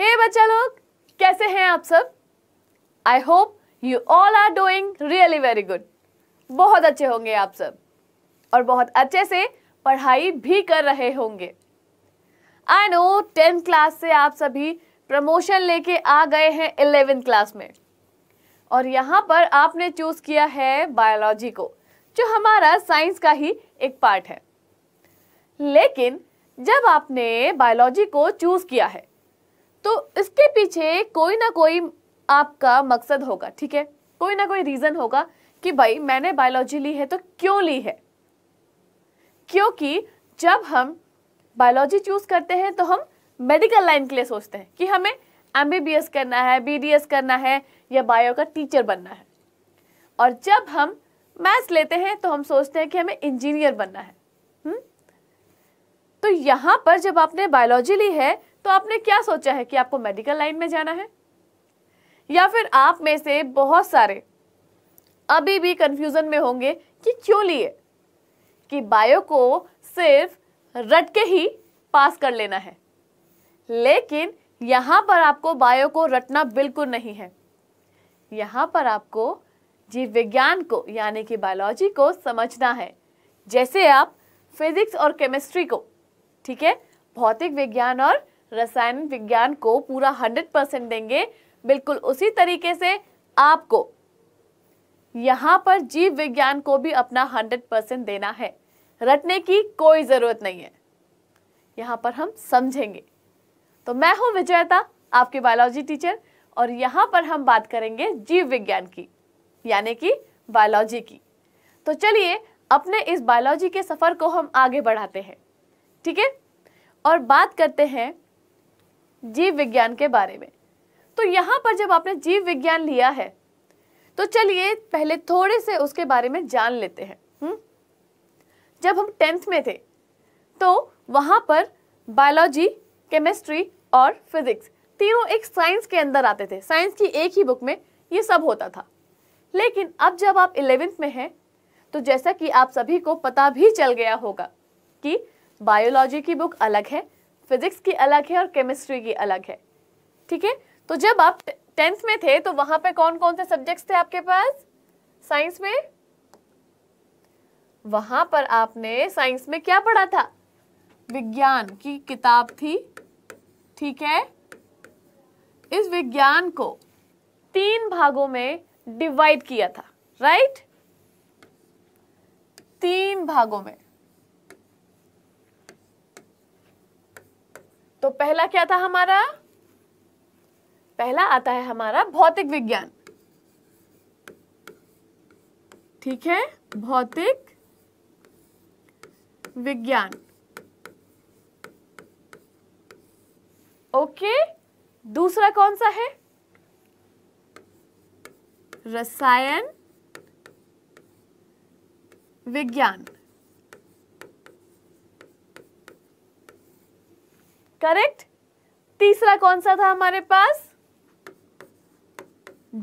हे बच्चा लोग कैसे हैं आप सब I hope you all are doing really very good बहुत अच्छे होंगे आप सब और बहुत अच्छे से पढ़ाई भी कर रहे होंगे आई नो टेंथ क्लास से आप सभी प्रमोशन लेके आ गए हैं इलेवेंथ क्लास में और यहाँ पर आपने चूज किया है बायोलॉजी को जो हमारा साइंस का ही एक पार्ट है लेकिन जब आपने बायोलॉजी को चूज किया है तो इसके पीछे कोई ना कोई आपका मकसद होगा ठीक है कोई ना कोई रीज़न होगा कि भाई मैंने बायोलॉजी ली है तो क्यों ली है क्योंकि जब हम बायोलॉजी चूज़ करते हैं तो हम मेडिकल लाइन के लिए सोचते हैं कि हमें एम करना है बी करना है या बायो का टीचर बनना है और जब हम मैथ्स लेते हैं तो हम सोचते हैं कि हमें इंजीनियर बनना है हुँ? हम्म? तो यहां पर जब आपने बायोलॉजी ली है तो आपने क्या सोचा है कि आपको मेडिकल लाइन में जाना है या फिर आप में से बहुत सारे अभी भी कंफ्यूजन में होंगे कि क्यों लिए कि बायो को सिर्फ रट के ही पास कर लेना है लेकिन यहां पर आपको बायो को रटना बिल्कुल नहीं है यहां पर आपको जीव विज्ञान को यानी कि बायोलॉजी को समझना है जैसे आप फिजिक्स और केमिस्ट्री को ठीक है भौतिक विज्ञान और रसायन विज्ञान को पूरा हंड्रेड परसेंट देंगे बिल्कुल उसी तरीके से आपको यहाँ पर जीव विज्ञान को भी अपना हंड्रेड परसेंट देना है रटने की कोई ज़रूरत नहीं है यहाँ पर हम समझेंगे तो मैं हूँ विजयता आपके बायोलॉजी टीचर और यहाँ पर हम बात करेंगे जीव विज्ञान की यानी कि बायोलॉजी की तो चलिए अपने इस बायोलॉजी के सफ़र को हम आगे बढ़ाते हैं ठीक है और बात करते हैं जीव विज्ञान के बारे में तो यहाँ पर जब आपने जीव विज्ञान लिया है तो चलिए पहले थोड़े से उसके बारे में जान लेते हैं हुँ? हम्म? जब हम टेंथ में थे तो वहाँ पर बायोलॉजी केमिस्ट्री और फिजिक्स तीनों एक साइंस के अंदर आते थे साइंस की एक ही बुक में ये सब होता था लेकिन अब जब आप इलेवेंथ में हैं तो जैसा कि आप सभी को पता भी चल गया होगा कि बायोलॉजी की बुक अलग है फिजिक्स की अलग है और केमिस्ट्री की अलग है ठीक है तो जब आप टेंथ में थे तो वहां पे कौन कौन से सब्जेक्ट्स थे आपके पास साइंस में वहां पर आपने साइंस में क्या पढ़ा था विज्ञान की किताब थी ठीक है इस विज्ञान को तीन भागों में डिवाइड किया था राइट तीन भागों में तो पहला क्या था हमारा पहला आता है हमारा भौतिक विज्ञान ठीक है भौतिक विज्ञान ओके दूसरा कौन सा है रसायन विज्ञान करेक्ट तीसरा कौन सा था हमारे पास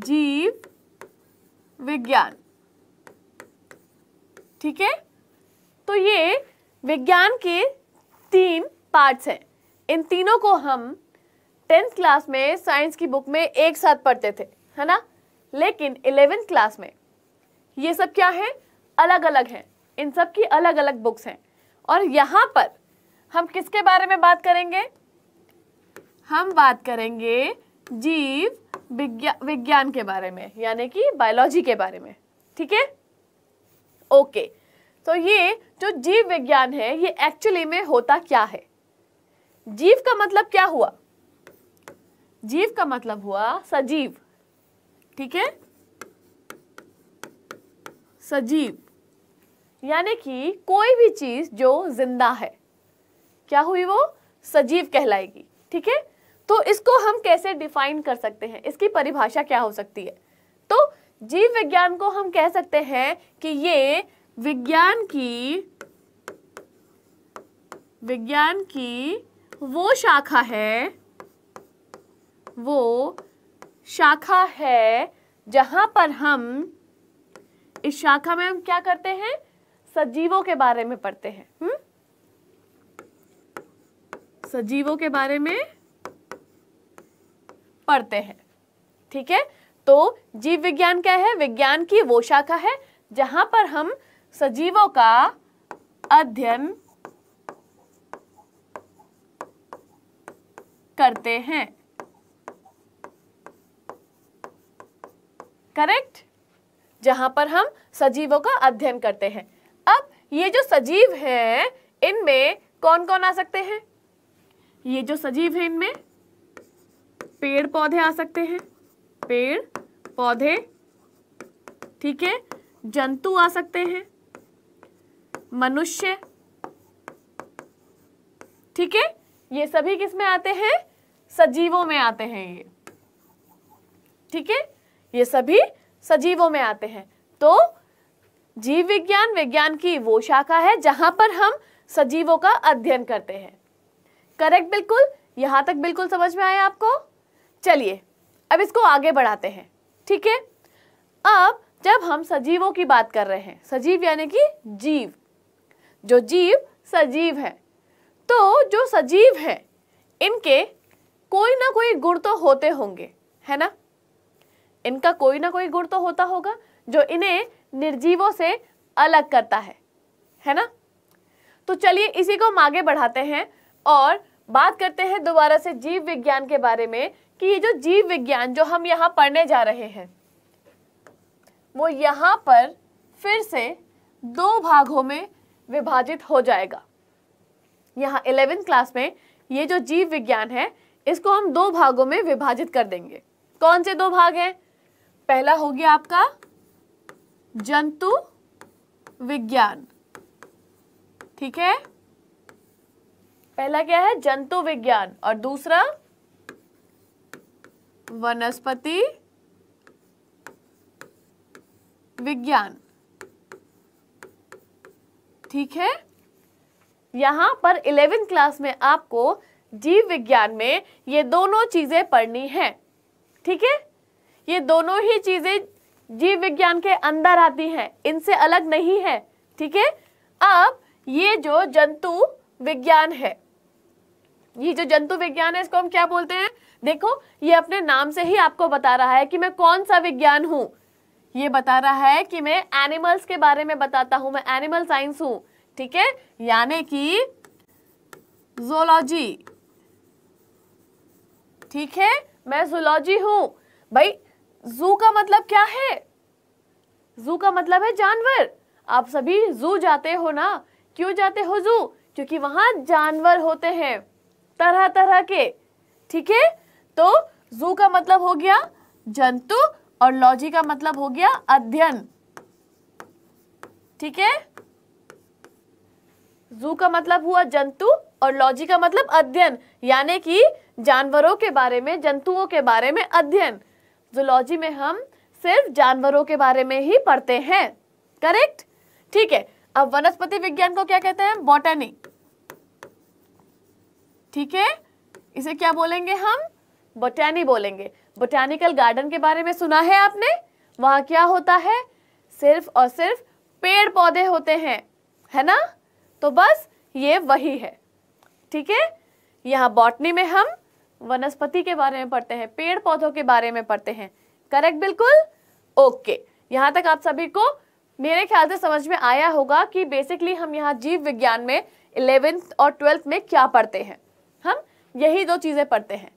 जीव विज्ञान ठीक है तो ये विज्ञान के तीन पार्ट्स हैं इन तीनों को हम टेंथ क्लास में साइंस की बुक में एक साथ पढ़ते थे है ना लेकिन इलेवेंथ क्लास में ये सब क्या है अलग अलग हैं इन सब की अलग अलग बुक्स हैं और यहाँ पर हम किसके बारे में बात करेंगे हम बात करेंगे जीव विज्ञान विज्ञान के बारे में यानी कि बायोलॉजी के बारे में ठीक है ओके तो ये जो जीव विज्ञान है ये एक्चुअली में होता क्या है जीव का मतलब क्या हुआ जीव का मतलब हुआ सजीव ठीक है सजीव यानी कि कोई भी चीज जो जिंदा है क्या हुई वो सजीव कहलाएगी ठीक है तो इसको हम कैसे डिफाइन कर सकते हैं इसकी परिभाषा क्या हो सकती है तो जीव विज्ञान को हम कह सकते हैं कि ये विज्ञान की विज्ञान की वो शाखा है वो शाखा है जहां पर हम इस शाखा में हम क्या करते हैं सजीवों के बारे में पढ़ते हैं हुँ? हम्म? सजीवों के बारे में पढ़ते हैं ठीक है तो जीव विज्ञान क्या है विज्ञान की वो शाखा है जहां पर हम सजीवों का अध्ययन करते हैं करेक्ट जहां पर हम सजीवों का अध्ययन करते हैं अब ये जो सजीव हैं इनमें कौन कौन आ सकते हैं ये जो सजीव है इनमें पेड़ पौधे आ सकते हैं पेड़ पौधे ठीक है जंतु आ सकते हैं मनुष्य ठीक है ये सभी किस में आते हैं सजीवों में आते हैं ये ठीक है ये सभी सजीवों में आते हैं तो जीव विज्ञान विज्ञान की वो शाखा है जहां पर हम सजीवों का अध्ययन करते हैं करेक्ट बिल्कुल यहाँ तक बिल्कुल समझ में आया आपको चलिए अब इसको आगे बढ़ाते हैं ठीक है अब जब हम सजीवों की बात कर रहे हैं सजीव यानी कि जीव जो जीव सजीव है तो जो सजीव है इनके कोई ना कोई गुण तो होते होंगे है ना इनका कोई ना कोई गुण तो होता होगा जो इन्हें निर्जीवों से अलग करता है है ना तो चलिए इसी को हम आगे बढ़ाते हैं और बात करते हैं दोबारा से जीव विज्ञान के बारे में कि ये जो जीव विज्ञान जो हम यहाँ पढ़ने जा रहे हैं वो यहाँ पर फिर से दो भागों में विभाजित हो जाएगा यहाँ इलेवेंथ क्लास में ये जो जीव विज्ञान है इसको हम दो भागों में विभाजित कर देंगे कौन से दो भाग हैं पहला हो गया आपका जंतु विज्ञान ठीक है पहला क्या है जंतु विज्ञान और दूसरा वनस्पति विज्ञान ठीक है यहां पर इलेवेंथ क्लास में आपको जीव विज्ञान में ये दोनों चीजें पढ़नी है ठीक है ये दोनों ही चीजें जीव विज्ञान के अंदर आती हैं इनसे अलग नहीं है ठीक है अब ये जो जंतु विज्ञान है ये जो जंतु विज्ञान है इसको हम क्या बोलते हैं देखो ये अपने नाम से ही आपको बता रहा है कि मैं कौन सा विज्ञान हूं ये बता रहा है कि मैं एनिमल्स के बारे में बताता हूं मैं एनिमल साइंस हूं ठीक है यानी कि जोलॉजी ठीक है मैं जोलॉजी हूं भाई जू का मतलब क्या है जू का मतलब है जानवर आप सभी जू जाते हो ना क्यों जाते हो जू क्योंकि वहां जानवर होते हैं तरह तरह के ठीक है तो जू का मतलब हो गया जंतु और लॉजी का मतलब हो गया अध्ययन ठीक है जू का मतलब हुआ जंतु और लॉजी का मतलब अध्ययन यानी कि जानवरों के बारे में जंतुओं के बारे में अध्ययन जूलॉजी में हम सिर्फ जानवरों के बारे में ही पढ़ते हैं करेक्ट ठीक है अब वनस्पति विज्ञान को क्या कहते हैं बॉटनी ठीक है इसे क्या बोलेंगे हम बोटैनी बोलेंगे बोटैनिकल गार्डन के बारे में सुना है आपने वहां क्या होता है सिर्फ और सिर्फ पेड़ पौधे होते हैं है ना तो बस ये वही है ठीक है यहाँ बॉटनी में हम वनस्पति के बारे में पढ़ते हैं पेड़ पौधों के बारे में पढ़ते हैं करेक्ट बिल्कुल ओके यहाँ तक आप सभी को मेरे ख्याल से समझ में आया होगा कि बेसिकली हम यहाँ जीव विज्ञान में इलेवेंथ और ट्वेल्थ में क्या पढ़ते हैं यही दो चीज़ें पढ़ते हैं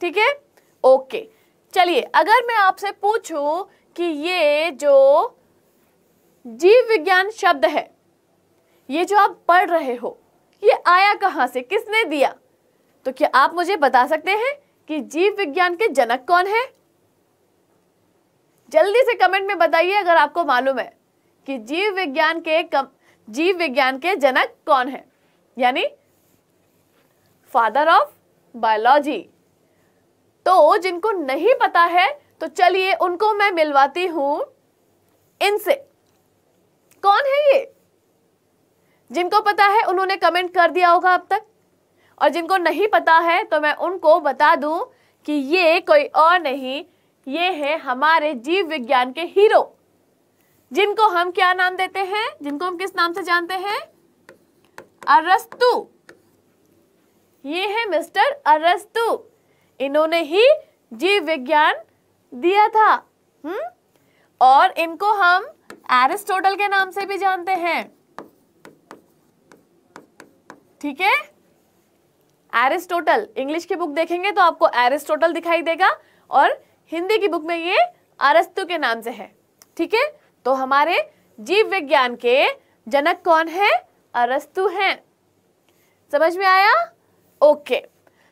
ठीक है ओके चलिए अगर मैं आपसे पूछूं कि ये जो जीव विज्ञान शब्द है ये जो आप पढ़ रहे हो ये आया कहां से किसने दिया तो क्या आप मुझे बता सकते हैं कि जीव विज्ञान के जनक कौन है जल्दी से कमेंट में बताइए अगर आपको मालूम है कि जीव विज्ञान के कम जीव विज्ञान के जनक कौन है यानी फादर ऑफ बायोलॉजी तो जिनको नहीं पता है तो चलिए उनको मैं मिलवाती हूं इनसे कौन है ये जिनको पता है उन्होंने कमेंट कर दिया होगा अब तक और जिनको नहीं पता है तो मैं उनको बता दूं कि ये कोई और नहीं ये है हमारे जीव विज्ञान के हीरो जिनको हम क्या नाम देते हैं जिनको हम किस नाम से जानते हैं अरस्तु ये है मिस्टर अरस्तु इन्होंने ही जीव विज्ञान दिया था हम्म और इनको हम एरिस्टोटल के नाम से भी जानते हैं ठीक है एरिस्टोटल इंग्लिश की बुक देखेंगे तो आपको एरिस्टोटल दिखाई देगा और हिंदी की बुक में ये अरस्तु के नाम से है ठीक है तो हमारे जीव विज्ञान के जनक कौन है अरस्तु हैं समझ में आया ओके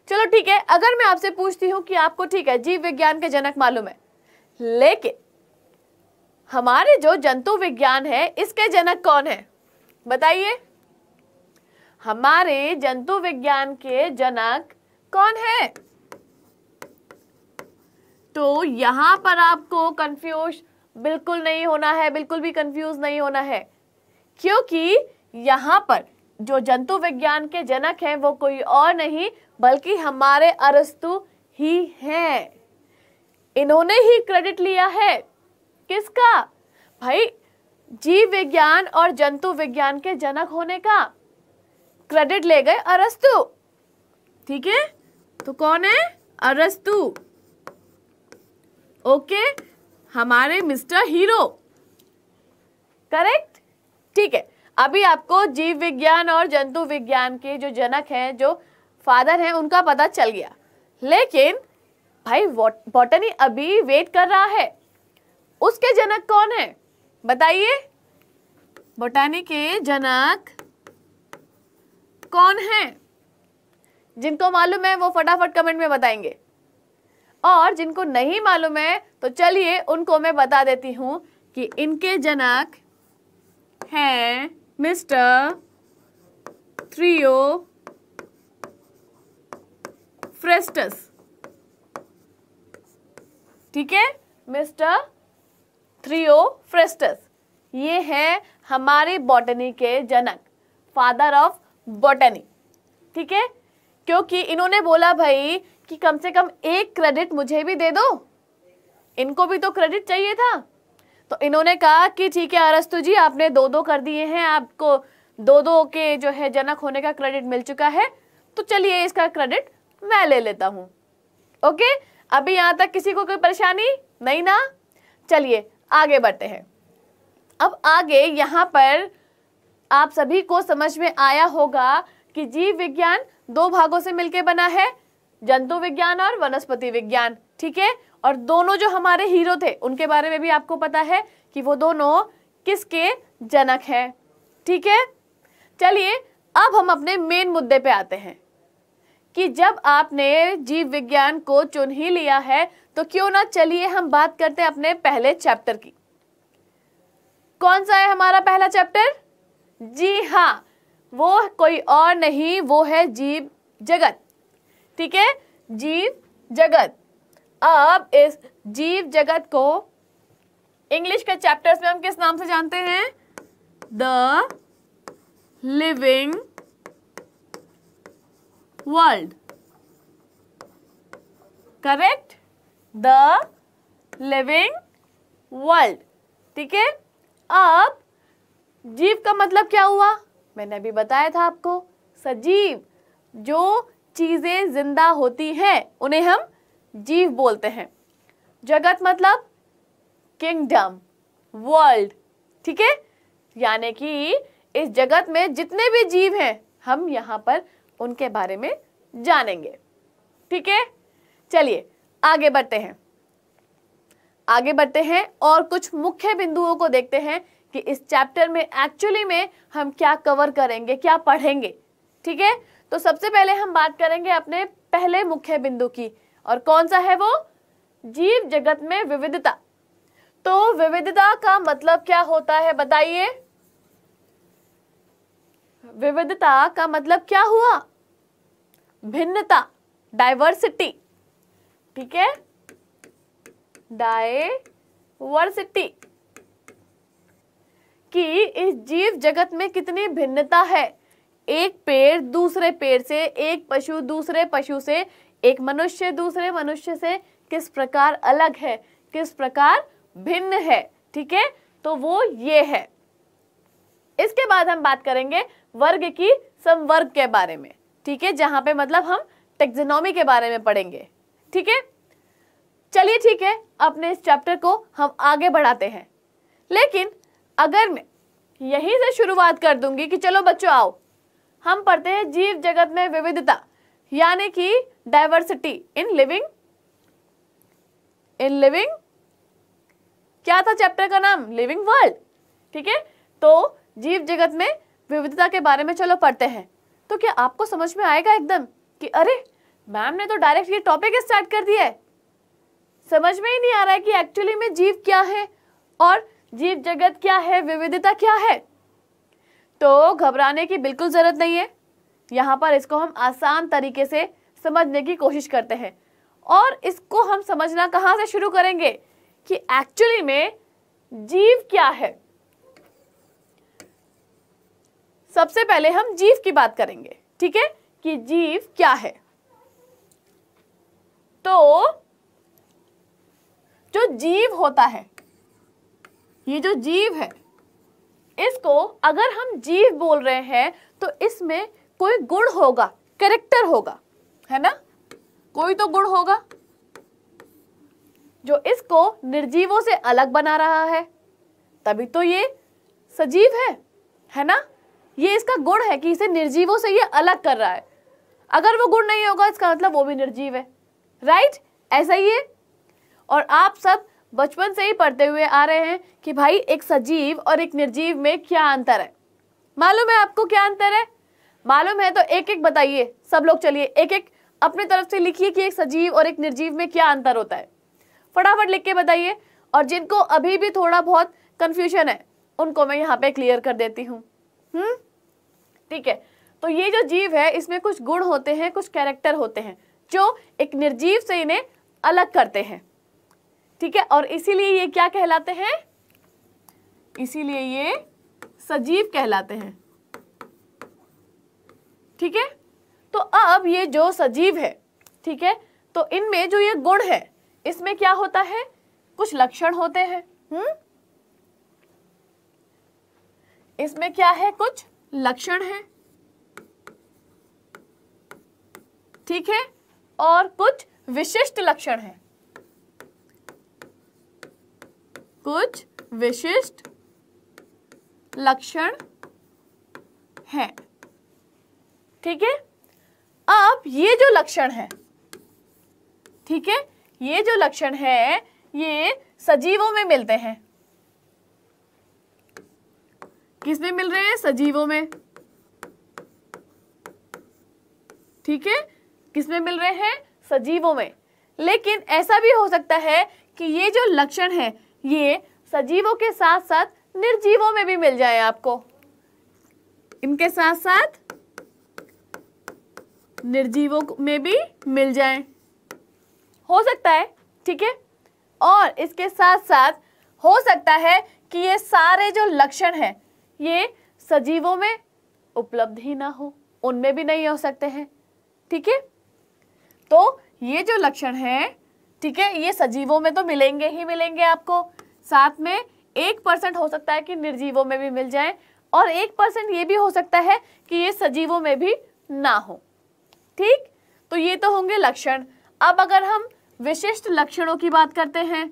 चलो ठीक है अगर मैं आपसे पूछती हूं कि आपको ठीक है जीव विज्ञान के जनक मालूम है लेकिन हमारे जो जंतु विज्ञान है इसके जनक कौन है बताइए हमारे जंतु विज्ञान के जनक कौन है तो यहां पर आपको कंफ्यूज बिल्कुल नहीं होना है बिल्कुल भी कंफ्यूज नहीं होना है क्योंकि यहां पर जो जंतु विज्ञान के जनक हैं वो कोई और नहीं बल्कि हमारे अरस्तु ही हैं इन्होंने ही क्रेडिट लिया है किसका भाई जीव विज्ञान और जंतु विज्ञान के जनक होने का क्रेडिट ले गए अरस्तु ठीक है तो कौन है अरस्तु ओके हमारे मिस्टर हीरो करेक्ट ठीक है अभी आपको जीव विज्ञान और जंतु विज्ञान के जो जनक हैं जो फादर हैं उनका पता चल गया लेकिन भाई बॉटनी अभी वेट कर रहा है उसके जनक कौन है बताइए बोटानी के जनक कौन हैं जिनको मालूम है वो फटाफट कमेंट में बताएंगे और जिनको नहीं मालूम है तो चलिए उनको मैं बता देती हूँ कि इनके जनक हैं थ्रियो फ्रेस्टस ठीक है मिस्टर थ्रियो फ्रेस्टस ये है हमारे बॉटनी के जनक फादर ऑफ बॉटनी ठीक है क्योंकि इन्होंने बोला भाई कि कम से कम एक क्रेडिट मुझे भी दे दो इनको भी तो क्रेडिट चाहिए था तो इन्होंने कहा कि ठीक है अरस्तु जी आपने दो दो कर दिए हैं आपको दो दो के जो है जनक होने का क्रेडिट मिल चुका है तो चलिए इसका क्रेडिट मैं ले लेता हूं ओके अभी यहां तक किसी को कोई परेशानी नहीं ना चलिए आगे बढ़ते हैं अब आगे यहाँ पर आप सभी को समझ में आया होगा कि जीव विज्ञान दो भागों से मिलकर बना है जंतु विज्ञान और वनस्पति विज्ञान ठीक है और दोनों जो हमारे हीरो थे उनके बारे में भी आपको पता है कि वो दोनों किसके जनक हैं ठीक है चलिए अब हम अपने मेन मुद्दे पे आते हैं कि जब आपने जीव विज्ञान को चुन ही लिया है तो क्यों ना चलिए हम बात करते हैं अपने पहले चैप्टर की कौन सा है हमारा पहला चैप्टर जी हाँ वो कोई और नहीं वो है जीव जगत ठीक है जीव जगत अब इस जीव जगत को इंग्लिश के चैप्टर्स में हम किस नाम से जानते हैं the living world correct the living world ठीक है अब जीव का मतलब क्या हुआ मैंने अभी बताया था आपको सजीव जो चीज़ें जिंदा होती हैं उन्हें हम जीव बोलते हैं जगत मतलब किंगडम वर्ल्ड ठीक है यानी कि इस जगत में जितने भी जीव हैं हम यहाँ पर उनके बारे में जानेंगे ठीक है चलिए आगे बढ़ते हैं आगे बढ़ते हैं और कुछ मुख्य बिंदुओं को देखते हैं कि इस चैप्टर में एक्चुअली में हम क्या कवर करेंगे क्या पढ़ेंगे ठीक है तो सबसे पहले हम बात करेंगे अपने पहले मुख्य बिंदु की और कौन सा है वो जीव जगत में विविधता तो विविधता का मतलब क्या होता है बताइए विविधता का मतलब क्या हुआ भिन्नता डाइवर्सिटी ठीक है डाइवर्सिटी कि इस जीव जगत में कितनी भिन्नता है एक पेड़ दूसरे पेड़ से एक पशु दूसरे पशु से एक मनुष्य दूसरे मनुष्य से किस प्रकार अलग है किस प्रकार भिन्न है ठीक है तो वो ये है इसके बाद हम बात करेंगे वर्ग की संवर्ग के बारे में ठीक है जहां पे मतलब हम टेक्जिनोमी के बारे में पढ़ेंगे ठीक है चलिए ठीक है अपने इस चैप्टर को हम आगे बढ़ाते हैं लेकिन अगर मैं यहीं से शुरुआत कर दूंगी कि चलो बच्चों आओ हम पढ़ते हैं जीव जगत में विविधता यानी कि diversity in living in living क्या था चैप्टर का नाम लिविंग वर्ल्ड ठीक है तो जीव जगत में विविधता के बारे में चलो पढ़ते हैं तो क्या आपको समझ में आएगा एकदम कि अरे मैम ने तो डायरेक्ट ये टॉपिक स्टार्ट कर दिया है समझ में ही नहीं आ रहा है कि एक्चुअली में जीव क्या है और जीव जगत क्या है विविधता क्या है तो घबराने की बिल्कुल ज़रूरत नहीं है यहाँ पर इसको हम आसान तरीके से समझने की कोशिश करते हैं और इसको हम समझना कहाँ से शुरू करेंगे कि एक्चुअली में जीव क्या है सबसे पहले हम जीव की बात करेंगे ठीक है कि जीव क्या है तो जो जीव होता है ये जो जीव है इसको अगर हम जीव बोल रहे हैं तो इसमें कोई गुण होगा कैरेक्टर होगा है ना कोई तो गुण होगा जो इसको निर्जीवों से अलग बना रहा है तभी तो ये सजीव है है ना ये इसका गुण है कि इसे निर्जीवों से ये अलग कर रहा है अगर वो गुण नहीं होगा इसका मतलब वो भी निर्जीव है राइट ऐसा ही है और आप सब बचपन से ही पढ़ते हुए आ रहे हैं कि भाई एक सजीव और एक निर्जीव में क्या अंतर है मालूम है आपको क्या अंतर है मालूम है तो एक एक बताइए सब लोग चलिए एक एक अपने तरफ से लिखिए कि एक सजीव और एक निर्जीव में क्या अंतर होता है फटाफट लिख के बताइए और जिनको अभी भी थोड़ा बहुत कंफ्यूजन है उनको मैं यहाँ पे क्लियर कर देती हूँ हम्म? ठीक है तो ये जो जीव है इसमें कुछ गुण होते हैं कुछ कैरेक्टर होते हैं जो एक निर्जीव से इन्हें अलग करते हैं ठीक है और इसीलिए ये क्या कहलाते हैं इसीलिए ये सजीव कहलाते हैं ठीक है तो अब ये जो सजीव है ठीक है तो इनमें जो ये गुण है इसमें क्या होता है कुछ लक्षण होते हैं हम्म इसमें क्या है कुछ लक्षण है ठीक है और कुछ विशिष्ट लक्षण है कुछ विशिष्ट लक्षण है ठीक है अब ये जो लक्षण है ठीक है ये जो लक्षण है ये सजीवों में मिलते हैं किस में मिल रहे हैं सजीवों में ठीक है किस में मिल रहे हैं सजीवों में लेकिन ऐसा भी हो सकता है कि ये जो लक्षण है ये सजीवों के साथ साथ निर्जीवों में भी मिल जाए आपको इनके साथ साथ निर्जीवों में भी मिल जाएं हो सकता है ठीक है और इसके साथ साथ हो सकता है कि ये सारे जो लक्षण हैं ये सजीवों में उपलब्ध ही ना हो उनमें भी नहीं हो सकते हैं ठीक है तो ये जो लक्षण हैं ठीक है ये सजीवों में तो मिलेंगे ही मिलेंगे आपको साथ में एक परसेंट हो सकता है कि निर्जीवों में भी मिल जाए और एक परसेंट ये भी हो सकता है कि ये सजीवों में भी ना हो ठीक तो ये तो होंगे लक्षण अब अगर हम विशिष्ट लक्षणों की बात करते हैं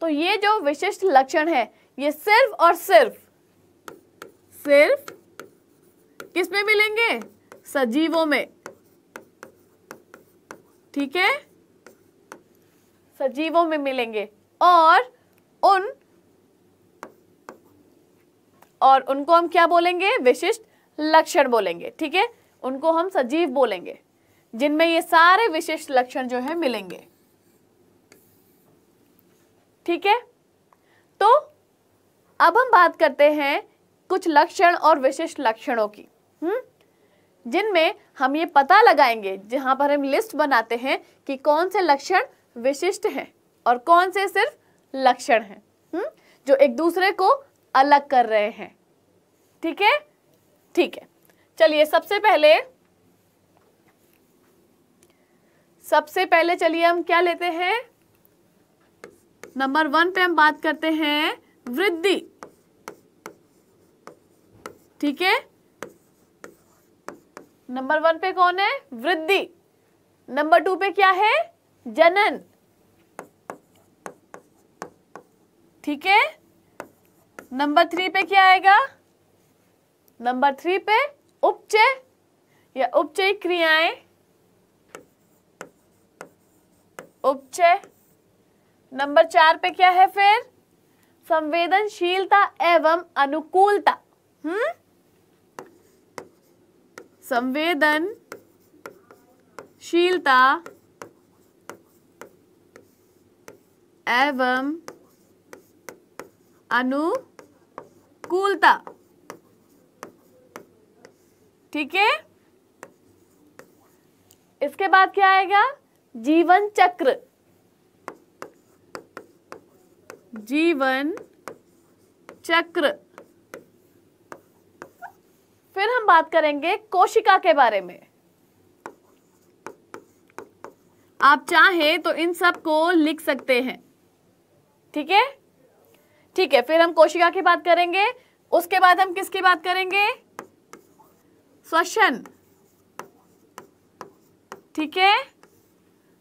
तो ये जो विशिष्ट लक्षण है ये सिर्फ और सिर्फ सिर्फ किसमें मिलेंगे सजीवों में ठीक है सजीवों में मिलेंगे और उन और उनको हम क्या बोलेंगे विशिष्ट लक्षण बोलेंगे ठीक है उनको हम सजीव बोलेंगे जिनमें ये सारे विशिष्ट लक्षण जो है मिलेंगे ठीक है तो अब हम बात करते हैं कुछ लक्षण और विशिष्ट लक्षणों की हम्म जिनमें हम ये पता लगाएंगे जहां पर हम लिस्ट बनाते हैं कि कौन से लक्षण विशिष्ट हैं और कौन से सिर्फ लक्षण हैं हम्म जो एक दूसरे को अलग कर रहे हैं ठीक है ठीक है चलिए सबसे पहले सबसे पहले चलिए हम क्या लेते हैं नंबर वन पे हम बात करते हैं वृद्धि ठीक है नंबर वन पे कौन है वृद्धि नंबर टू पे क्या है जनन ठीक है नंबर थ्री पे क्या आएगा नंबर थ्री पे उपचय या उपचय क्रियाएं उपचय नंबर चार पे क्या है फिर संवेदनशीलता एवं अनुकूलता हम्म संवेदनशीलता एवं अनुकूलता ठीक है इसके बाद क्या आएगा जीवन चक्र जीवन चक्र फिर हम बात करेंगे कोशिका के बारे में आप चाहे तो इन सब को लिख सकते हैं ठीक है ठीक है फिर हम कोशिका की बात करेंगे उसके बाद हम किसकी बात करेंगे श्वसन ठीक है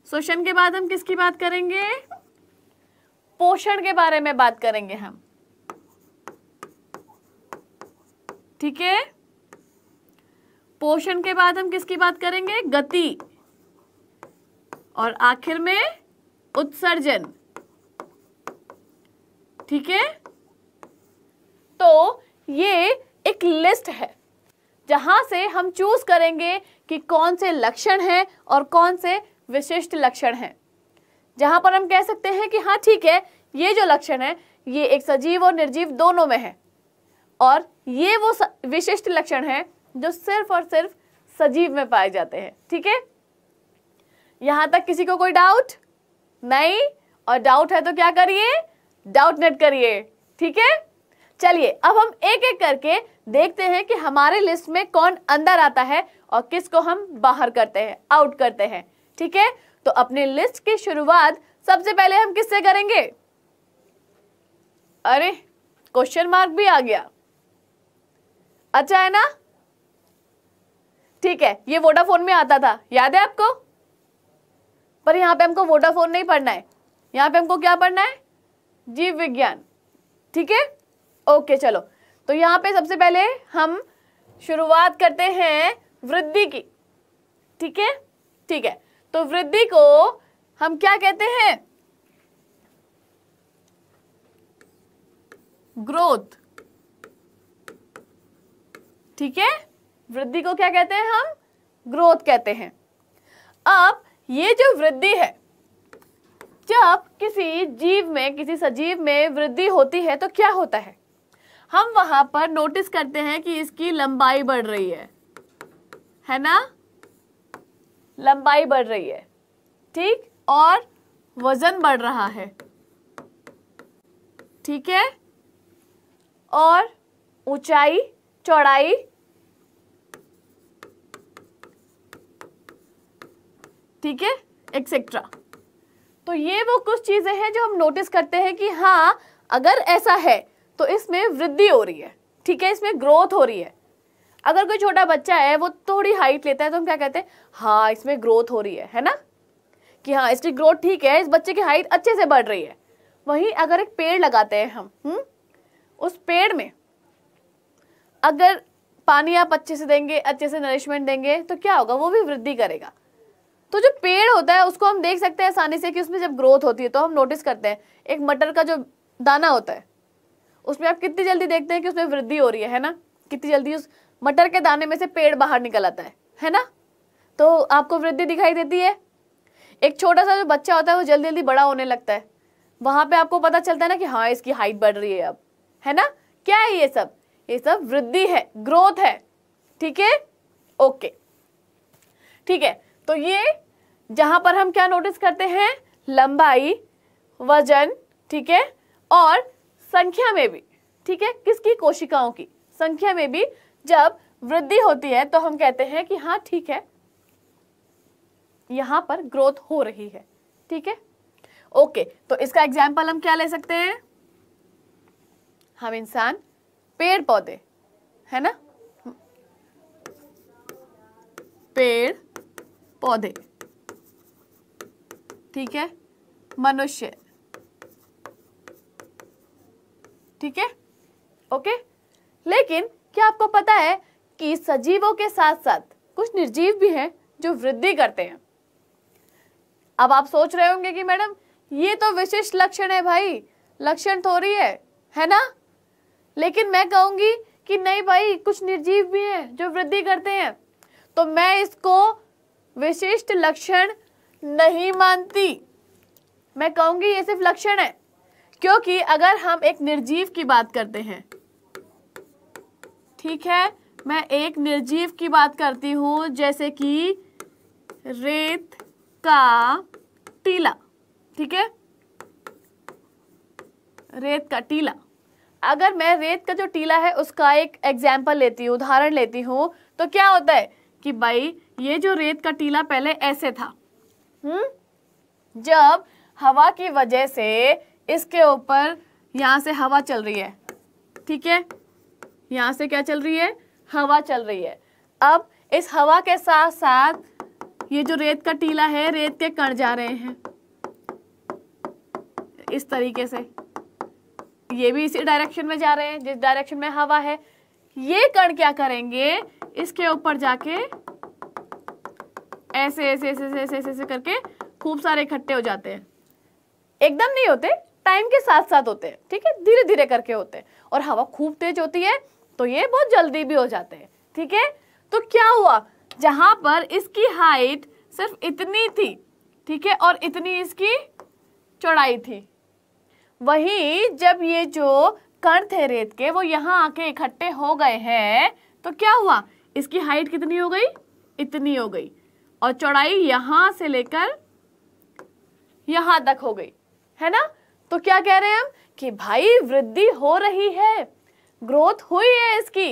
श्वसन के बाद हम किसकी बात करेंगे पोषण के बारे में बात करेंगे हम ठीक है पोषण के बाद हम किसकी बात करेंगे गति और आखिर में उत्सर्जन ठीक है तो ये एक लिस्ट है जहाँ से हम चूज करेंगे कि कौन से लक्षण हैं और कौन से विशिष्ट लक्षण हैं जहाँ पर हम कह सकते हैं कि हाँ ठीक है ये जो लक्षण है ये एक सजीव और निर्जीव दोनों में है और ये वो विशिष्ट लक्षण है जो सिर्फ और सिर्फ सजीव में पाए जाते हैं ठीक है यहां तक किसी को कोई डाउट नहीं और डाउट है तो क्या करिए डाउट नेट करिए ठीक है चलिए अब हम एक एक करके देखते हैं कि हमारे लिस्ट में कौन अंदर आता है और किसको हम बाहर करते हैं आउट करते हैं ठीक है तो अपने लिस्ट की शुरुआत सबसे पहले हम किससे करेंगे अरे क्वेश्चन मार्क भी आ गया अच्छा है ना ठीक है ये वोडाफोन में आता था याद है आपको पर यहां पे हमको वोडाफोन नहीं पढ़ना है यहां पे हमको क्या पढ़ना है जीव विज्ञान ठीक है ओके चलो तो यहाँ पे सबसे पहले हम शुरुआत करते हैं वृद्धि की ठीक है ठीक है तो वृद्धि को हम क्या कहते हैं ग्रोथ ठीक है वृद्धि को क्या कहते हैं हम ग्रोथ कहते हैं अब ये जो वृद्धि है जब किसी जीव में किसी सजीव में वृद्धि होती है तो क्या होता है हम वहां पर नोटिस करते हैं कि इसकी लंबाई बढ़ रही है है ना लंबाई बढ़ रही है ठीक और वजन बढ़ रहा है ठीक है और ऊंचाई चौड़ाई ठीक है एक्सेट्रा तो ये वो कुछ चीज़ें हैं जो हम नोटिस करते हैं कि हाँ अगर ऐसा है तो इसमें वृद्धि हो रही है ठीक है इसमें ग्रोथ हो रही है अगर कोई छोटा बच्चा है वो थोड़ी हाइट लेता है तो हम क्या कहते हैं हाँ इसमें ग्रोथ हो रही है है ना कि हाँ इसकी ग्रोथ ठीक है इस बच्चे की हाइट अच्छे से बढ़ रही है वहीं अगर एक पेड़ लगाते हैं हम हुँ? हम्म, उस पेड़ में अगर पानी आप अच्छे से देंगे अच्छे से नरिशमेंट देंगे तो क्या होगा वो भी वृद्धि करेगा तो जो पेड़ होता है उसको हम देख सकते हैं आसानी से कि उसमें जब ग्रोथ होती है तो हम नोटिस करते हैं एक मटर का जो दाना होता है उसमें आप कितनी जल्दी देखते हैं कि उसमें वृद्धि हो रही है है ना कितनी जल्दी उस मटर के दाने में से पेड़ बाहर निकल आता है है ना तो आपको वृद्धि दिखाई देती है एक छोटा सा जो बच्चा होता है वो जल्दी जल्दी बड़ा होने लगता है वहाँ पे आपको पता चलता है ना कि हाँ इसकी हाइट बढ़ रही है अब है ना क्या है ये सब ये सब वृद्धि है ग्रोथ है ठीक है ओके ठीक है तो ये जहां पर हम क्या नोटिस करते हैं लंबाई वजन ठीक है और संख्या में भी ठीक है किसकी कोशिकाओं की संख्या में भी जब वृद्धि होती है तो हम कहते हैं कि हाँ ठीक है यहां पर ग्रोथ हो रही है ठीक है ओके तो इसका एग्जाम्पल हम क्या ले सकते हैं हम इंसान पेड़ पौधे है ना पेड़ पौधे ठीक है मनुष्य ठीक है ओके लेकिन क्या आपको पता है कि सजीवों के साथ साथ कुछ निर्जीव भी हैं जो वृद्धि करते हैं अब आप सोच रहे होंगे कि मैडम ये तो विशिष्ट लक्षण है भाई लक्षण थोड़ी है है ना लेकिन मैं कहूंगी कि नहीं भाई कुछ निर्जीव भी हैं जो वृद्धि करते हैं तो मैं इसको विशिष्ट लक्षण नहीं मानती मैं कहूंगी ये सिर्फ लक्षण है क्योंकि अगर हम एक निर्जीव की बात करते हैं ठीक है मैं एक निर्जीव की बात करती हूं जैसे कि रेत का टीला ठीक है रेत का टीला अगर मैं रेत का जो टीला है उसका एक एग्जाम्पल लेती हूँ उदाहरण लेती हूँ तो क्या होता है कि भाई ये जो रेत का टीला पहले ऐसे था हम्म जब हवा की वजह से इसके ऊपर यहाँ से हवा चल रही है ठीक है यहाँ से क्या चल रही है हवा चल रही है अब इस हवा के साथ साथ ये जो रेत का टीला है रेत के कण जा रहे हैं इस तरीके से ये भी इसी डायरेक्शन में जा रहे हैं जिस डायरेक्शन में हवा है ये कण क्या करेंगे इसके ऊपर जाके ऐसे ऐसे ऐसे ऐसे ऐसे ऐसे करके खूब सारे इकट्ठे हो जाते हैं एकदम नहीं होते टाइम के साथ साथ होते हैं ठीक है धीरे धीरे करके होते हैं और हवा खूब तेज होती है तो ये बहुत जल्दी भी हो जाते हैं ठीक है तो क्या हुआ जहां पर इसकी हाइट सिर्फ इतनी थी ठीक है और इतनी इसकी चौड़ाई थी वही जब ये जो कण थे रेत के वो यहाँ आके इकट्ठे हो गए हैं तो क्या हुआ इसकी हाइट कितनी हो गई इतनी हो गई और चौड़ाई यहाँ से लेकर यहाँ तक हो गई है ना तो क्या कह रहे हैं हम कि भाई वृद्धि हो रही है ग्रोथ हुई है इसकी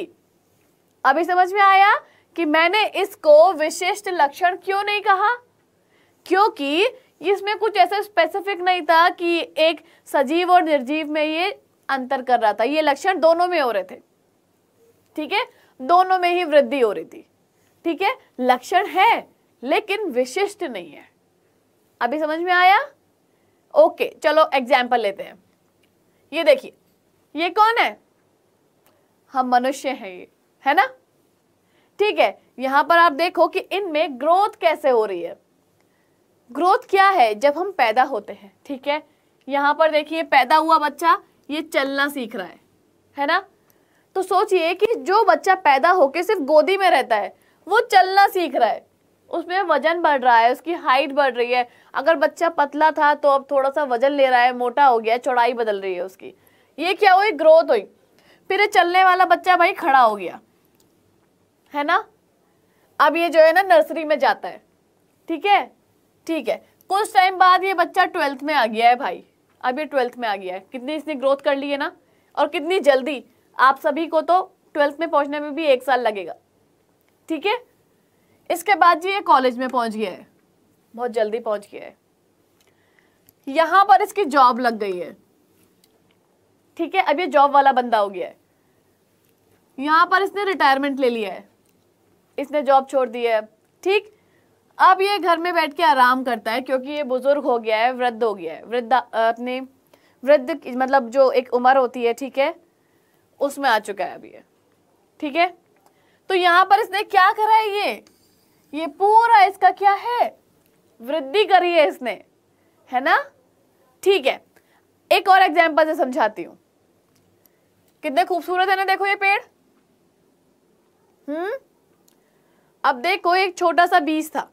अभी समझ में आया कि मैंने इसको विशिष्ट लक्षण क्यों नहीं कहा क्योंकि इसमें कुछ ऐसा स्पेसिफिक नहीं था कि एक सजीव और निर्जीव में ये अंतर कर रहा था ये लक्षण दोनों में हो रहे थे ठीक है दोनों में ही वृद्धि हो रही थी ठीक है लक्षण है लेकिन विशिष्ट नहीं है अभी समझ में आया ओके okay, चलो एग्जाम्पल लेते हैं ये देखिए ये कौन है हम मनुष्य हैं ये है ना ठीक है यहां पर आप देखो कि इनमें ग्रोथ कैसे हो रही है ग्रोथ क्या है जब हम पैदा होते हैं ठीक है यहां पर देखिए पैदा हुआ बच्चा ये चलना सीख रहा है है ना तो सोचिए कि जो बच्चा पैदा होके सिर्फ गोदी में रहता है वो चलना सीख रहा है उसमें वजन बढ़ रहा है उसकी हाइट बढ़ रही है अगर बच्चा पतला था तो अब थोड़ा सा वजन ले रहा है मोटा हो गया चौड़ाई बदल रही है उसकी ये क्या हुई ग्रोथ हुई फिर चलने वाला बच्चा भाई खड़ा हो गया है ना अब ये जो है ना नर्सरी में जाता है ठीक है ठीक है कुछ टाइम बाद ये बच्चा ट्वेल्थ में आ गया है भाई अब ये ट्वेल्थ में आ गया है कितनी इसने ग्रोथ कर ली है ना और कितनी जल्दी आप सभी को तो ट्वेल्थ में पहुंचने में भी एक साल लगेगा ठीक है इसके बाद जी ये कॉलेज में पहुंच गया है बहुत जल्दी पहुंच गया है यहां पर इसकी जॉब लग गई है ठीक है अब ये जॉब वाला बंदा हो गया है यहां पर इसने रिटायरमेंट ले लिया है इसने जॉब छोड़ दी है ठीक अब ये घर में बैठ के आराम करता है क्योंकि ये बुज़ुर्ग हो गया है वृद्ध हो गया है वृद्ध अपने वृद्ध मतलब जो एक उम्र होती है ठीक है उसमें आ चुका है अभी ये ठीक है तो यहाँ पर इसने क्या करा है ये ये पूरा इसका क्या है वृद्धि करी है इसने है ना ठीक है एक और एग्जाम्पल से समझाती हूँ कितने खूबसूरत है ना देखो ये पेड़ हम्म अब देखो एक छोटा सा बीज था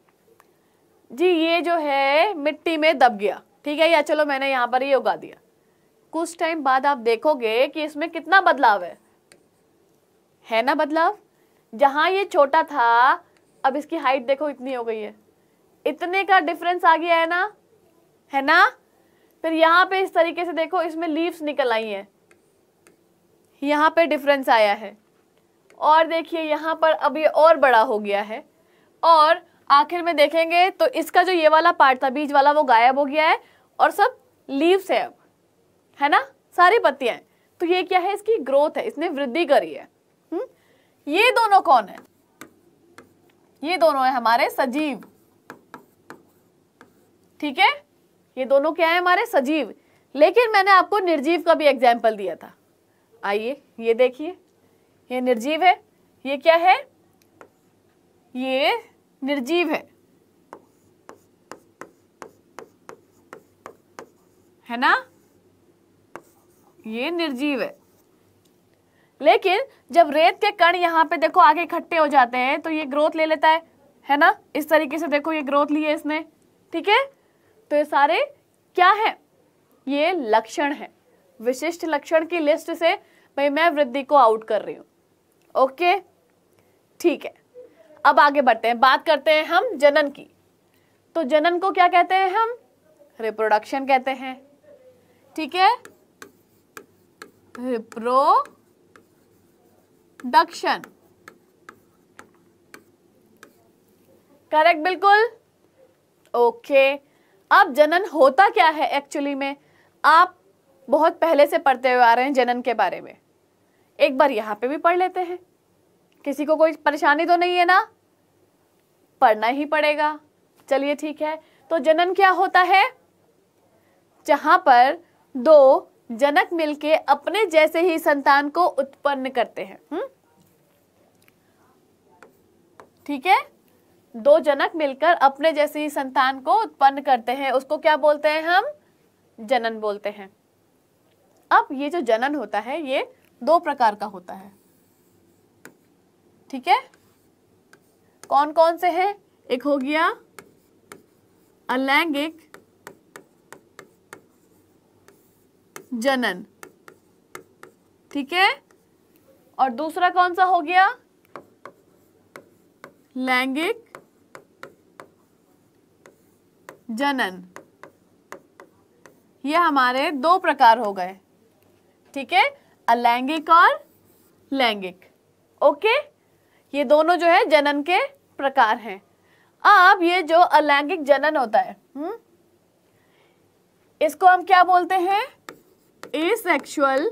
जी ये जो है मिट्टी में दब गया ठीक है या चलो मैंने यहाँ पर ये उगा दिया कुछ टाइम बाद आप देखोगे कि इसमें कितना बदलाव है है ना बदलाव जहाँ ये छोटा था अब इसकी हाइट देखो इतनी हो गई है इतने का डिफरेंस आ गया है ना है ना फिर यहाँ पे इस तरीके से देखो इसमें लीव्स निकल आई हैं यहाँ पे डिफरेंस आया है और देखिए यहाँ पर अब ये और बड़ा हो गया है और आखिर में देखेंगे तो इसका जो ये वाला पार्ट था बीज वाला वो गायब हो गया है और सब लीव्स है अब है ना सारी पत्तियाँ तो ये क्या है इसकी ग्रोथ है इसने वृद्धि करी है हुँ? हम्म? ये दोनों कौन है ये दोनों है हमारे सजीव ठीक है ये दोनों क्या है हमारे सजीव लेकिन मैंने आपको निर्जीव का भी एग्जाम्पल दिया था आइए ये देखिए ये निर्जीव है ये क्या है ये निर्जीव है है ना ये निर्जीव है लेकिन जब रेत के कण यहाँ पे देखो आगे इकट्ठे हो जाते हैं तो ये ग्रोथ ले लेता है है ना इस तरीके से देखो ये ग्रोथ ली है इसने ठीक है तो ये सारे क्या है ये लक्षण है विशिष्ट लक्षण की लिस्ट से भाई मैं वृद्धि को आउट कर रही हूँ ओके ठीक है अब आगे बढ़ते हैं बात करते हैं हम जनन की तो जनन को क्या कहते हैं हम रिप्रोडक्शन कहते हैं ठीक है रिप्रो डक्शन करेक्ट बिल्कुल ओके okay. अब जनन होता क्या है एक्चुअली में आप बहुत पहले से पढ़ते हुए आ रहे हैं जनन के बारे में एक बार यहाँ पे भी पढ़ लेते हैं किसी को कोई परेशानी तो नहीं है ना पढ़ना ही पड़ेगा चलिए ठीक है तो जनन क्या होता है जहाँ पर दो जनक मिलके अपने जैसे ही संतान को उत्पन्न करते हैं हम्म? ठीक है दो जनक मिलकर अपने जैसे ही संतान को उत्पन्न करते हैं उसको क्या बोलते हैं हम जनन बोलते हैं अब ये जो जनन होता है ये दो प्रकार का होता है ठीक है कौन कौन से हैं एक हो गया अलैंगिक जनन ठीक है और दूसरा कौन सा हो गया लैंगिक जनन ये हमारे दो प्रकार हो गए ठीक है अलैंगिक और लैंगिक ओके ये दोनों जो है जनन के प्रकार हैं अब ये जो अलैंगिक जनन होता है हम्म इसको हम क्या बोलते हैं ए सेक्शुअल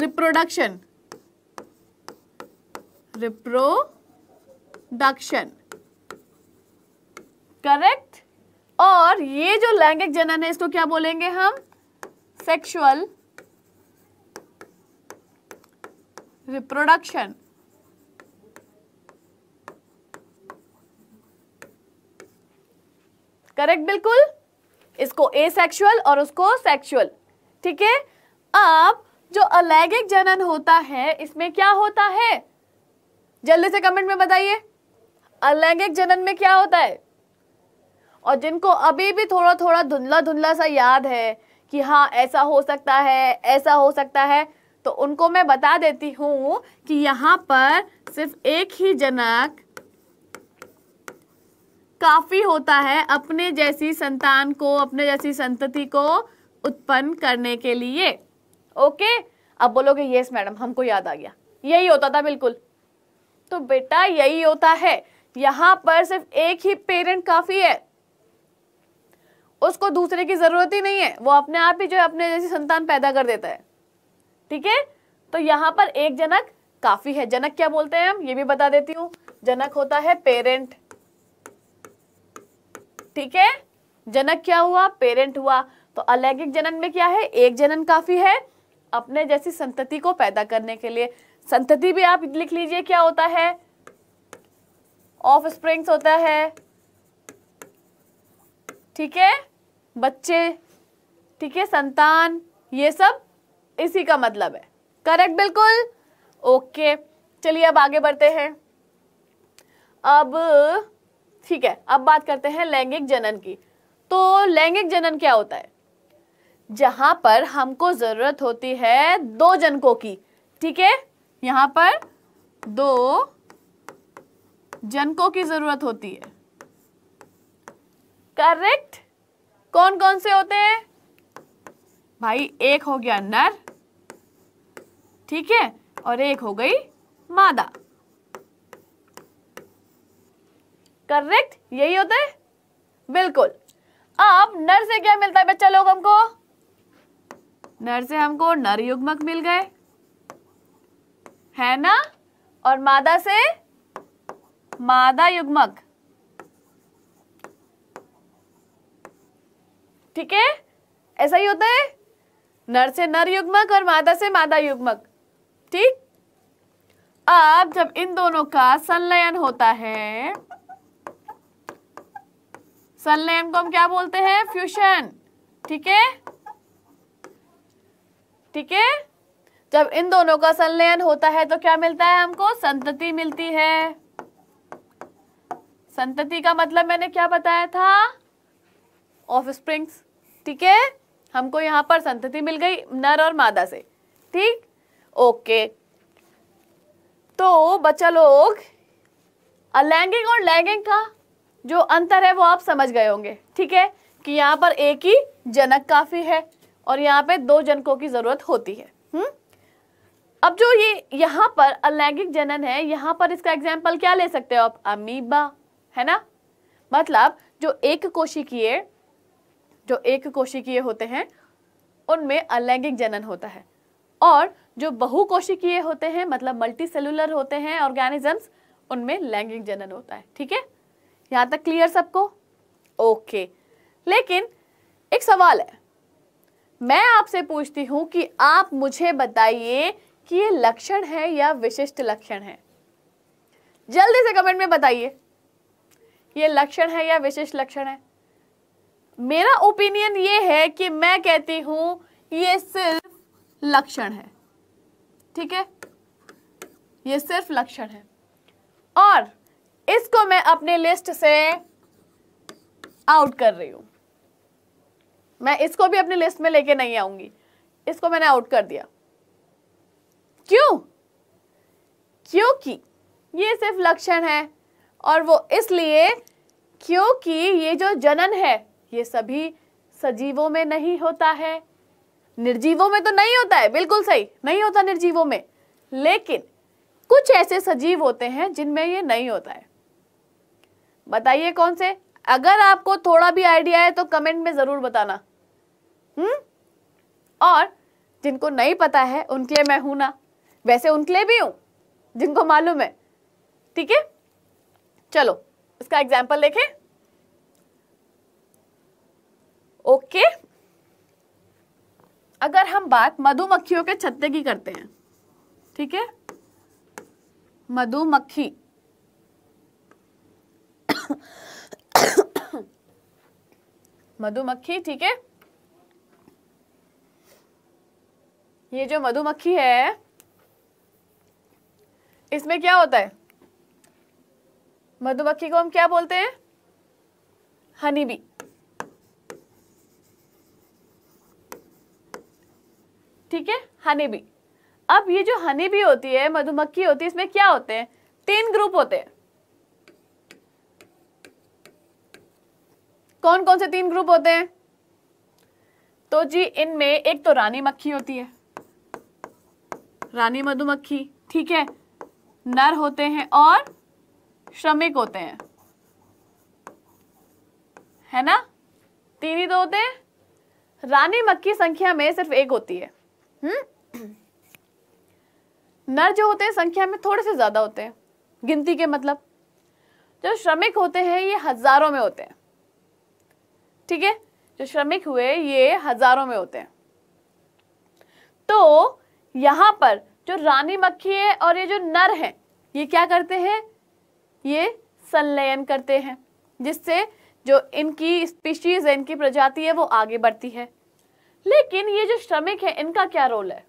रिप्रोडक्शन करेक्ट और ये जो लैंगिक जनन है इसको क्या बोलेंगे हम सेक्सुअल रिप्रोडक्शन करेक्ट बिल्कुल इसको एसेक्सुअल और उसको सेक्सुअल ठीक है अब जो अलैगिक जनन होता है इसमें क्या होता है जल्दी से कमेंट में बताइए अलैंगिक जनन में क्या होता है और जिनको अभी भी थोड़ा थोड़ा धुंधला धुंधला सा याद है कि हाँ ऐसा हो सकता है ऐसा हो सकता है तो उनको मैं बता देती हूँ कि यहाँ पर सिर्फ एक ही जनक काफ़ी होता है अपने जैसी संतान को अपने जैसी संतति को उत्पन्न करने के लिए ओके अब बोलोगे यस मैडम हमको याद आ गया यही होता था बिल्कुल तो बेटा यही होता है यहां पर सिर्फ एक ही पेरेंट काफ़ी है उसको दूसरे की ज़रूरत ही नहीं है वो अपने आप ही जो है अपने जैसी संतान पैदा कर देता है ठीक है तो यहां पर एक जनक काफ़ी है जनक क्या बोलते हैं हम ये भी बता देती हूँ जनक होता है पेरेंट ठीक है जनक क्या हुआ पेरेंट हुआ तो अलैंगिक जनन में क्या है एक जनन काफी है अपने जैसी संतति को पैदा करने के लिए संतति भी आप लिख लीजिए क्या होता है ऑफ स्प्रिंग्स होता है ठीक है बच्चे ठीक है संतान ये सब इसी का मतलब है करेक्ट बिल्कुल ओके चलिए अब आगे बढ़ते हैं अब ठीक है अब बात करते हैं लैंगिक जनन की तो लैंगिक जनन क्या होता है जहां पर हमको जरूरत होती है दो जनकों की ठीक है यहां पर दो जनकों की जरूरत होती है करेक्ट कौन कौन से होते हैं भाई एक हो गया नर ठीक है और एक हो गई मादा करेक्ट यही होता है बिल्कुल अब नर से क्या मिलता है बच्चा लोग हमको नर से हमको नर युग्मक मिल गए है ना और मादा से मादा युग्मक ठीक है ऐसा ही होता है नर से नर युग्मक और मादा से मादा युग्मक ठीक अब जब इन दोनों का संलयन होता है संलयन को हम क्या बोलते हैं फ्यूशन ठीक है ठीक है जब इन दोनों का संलयन होता है तो क्या मिलता है हमको संतति मिलती है संतति का मतलब मैंने क्या बताया था ऑफ स्प्रिंग्स ठीक है हमको यहां पर संतति मिल गई नर और मादा से ठीक ओके तो बच्चा लोग अलैंगिक और लैंगिक का जो अंतर है वो आप समझ गए होंगे ठीक है कि यहाँ पर एक ही जनक काफ़ी है और यहाँ पे दो जनकों की ज़रूरत होती है हुँ? हम्म? अब जो ये यहाँ पर अलैंगिक जनन है यहाँ पर इसका एग्जाम्पल क्या ले सकते हो आप अमीबा है ना मतलब जो एक कोशिकीय जो एक कोशिकीय होते हैं उनमें अलैंगिक जनन होता है और जो बहुकोशिकीय होते हैं मतलब मल्टी सेलुलर होते हैं ऑर्गेनिजम्स उनमें लैंगिक जनन होता है ठीक है यहाँ तक क्लियर सबको ओके लेकिन एक सवाल है मैं आपसे पूछती हूँ कि आप मुझे बताइए कि ये लक्षण है या विशिष्ट लक्षण है जल्दी से कमेंट में बताइए ये लक्षण है या विशिष्ट लक्षण है मेरा ओपिनियन ये है कि मैं कहती हूँ ये सिर्फ लक्षण है ठीक है ये सिर्फ लक्षण है और इसको मैं अपने लिस्ट से आउट कर रही हूं मैं इसको भी अपनी लिस्ट में लेके नहीं आऊंगी इसको मैंने आउट कर दिया क्यों क्योंकि ये सिर्फ लक्षण है और वो इसलिए क्योंकि ये जो जनन है ये सभी सजीवों में नहीं होता है निर्जीवों में तो नहीं होता है बिल्कुल सही नहीं होता निर्जीवों में लेकिन कुछ ऐसे सजीव होते हैं जिनमें ये नहीं होता है बताइए कौन से अगर आपको थोड़ा भी आइडिया है तो कमेंट में ज़रूर बताना हम्म और जिनको नहीं पता है उनके लिए मैं हूं ना वैसे उनके लिए भी हूं जिनको मालूम है ठीक है चलो इसका एग्जाम्पल देखें ओके अगर हम बात मधुमक्खियों के छत्ते की करते हैं ठीक है मधुमक्खी मधुमक्खी ठीक है ये जो मधुमक्खी है इसमें क्या होता है मधुमक्खी को हम क्या बोलते हैं हनी बी ठीक है हनी बी अब ये जो हनी बी होती है मधुमक्खी होती है इसमें क्या होते हैं तीन ग्रुप होते हैं कौन कौन से तीन ग्रुप होते हैं तो जी इनमें एक तो रानी मक्खी होती है रानी मधुमक्खी ठीक है नर होते हैं और श्रमिक होते हैं है ना तीन ही तो होते हैं रानी मक्खी संख्या में सिर्फ एक होती है हम्म नर जो होते हैं संख्या में थोड़े से ज्यादा होते हैं गिनती के मतलब जो श्रमिक होते हैं ये हजारों में होते हैं ठीक है जो श्रमिक हुए ये हजारों में होते हैं तो यहां पर जो रानी मक्खी है और ये जो नर है ये क्या करते हैं ये संलयन करते हैं जिससे जो इनकी स्पीशीज है इनकी प्रजाति है वो आगे बढ़ती है लेकिन ये जो श्रमिक है इनका क्या रोल है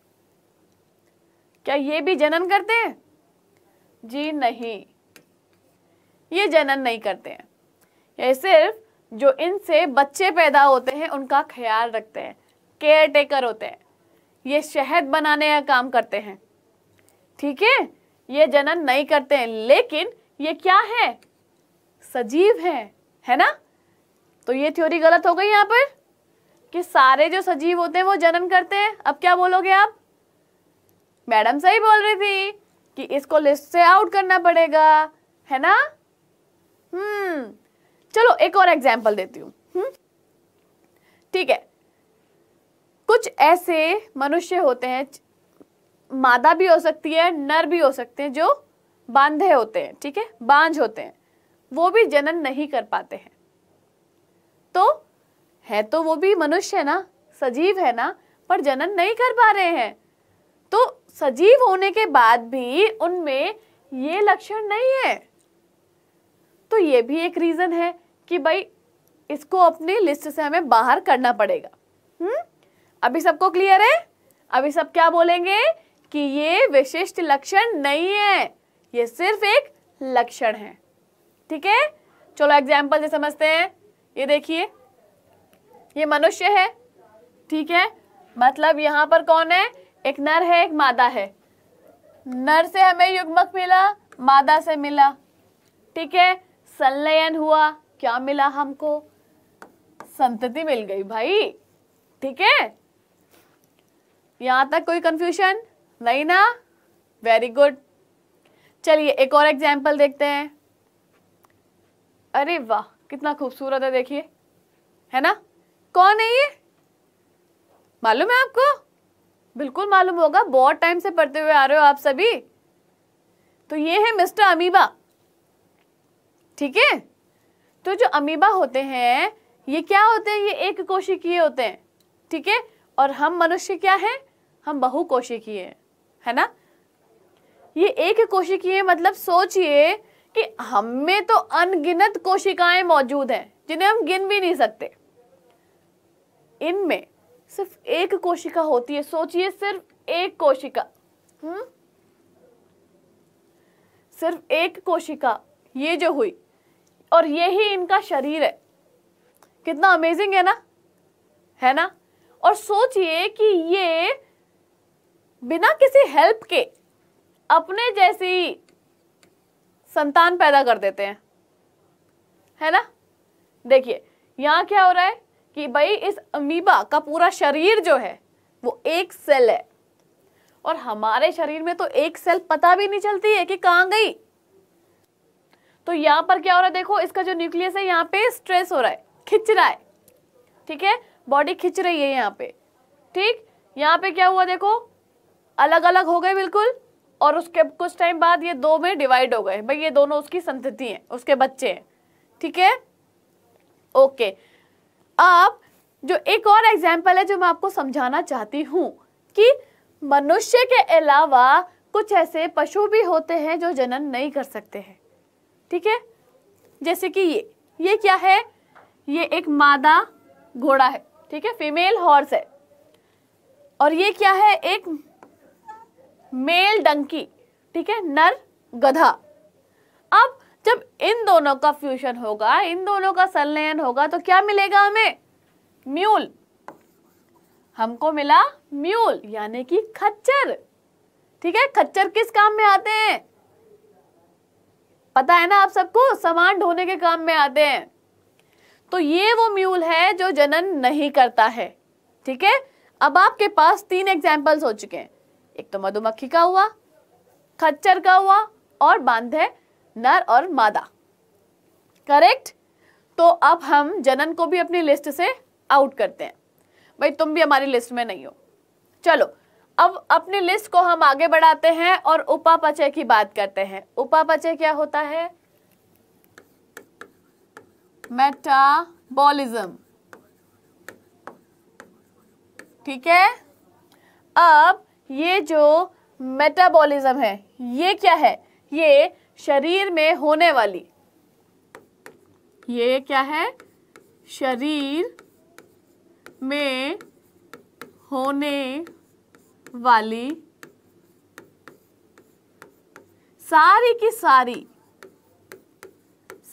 क्या ये भी जनन करते हैं जी नहीं ये जनन नहीं करते हैं ये सिर्फ जो इनसे बच्चे पैदा होते हैं उनका ख्याल रखते हैं केयर टेकर होते हैं ये शहद बनाने का काम करते हैं ठीक है ये जनन नहीं करते हैं लेकिन ये क्या है सजीव है है ना तो ये थ्योरी गलत हो गई यहाँ पर कि सारे जो सजीव होते हैं वो जनन करते हैं अब क्या बोलोगे आप मैडम सही बोल रही थी कि इसको लिस्ट से आउट करना पड़ेगा है ना हम्म चलो एक और एग्जाम्पल देती हूँ हम्म? ठीक है कुछ ऐसे मनुष्य होते हैं मादा भी हो सकती है नर भी हो सकते हैं जो बांधे होते हैं ठीक है बांझ होते हैं वो भी जनन नहीं कर पाते हैं तो है तो वो भी मनुष्य है ना सजीव है ना पर जनन नहीं कर पा रहे हैं तो सजीव होने के बाद भी उनमें ये लक्षण नहीं है तो ये भी एक रीजन है कि भाई इसको अपनी लिस्ट से हमें बाहर करना पड़ेगा हम्म अभी सबको क्लियर है अभी सब क्या बोलेंगे कि ये विशिष्ट लक्षण नहीं है ये सिर्फ एक लक्षण है ठीक है चलो एग्जाम्पल से समझते हैं ये देखिए ये मनुष्य है ठीक है मतलब यहाँ पर कौन है एक नर है एक मादा है नर से हमें युग्मक मिला मादा से मिला ठीक है संलयन हुआ क्या मिला हमको संतति मिल गई भाई ठीक है यहां तक कोई कंफ्यूजन नहीं ना वेरी गुड चलिए एक और एग्जाम्पल देखते हैं अरे वाह कितना खूबसूरत है देखिए है ना कौन है ये मालूम है आपको बिल्कुल मालूम होगा बहुत टाइम से पढ़ते हुए आ रहे हो आप सभी तो ये है मिस्टर अमीबा ठीक है तो जो अमीबा होते हैं ये क्या होते हैं ये एक कोशिकीय होते हैं ठीक है और हम मनुष्य क्या है हम बहु कोशिकीय है, है ना ये एक कोशिकीय मतलब सोचिए कि हम में तो अनगिनत कोशिकाएं मौजूद हैं जिन्हें हम गिन भी नहीं सकते इनमें सिर्फ एक कोशिका होती है सोचिए सिर्फ एक कोशिका हम्म सिर्फ एक कोशिका ये जो हुई और यही इनका शरीर है कितना अमेजिंग है ना है ना और सोचिए कि ये बिना किसी हेल्प के अपने जैसी संतान पैदा कर देते हैं है ना देखिए यहाँ क्या हो रहा है कि भाई इस अमीबा का पूरा शरीर जो है वो एक सेल है और हमारे शरीर में तो एक सेल पता भी नहीं चलती है कि कहाँ गई तो यहां पर क्या हो रहा है देखो इसका जो न्यूक्लियस है यहाँ पे स्ट्रेस हो रहा है खिंच रहा है ठीक है बॉडी खिंच रही है यहाँ पे ठीक यहाँ पे क्या हुआ देखो अलग अलग हो गए बिल्कुल और उसके कुछ टाइम बाद ये दो में डिवाइड हो गए भाई ये दोनों उसकी संतति हैं उसके बच्चे हैं ठीक है ओके अब जो एक और एग्जाम्पल है जो मैं आपको समझाना चाहती हूँ कि मनुष्य के अलावा कुछ ऐसे पशु भी होते हैं जो जनन नहीं कर सकते हैं ठीक है जैसे कि ये ये क्या है ये एक मादा घोड़ा है ठीक है फीमेल हॉर्स है और ये क्या है एक मेल डंकी ठीक है नर गधा अब जब इन दोनों का फ्यूजन होगा इन दोनों का संलयन होगा तो क्या मिलेगा हमें म्यूल हमको मिला म्यूल यानी कि खच्चर ठीक है खच्चर किस काम में आते हैं पता है ना आप सबको सामान ढोने के काम में आते हैं तो ये वो म्यूल है जो जनन नहीं करता है ठीक है अब आपके पास तीन एग्जाम्पल्स हो चुके हैं एक तो मधुमक्खी का हुआ खच्चर का हुआ और बांध है नर और मादा करेक्ट तो अब हम जनन को भी अपनी लिस्ट से आउट करते हैं भाई तुम भी हमारी लिस्ट में नहीं हो चलो अब अपनी लिस्ट को हम आगे बढ़ाते हैं और उपापचय की बात करते हैं उपापचय क्या होता है मेटाबॉलिज्म ठीक है अब ये जो मेटाबॉलिज्म है ये क्या है ये शरीर में होने वाली ये क्या है शरीर में होने वाली सारी की सारी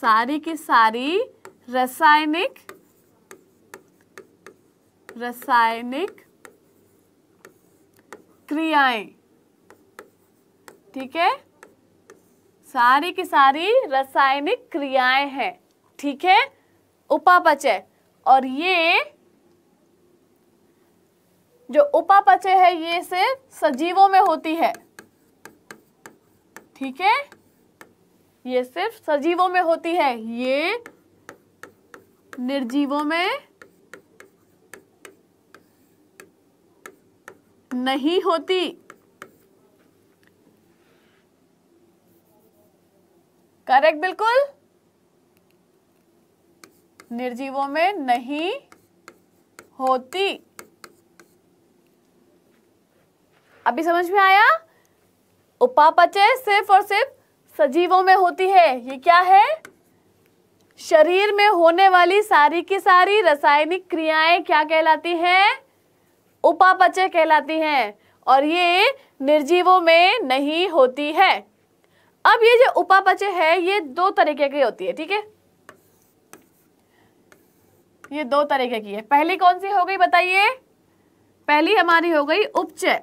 सारी की सारी रासायनिक रासायनिक क्रियाएं ठीक है सारी की सारी रासायनिक क्रियाएं हैं ठीक है उपापचय और ये जो उपापचय है ये सिर्फ सजीवों में होती है ठीक है ये सिर्फ सजीवों में होती है ये निर्जीवों में नहीं होती करेक्ट बिल्कुल निर्जीवों में नहीं होती अभी समझ में आया उपापचय सिर्फ और सिर्फ सजीवों में होती है ये क्या है शरीर में होने वाली सारी की सारी रासायनिक क्रियाएं क्या कहलाती हैं उपापचय कहलाती हैं और ये निर्जीवों में नहीं होती है अब ये जो उपापचय है ये दो तरीके की होती है ठीक है ये दो तरीके की है पहली कौन सी हो गई बताइए पहली हमारी हो गई उपचय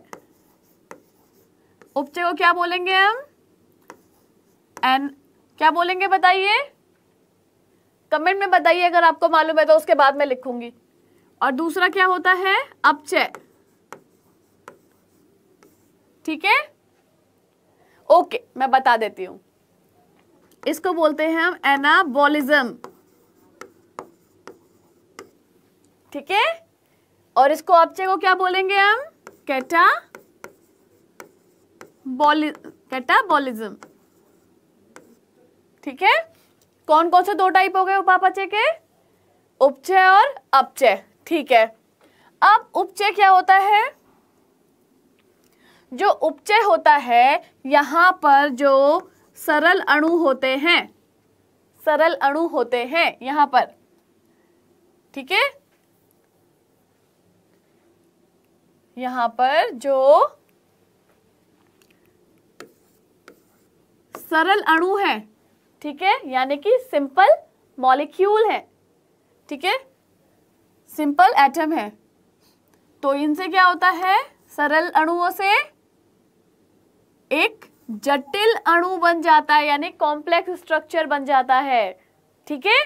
उपचय को क्या बोलेंगे हम एन क्या बोलेंगे बताइए कमेंट में बताइए अगर आपको मालूम है तो उसके बाद मैं लिखूंगी और दूसरा क्या होता है अपचय ठीक है ओके मैं बता देती हूं इसको बोलते हैं हम एनाबॉलिज्म ठीक है और इसको अपचय को क्या बोलेंगे हम कैटा कैटाबॉलिज्म ठीक है कौन कौन से दो टाइप हो गए उपापचय के उपचय और अपचय ठीक है अब उपचय क्या होता है जो उपचय होता है यहां पर जो सरल अणु होते हैं सरल अणु होते हैं यहां पर ठीक है यहां पर जो सरल अणु है ठीक है यानी कि सिंपल मॉलिक्यूल है ठीक है सिंपल एटम है तो इनसे क्या होता है सरल अणुओं से एक जटिल अणु बन जाता है यानी कॉम्प्लेक्स स्ट्रक्चर बन जाता है ठीक है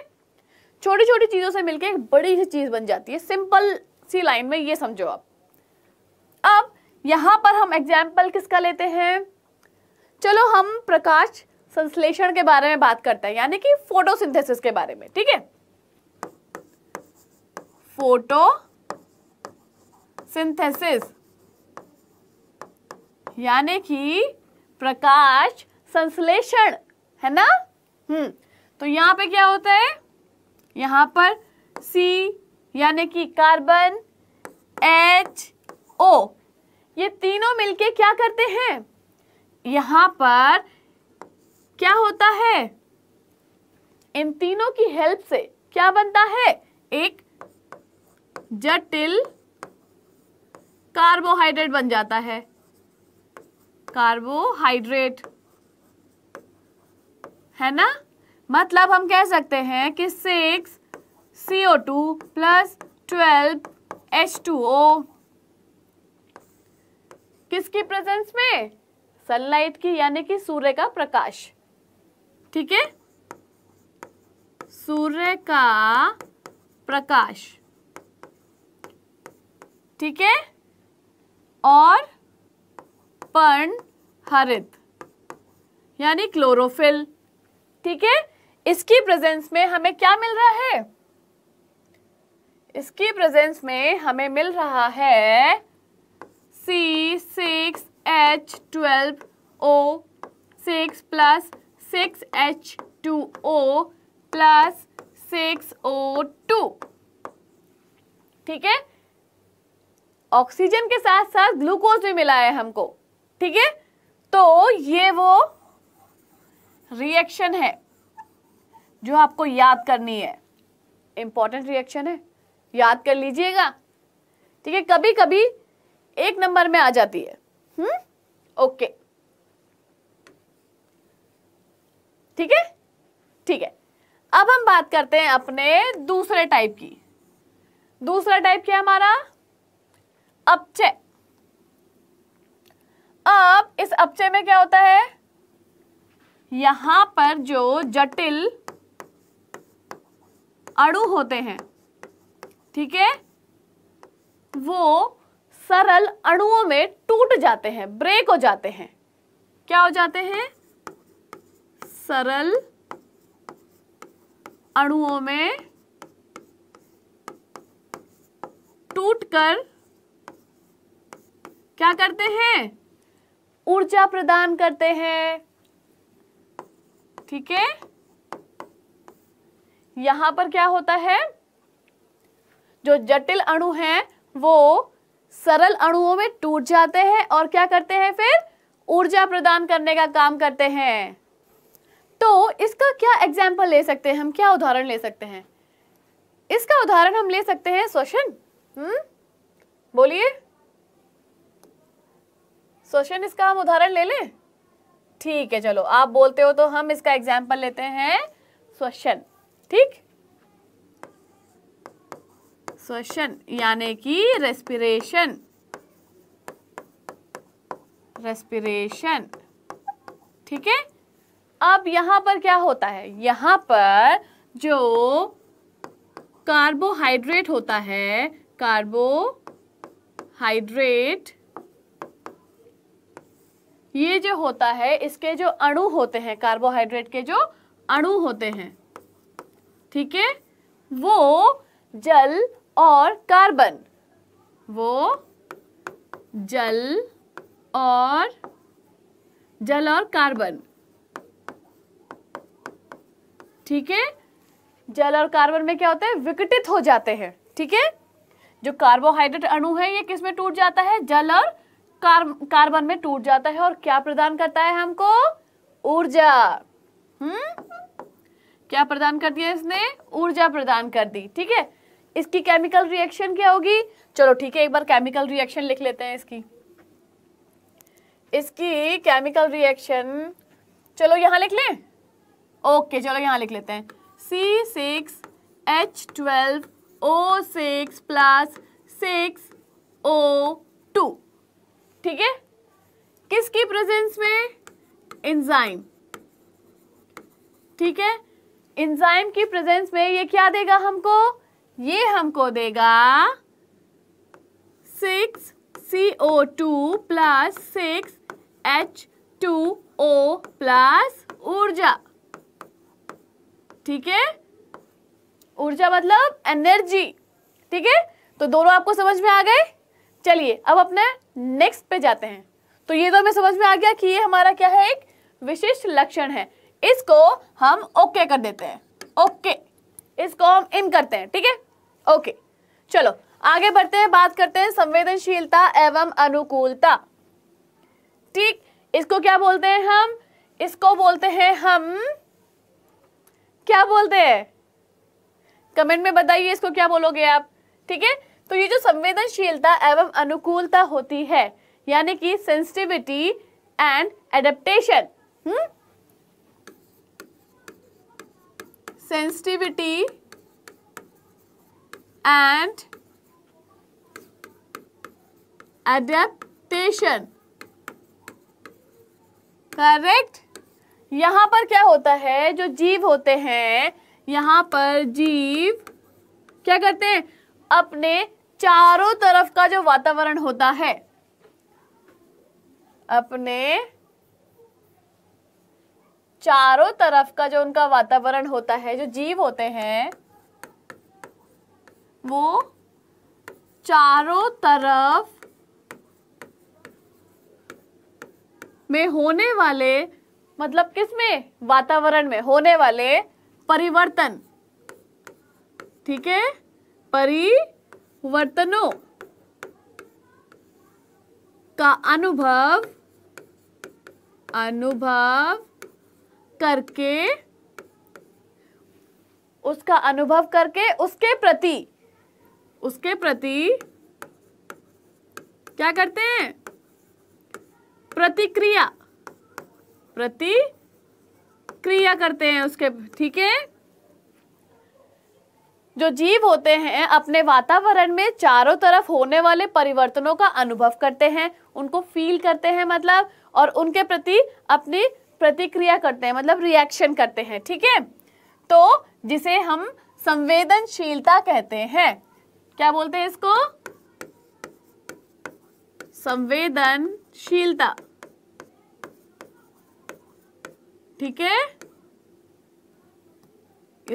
छोटी छोटी चीजों से मिलकर एक बड़ी सी चीज बन जाती है सिंपल सी लाइन में ये समझो आप अब यहां पर हम एग्जाम्पल किसका लेते हैं चलो हम प्रकाश संश्लेषण के बारे में बात करते हैं यानी कि फोटोसिंथेसिस के बारे में ठीक है फोटो सिंथेसिस यानी कि प्रकाश संश्लेषण है ना हम्म तो यहां पे क्या होता है यहां पर C यानी कि कार्बन H O ये तीनों मिलके क्या करते हैं यहाँ पर क्या होता है इन तीनों की हेल्प से क्या बनता है एक जटिल कार्बोहाइड्रेट बन जाता है कार्बोहाइड्रेट है ना मतलब हम कह सकते हैं कि six C O two plus twelve H two O किसकी प्रेजेंस में सनलाइट की यानी कि सूर्य का प्रकाश ठीक है सूर्य का प्रकाश ठीक है और पर्ण हरित यानी क्लोरोफिल ठीक है इसकी प्रेजेंस में हमें क्या मिल रहा है इसकी प्रेजेंस में हमें मिल रहा है C six H twelve O six plus six H two O plus six O two ठीक है ऑक्सीजन के साथ साथ ग्लूकोज भी मिला है हमको ठीक है तो ये वो रिएक्शन है जो आपको याद करनी है इंपॉर्टेंट रिएक्शन है याद कर लीजिएगा ठीक है कभी कभी एक नंबर में आ जाती है हम्म ओके ठीक है ठीक है अब हम बात करते हैं अपने दूसरे टाइप की दूसरा टाइप क्या है हमारा अपचय अब इस अपचय में क्या होता है यहां पर जो जटिल अणु होते हैं ठीक है वो सरल अणुओं में टूट जाते हैं ब्रेक हो जाते हैं क्या हो जाते हैं सरल अणुओं में टूटकर क्या करते हैं ऊर्जा प्रदान करते हैं ठीक है यहां पर क्या होता है जो जटिल अणु हैं वो सरल अणुओं में टूट जाते हैं और क्या करते हैं फिर ऊर्जा प्रदान करने का काम करते हैं तो इसका क्या एग्जाम्पल ले सकते हैं हम क्या उदाहरण ले सकते हैं इसका उदाहरण हम ले सकते हैं श्वसन हम्म बोलिए श्वसन इसका हम उदाहरण ले लें ठीक है चलो आप बोलते हो तो हम इसका एग्जाम्पल लेते हैं श्वसन ठीक श्वसन यानी कि रेस्पिरेशन रेस्पिरेशन ठीक है अब यहां पर क्या होता है यहां पर जो कार्बोहाइड्रेट होता है कार्बोहाइड्रेट ये जो होता है इसके जो अणु होते हैं कार्बोहाइड्रेट के जो अणु होते हैं ठीक है वो जल और कार्बन वो जल और जल और कार्बन ठीक है जल और कार्बन में क्या होता है विकटित हो जाते हैं ठीक है जो कार्बोहाइड्रेट अणु है ये किस में टूट जाता है जल और कार, कार्बन में टूट जाता है और क्या प्रदान करता है हमको ऊर्जा हम्म क्या प्रदान कर दिया इसने ऊर्जा प्रदान कर दी ठीक है इसकी केमिकल रिएक्शन क्या होगी चलो ठीक है एक बार केमिकल रिएक्शन लिख लेते हैं इसकी इसकी केमिकल रिएक्शन चलो यहां लिख लें ओके चलो यहां लिख लेते हैं C six H twelve O six plus six O two ठीक है किसकी प्रेजेंस में इंजाइम ठीक है इंजाइम की प्रेजेंस में ये क्या देगा हमको ये हमको देगा six C O two plus six H two O plus ऊर्जा ठीक है ऊर्जा मतलब एनर्जी ठीक है तो दोनों आपको समझ में आ गए चलिए अब अपने नेक्स्ट पे जाते हैं तो ये तो हमें समझ में आ गया कि ये हमारा क्या है एक विशिष्ट लक्षण है इसको हम ओके okay कर देते हैं ओके okay. इसको हम इन करते हैं ठीक है ओके चलो आगे बढ़ते हैं बात करते हैं संवेदनशीलता एवं अनुकूलता ठीक इसको क्या बोलते हैं हम इसको बोलते हैं हम क्या बोलते हैं कमेंट में बताइए इसको क्या बोलोगे आप ठीक है तो ये जो संवेदनशीलता एवं अनुकूलता होती है यानी कि sensitivity and adaptation sensitivity and adaptation correct यहां पर क्या होता है जो जीव होते हैं यहां पर जीव क्या करते हैं अपने चारों तरफ का जो वातावरण होता है अपने चारों तरफ का जो उनका वातावरण होता है जो जीव होते हैं वो चारों तरफ में होने वाले मतलब किस में वातावरण में होने वाले परिवर्तन ठीक है परिवर्तनों का अनुभव अनुभव करके उसका अनुभव करके उसके प्रति उसके प्रति क्या करते हैं प्रतिक्रिया प्रतिक्रिया करते हैं उसके ठीक है जो जीव होते हैं अपने वातावरण में चारों तरफ होने वाले परिवर्तनों का अनुभव करते हैं उनको फील करते हैं मतलब और उनके प्रति अपनी प्रतिक्रिया करते हैं मतलब रिएक्शन करते हैं ठीक है तो जिसे हम संवेदनशीलता कहते हैं क्या बोलते हैं इसको संवेदनशीलता ठीक है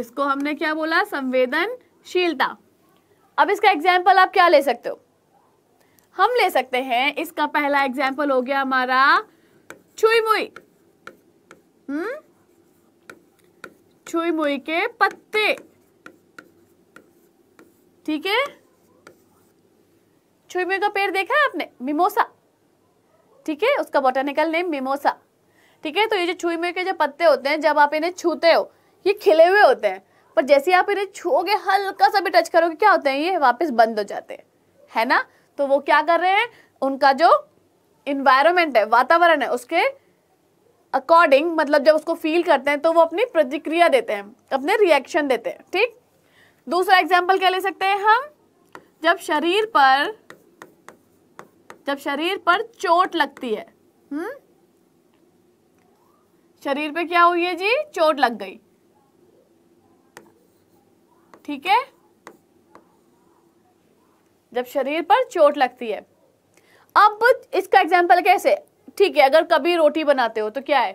इसको हमने क्या बोला संवेदनशीलता अब इसका एग्जाम्पल आप क्या ले सकते हो हम ले सकते हैं इसका पहला एग्जाम्पल हो गया हमारा छुई मुई हम्म छुई मुई के पत्ते ठीक है छुईमुई का पेड़ देखा है आपने मिमोसा ठीक है उसका बोटानिकल नेम मिमोसा ठीक है तो ये जो छुईमे के जो पत्ते होते हैं जब आप इन्हें छूते हो ये खिले हुए होते हैं पर जैसे आप इन्हें छूओगे हल्का सा भी टच करोगे क्या होते हैं ये वापस बंद हो जाते हैं है ना तो वो क्या कर रहे हैं उनका जो इन्वायरमेंट है वातावरण है उसके अकॉर्डिंग मतलब जब उसको फील करते हैं तो वो अपनी प्रतिक्रिया देते हैं अपने रिएक्शन देते हैं ठीक दूसरा एग्जाम्पल क्या ले सकते हैं हम जब शरीर पर जब शरीर पर चोट लगती है हम्म शरीर पे क्या हुई है जी चोट लग गई ठीक है जब शरीर पर चोट लगती है अब इसका एग्जाम्पल कैसे ठीक है अगर कभी रोटी बनाते हो तो क्या है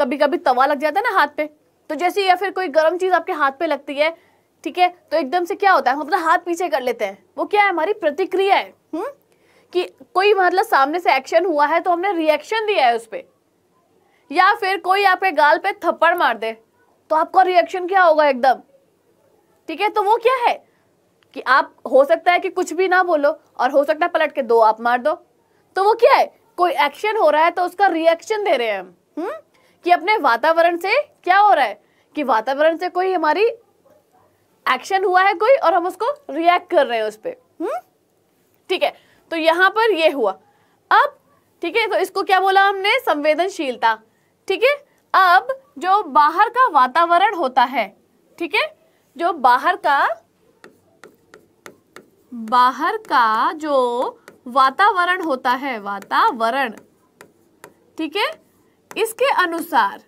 कभी कभी तवा लग जाता है ना हाथ पे तो जैसे या फिर कोई गर्म चीज आपके हाथ पे लगती है ठीक है तो एकदम से क्या होता है हम अपना हाथ पीछे कर लेते हैं वो क्या है हमारी प्रतिक्रिया है हुँ? हम्म? कि कोई मतलब सामने से एक्शन हुआ है तो हमने रिएक्शन दिया है उस पर या फिर कोई आपके गाल पे थप्पड़ मार दे तो आपका रिएक्शन क्या होगा एकदम ठीक है तो वो क्या है कि आप हो सकता है कि कुछ भी ना बोलो और हो सकता है पलट के दो आप मार दो तो वो क्या है कोई एक्शन हो रहा है तो उसका रिएक्शन दे रहे हैं हम हुँ? हम्म? कि अपने वातावरण से क्या हो रहा है कि वातावरण से कोई हमारी एक्शन हुआ है कोई और हम उसको रिएक्ट कर रहे हैं उस पर हम्म? ठीक है तो यहाँ पर ये हुआ अब ठीक है तो इसको क्या बोला हमने संवेदनशीलता ठीक है अब जो बाहर का वातावरण होता है ठीक है जो बाहर का बाहर का जो वातावरण होता है वातावरण ठीक है इसके अनुसार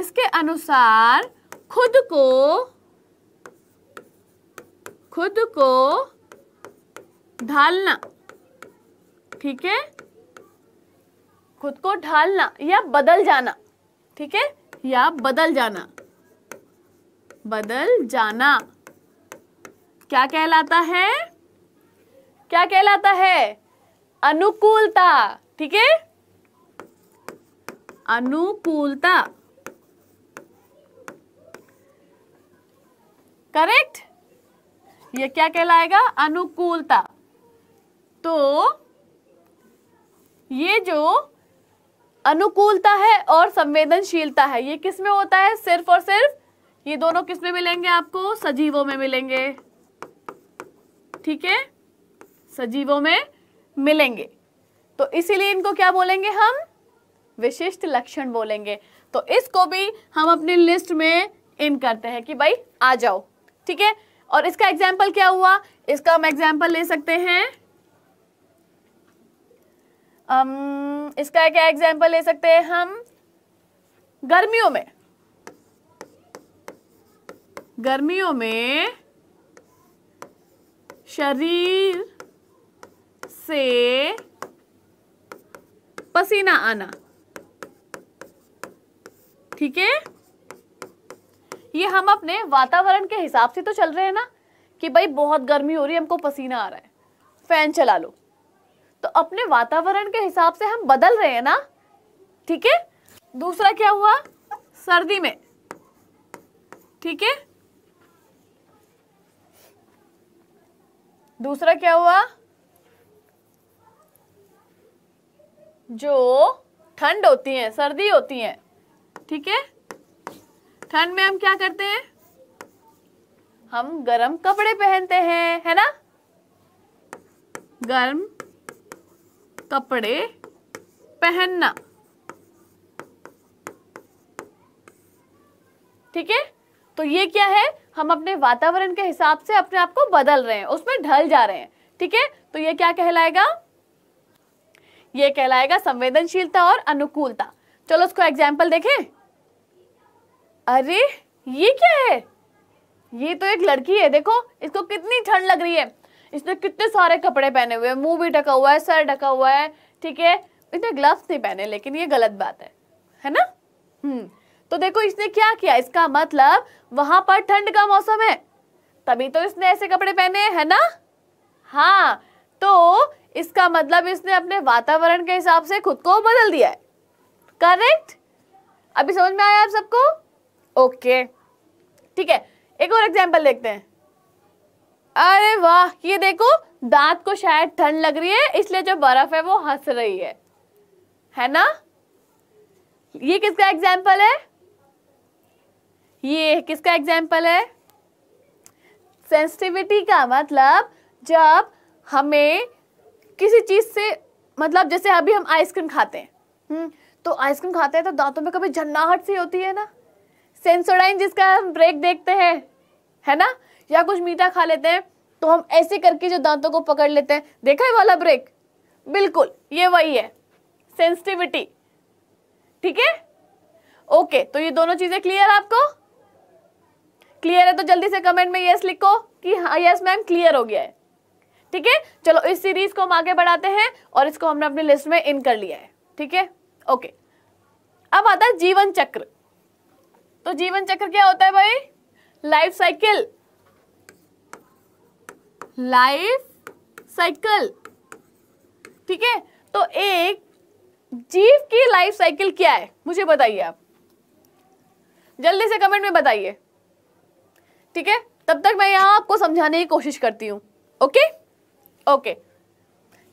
इसके अनुसार खुद को खुद को ढालना ठीक है खुद को ढालना या बदल जाना ठीक है या बदल जाना बदल जाना क्या कहलाता है क्या कहलाता है अनुकूलता ठीक है अनुकूलता करेक्ट ये क्या कहलाएगा अनुकूलता तो ये जो अनुकूलता है और संवेदनशीलता है ये किस में होता है सिर्फ और सिर्फ ये दोनों किस में मिलेंगे आपको सजीवों में मिलेंगे ठीक है सजीवों में मिलेंगे तो इसीलिए इनको क्या बोलेंगे हम विशिष्ट लक्षण बोलेंगे तो इसको भी हम अपनी लिस्ट में इन करते हैं कि भाई आ जाओ ठीक है और इसका एग्जाम्पल क्या हुआ इसका हम एग्जाम्पल ले सकते हैं अम, इसका क्या एग्जाम्पल ले सकते हैं हम गर्मियों में गर्मियों में शरीर से पसीना आना ठीक है ये हम अपने वातावरण के हिसाब से तो चल रहे हैं ना कि भाई बहुत गर्मी हो रही है हमको पसीना आ रहा है फैन चला लो तो अपने वातावरण के हिसाब से हम बदल रहे हैं ना ठीक है दूसरा क्या हुआ सर्दी में ठीक है दूसरा क्या हुआ जो ठंड होती है सर्दी होती है ठीक है ठंड में हम क्या करते हैं हम गर्म कपड़े पहनते हैं है ना गर्म कपड़े पहनना ठीक है तो ये क्या है हम अपने वातावरण के हिसाब से अपने आप को बदल रहे हैं उसमें ढल जा रहे हैं ठीक है तो ये क्या कहलाएगा ये कहलाएगा संवेदनशीलता और अनुकूलता चलो उसको एग्जाम्पल देखें अरे ये क्या है ये तो एक लड़की है देखो इसको कितनी ठंड लग रही है इसने कितने सारे कपड़े पहने हुए हैं मुंह भी ढका हुआ है सर ढका हुआ है ठीक है इसने ग्लव्स नहीं पहने लेकिन ये गलत बात है है ना हम्म तो देखो इसने क्या किया इसका मतलब वहां पर ठंड का मौसम है तभी तो इसने ऐसे कपड़े पहने है ना हाँ तो इसका मतलब इसने अपने वातावरण के हिसाब से खुद को बदल दिया है करेक्ट अभी समझ में आया आप सबको ओके ठीक है एक और एग्जाम्पल देखते हैं अरे वाह ये देखो दांत को शायद ठंड लग रही है इसलिए जो बर्फ है वो हंस रही है है ना ये किसका एग्जाम्पल है ये किसका एग्जाम्पल है सेंसिटिविटी का मतलब जब हमें किसी चीज़ से मतलब जैसे अभी हम आइसक्रीम खाते हैं हम्म, तो आइसक्रीम खाते हैं तो दांतों में कभी झन्नाहट सी होती है ना सेंसोडाइन जिसका हम ब्रेक देखते हैं है ना या कुछ मीठा खा लेते हैं तो हम ऐसे करके जो दांतों को पकड़ लेते हैं देखा है वाला ब्रेक बिल्कुल ये वही है सेंसिटिविटी ठीक है ओके तो ये दोनों चीजें क्लियर आपको क्लियर है तो जल्दी से कमेंट में यस लिखो कि हाँ यस मैम क्लियर हो गया है ठीक है चलो इस सीरीज को हम आगे बढ़ाते हैं और इसको हमने अपनी लिस्ट में इन कर लिया है ठीक है ओके अब आता है जीवन चक्र तो जीवन चक्र क्या होता है भाई लाइफ साइकिल लाइफ साइकिल ठीक है तो एक जीव की लाइफ साइकिल क्या है मुझे बताइए आप जल्दी से कमेंट में बताइए ठीक है तब तक मैं यहां आपको समझाने की कोशिश करती हूं ओके ओके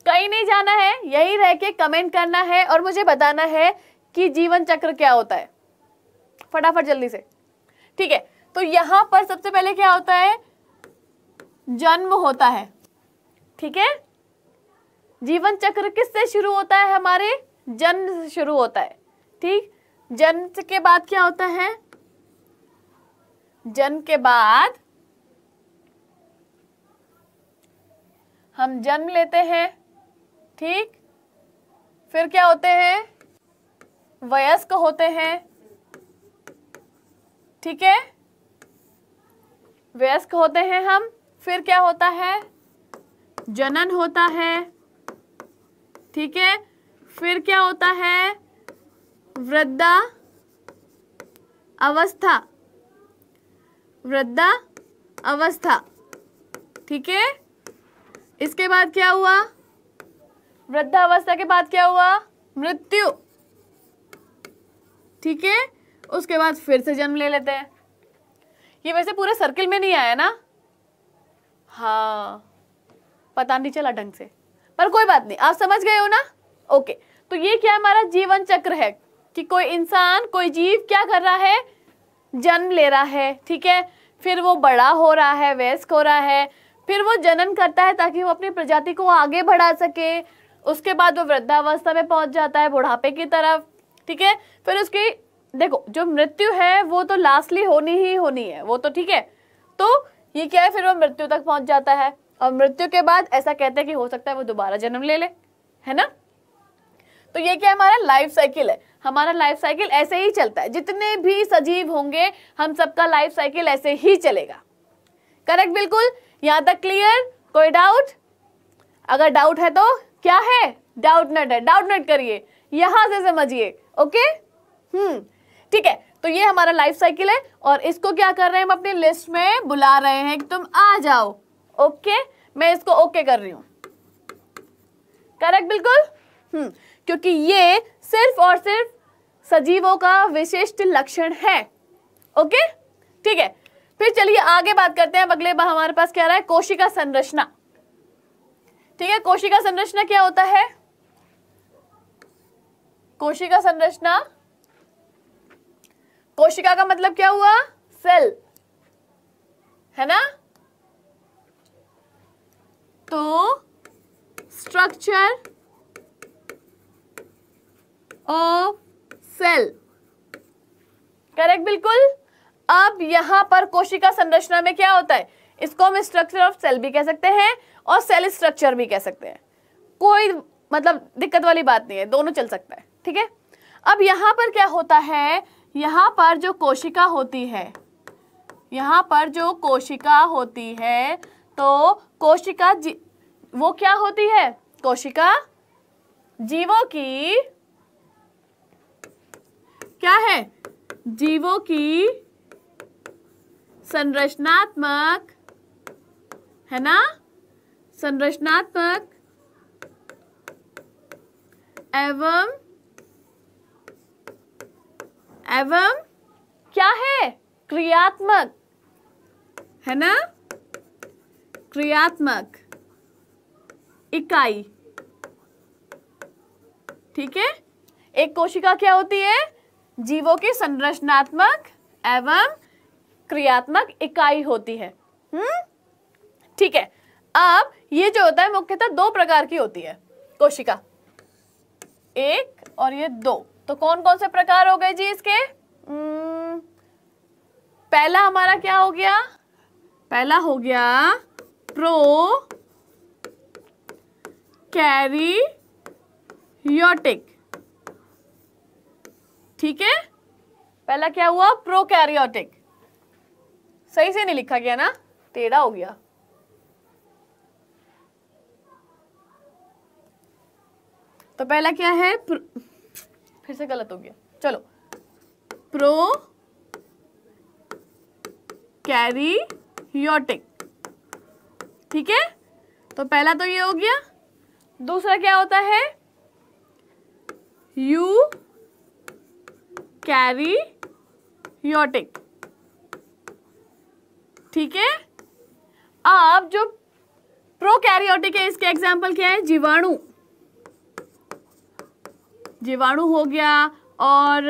कहीं नहीं जाना है यही रह के कमेंट करना है और मुझे बताना है कि जीवन चक्र क्या होता है फटाफट जल्दी से ठीक है तो यहां पर सबसे पहले क्या होता है जन्म होता है ठीक है जीवन चक्र किससे शुरू होता है हमारे जन्म से शुरू होता है ठीक जन्म के बाद क्या होता है जन्म के बाद हम जन्म लेते हैं ठीक फिर क्या होते हैं वयस्क होते हैं ठीक है वयस्क होते हैं हम फिर क्या होता है जनन होता है ठीक है फिर क्या होता है वृद्धा अवस्था वृद्धा अवस्था ठीक है इसके बाद क्या हुआ वृद्धा अवस्था के बाद क्या हुआ मृत्यु ठीक है उसके बाद फिर से जन्म ले लेते हैं ये वैसे पूरे सर्किल में नहीं आया ना हाँ पता नहीं चला ढंग से पर कोई बात नहीं आप समझ गए हो ना ओके तो ये क्या हमारा जीवन चक्र है कि कोई इंसान कोई जीव क्या कर रहा है जन्म ले रहा है ठीक है फिर वो बड़ा हो रहा है व्यस्क हो रहा है फिर वो जनन करता है ताकि वो अपनी प्रजाति को आगे बढ़ा सके उसके बाद वो वृद्धावस्था में पहुंच जाता है बुढ़ापे की तरफ ठीक है फिर उसकी देखो जो मृत्यु है वो तो लास्टली होनी ही होनी है वो तो ठीक है तो ये क्या है फिर वो मृत्यु तक पहुंच जाता है और मृत्यु के बाद ऐसा कहते हैं कि हो सकता है वो दोबारा जन्म ले ले है ना तो ये क्या हमारा लाइफ साइकिल है हमारा लाइफ साइकिल ऐसे ही चलता है जितने भी सजीव होंगे हम सबका लाइफ साइकिल ऐसे ही चलेगा करेक्ट बिल्कुल यहां तक क्लियर कोई डाउट अगर डाउट है तो क्या है डाउट नट है डाउट नट करिए यहां से समझिए ओके हम्म ठीक है तो ये हमारा लाइफ साइकिल है और इसको क्या कर रहे हैं हम अपनी लिस्ट में बुला रहे हैं कि तुम आ जाओ ओके मैं इसको ओके कर रही हूं करेक्ट बिल्कुल हम्म क्योंकि ये सिर्फ और सिर्फ सजीवों का विशिष्ट लक्षण है ओके ठीक है फिर चलिए आगे बात करते हैं अगले बार हमारे पास क्या रहा है कोशिका संरचना ठीक है कोशिका संरचना क्या होता है कोशिका संरचना कोशिका का मतलब क्या हुआ सेल है ना तो स्ट्रक्चर ऑफ सेल करेक्ट बिल्कुल अब यहां पर कोशिका संरचना में क्या होता है इसको हम स्ट्रक्चर ऑफ सेल भी कह सकते हैं और सेल स्ट्रक्चर भी कह सकते हैं कोई मतलब दिक्कत वाली बात नहीं है दोनों चल सकता है ठीक है अब यहां पर क्या होता है यहाँ पर जो कोशिका होती है यहाँ पर जो कोशिका होती है तो कोशिका जी वो क्या होती है कोशिका जीवों की क्या है जीवों की संरचनात्मक है ना संरचनात्मक एवं एवं क्या है क्रियात्मक है ना क्रियात्मक इकाई ठीक है एक कोशिका क्या होती है जीवों की संरचनात्मक एवं क्रियात्मक इकाई होती है हम्म ठीक है अब ये जो होता है मुख्यतः दो प्रकार की होती है कोशिका एक और ये दो तो कौन कौन से प्रकार हो गए जी इसके पहला हमारा क्या हो गया पहला हो गया प्रो कैरी योटिक ठीक है पहला क्या हुआ प्रो कैरियोटिक सही से नहीं लिखा गया ना टेढ़ा हो गया तो पहला क्या है प्र... फिर से गलत हो गया चलो प्रो कैरी योटिक ठीक है तो पहला तो ये हो गया दूसरा क्या होता है यू कैरी योटिक ठीक है अब जो प्रो कैरियोटिक है इसके एग्जाम्पल क्या है जीवाणु जीवाणु हो गया और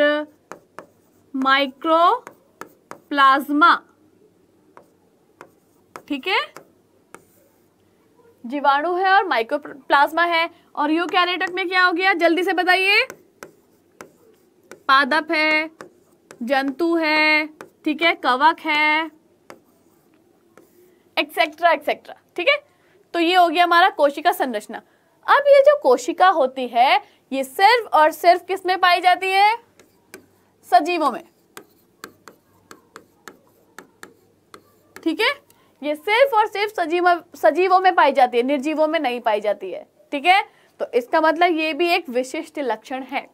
माइक्रो प्लाज्मा ठीक है जीवाणु है और माइक्रो प्लाज्मा है और यू कैरेटक में क्या हो गया जल्दी से बताइए पादप है जंतु है ठीक है कवक है एक्सेट्रा एक्सेट्रा ठीक है तो ये हो गया हमारा कोशिका संरचना अब ये जो कोशिका होती है ये सिर्फ और सिर्फ किस में पाई जाती है सजीवों में ठीक है ये सिर्फ और सिर्फ सजीव सजीवों में पाई जाती है निर्जीवों में नहीं पाई जाती है ठीक है तो इसका मतलब ये भी एक विशिष्ट लक्षण है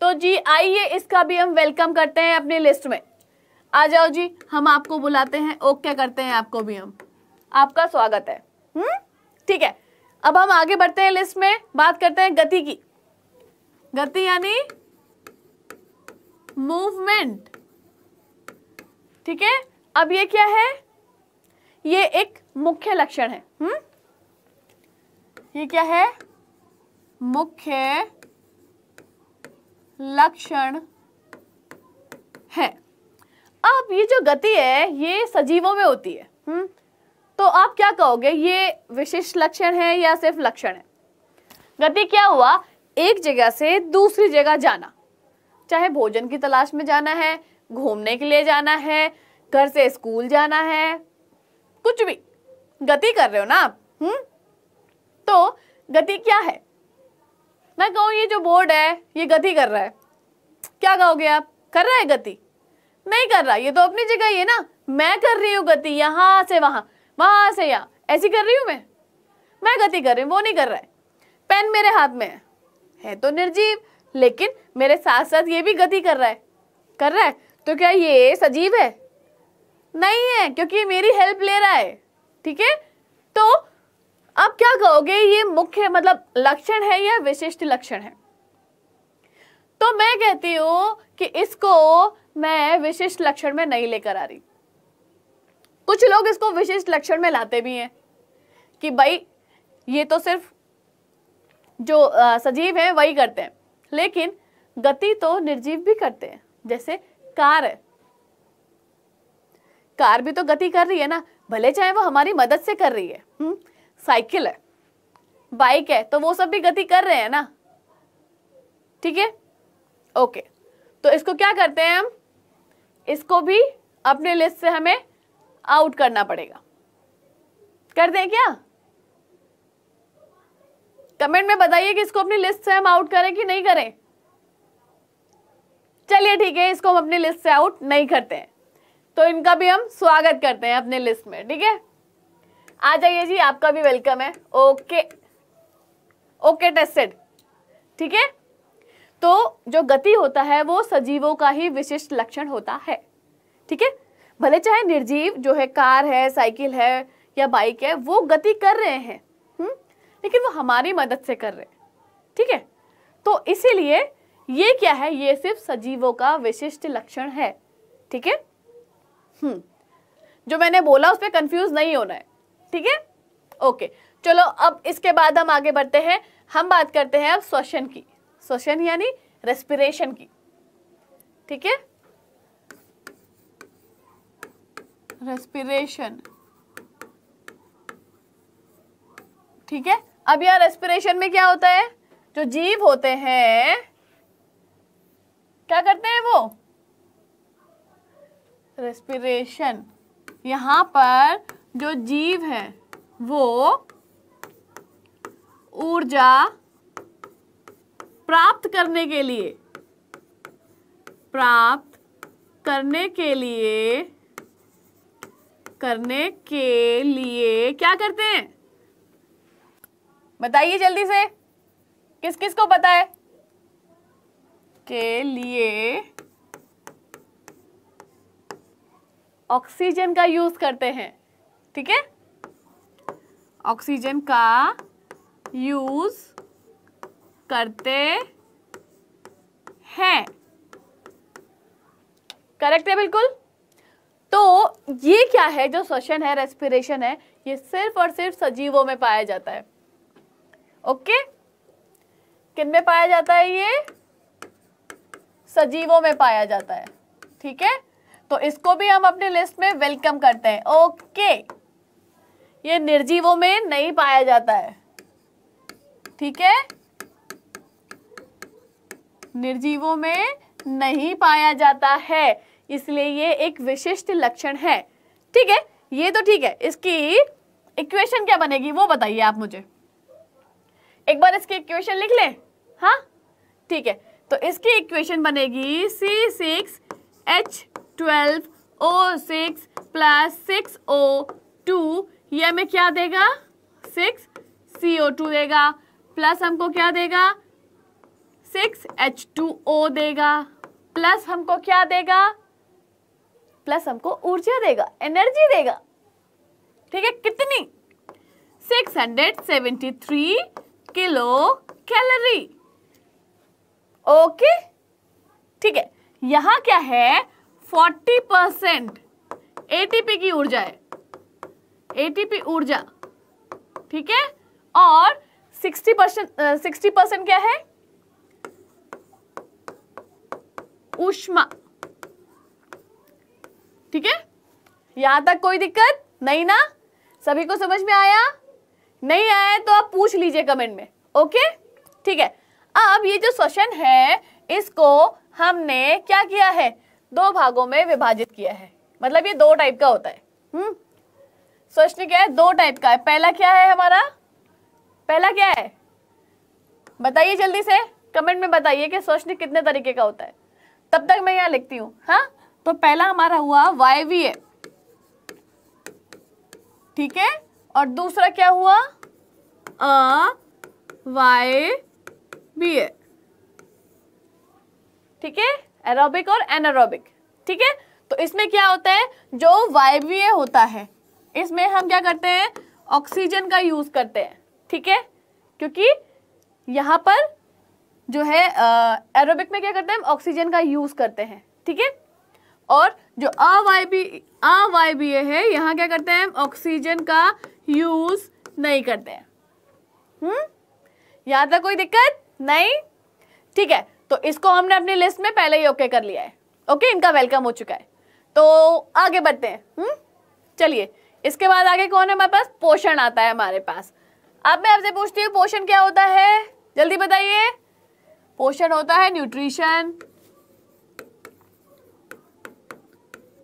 तो जी आइए इसका भी हम वेलकम करते हैं अपनी लिस्ट में आ जाओ जी हम आपको बुलाते हैं ओके करते हैं आपको भी हम आपका स्वागत है हम्म ठीक है अब हम आगे बढ़ते हैं लिस्ट में बात करते हैं गति की गति यानी मूवमेंट ठीक है अब ये क्या है ये एक मुख्य लक्षण है हम्म ये क्या है मुख्य लक्षण है अब ये जो गति है ये सजीवों में होती है हम्म तो आप क्या कहोगे ये विशिष्ट लक्षण है या सिर्फ लक्षण है गति क्या हुआ एक जगह से दूसरी जगह जाना चाहे भोजन की तलाश में जाना है घूमने के लिए जाना है घर से स्कूल जाना है कुछ भी गति कर रहे हो ना आप हम्म तो गति क्या है मैं कहूँ ये जो बोर्ड है ये गति कर रहा है क्या कहोगे आप कर रहा है गति नहीं कर रहा ये तो अपनी जगह ही है ना मैं कर रही हूँ गति यहाँ से वहाँ वहां से यहाँ ऐसी कर रही हूँ मैं मैं गति कर रही हूँ वो नहीं कर रहा है पेन मेरे हाथ में है है तो निर्जीव लेकिन मेरे साथ साथ ये भी गति कर रहा है कर रहा है तो क्या ये सजीव है नहीं है क्योंकि ये मेरी हेल्प ले रहा है ठीक है तो आप क्या कहोगे ये मुख्य मतलब लक्षण है या विशिष्ट लक्षण है तो मैं कहती हूँ कि इसको मैं विशिष्ट लक्षण में नहीं लेकर आ रही कुछ लोग इसको विशिष्ट लक्षण में लाते भी हैं कि भाई ये तो सिर्फ जो सजीव है वही करते हैं लेकिन गति तो निर्जीव भी करते हैं जैसे कार है कार भी तो गति कर रही है ना भले चाहे वो हमारी मदद से कर रही है हम्म, साइकिल है बाइक है तो वो सब भी गति कर रहे हैं ना ठीक है ओके तो इसको क्या करते हैं हम इसको भी अपने लिस्ट से हमें आउट करना पड़ेगा कर दें क्या कमेंट में बताइए कि इसको अपनी लिस्ट से हम आउट करें कि नहीं करें चलिए ठीक है इसको हम अपनी लिस्ट से आउट नहीं करते हैं तो इनका भी हम स्वागत करते हैं अपने लिस्ट में ठीक है आ जाइए जी आपका भी वेलकम है ओके ओके टेस्टेड ठीक है तो जो गति होता है वो सजीवों का ही विशिष्ट लक्षण होता है ठीक है भले चाहे निर्जीव जो है कार है साइकिल है या बाइक है वो गति कर रहे हैं हम्म लेकिन वो हमारी मदद से कर रहे हैं ठीक है तो इसीलिए ये क्या है ये सिर्फ सजीवों का विशिष्ट लक्षण है ठीक है हम्म। जो मैंने बोला उस पर कंफ्यूज नहीं होना है ठीक है ओके चलो अब इसके बाद हम आगे बढ़ते हैं हम बात करते हैं अब श्वसन की श्वसन यानी रेस्पिरेशन की ठीक है रेस्पिरेशन ठीक है अब यहां रेस्पिरेशन में क्या होता है जो जीव होते हैं क्या करते हैं वो रेस्पिरेशन यहां पर जो जीव है वो ऊर्जा प्राप्त करने के लिए प्राप्त करने के लिए करने के लिए क्या करते हैं बताइए जल्दी से किस किस को पता है के लिए ऑक्सीजन का यूज करते हैं ठीक है ऑक्सीजन का यूज करते हैं करेक्ट है बिल्कुल तो ये क्या है जो श्वसन है रेस्पिरेशन है ये सिर्फ और सिर्फ सजीवों में पाया जाता है ओके किन में पाया जाता है ये सजीवों में पाया जाता है ठीक है तो इसको भी हम अपने लिस्ट में वेलकम करते हैं ओके ये निर्जीवों में नहीं पाया जाता है ठीक है निर्जीवों में नहीं पाया जाता है इसलिए ये एक विशिष्ट लक्षण है ठीक है ये तो ठीक है इसकी इक्वेशन क्या बनेगी वो बताइए आप मुझे एक बार इसकी इक्वेशन लिख लें हाँ ठीक है तो इसकी इक्वेशन बनेगी C six H twelve O six plus six O two ये हमें क्या देगा सिक्स सी ओ टू देगा प्लस हमको क्या देगा सिक्स एच टू ओ देगा प्लस हमको क्या देगा प्लस हमको ऊर्जा देगा एनर्जी देगा ठीक है कितनी 673 किलो कैलोरी ओके ठीक है यहां क्या है 40 परसेंट एटीपी की ऊर्जा है एटीपी ऊर्जा ठीक है और 60 परसेंट सिक्सटी परसेंट क्या है ऊष्मा ठीक है यहां तक कोई दिक्कत नहीं ना सभी को समझ में आया नहीं आया तो आप पूछ लीजिए कमेंट में ओके ठीक है अब ये जो श्वसन है इसको हमने क्या किया है दो भागों में विभाजित किया है मतलब ये दो टाइप का होता है हम्म श्वसन क्या है दो टाइप का है पहला क्या है हमारा पहला क्या है बताइए जल्दी से कमेंट में बताइए कि श्वसन कितने तरीके का होता है तब तक मैं यहाँ लिखती हूँ हाँ तो पहला हमारा हुआ वायवीय ठीक है और दूसरा क्या हुआ अ वायवीय ठीक है एरोबिक और एनारोबिक ठीक है तो इसमें क्या होता है जो वायवीय होता है इसमें हम क्या करते हैं ऑक्सीजन का यूज करते हैं ठीक है क्योंकि यहां पर जो है एरोबिक में क्या करते हैं ऑक्सीजन का यूज करते हैं ठीक है और जो अवायबी अवाय है यहाँ क्या करते हैं ऑक्सीजन का यूज नहीं करते हैं हम्म याद है कोई दिक्कत नहीं ठीक है तो इसको हमने अपनी लिस्ट में पहले ही ओके कर लिया है ओके इनका वेलकम हो चुका है तो आगे बढ़ते हैं हम्म चलिए इसके बाद आगे कौन है हमारे पास पोषण आता है हमारे पास अब मैं आपसे पूछती हूँ पोषण क्या होता है जल्दी बताइए पोषण होता है न्यूट्रिशन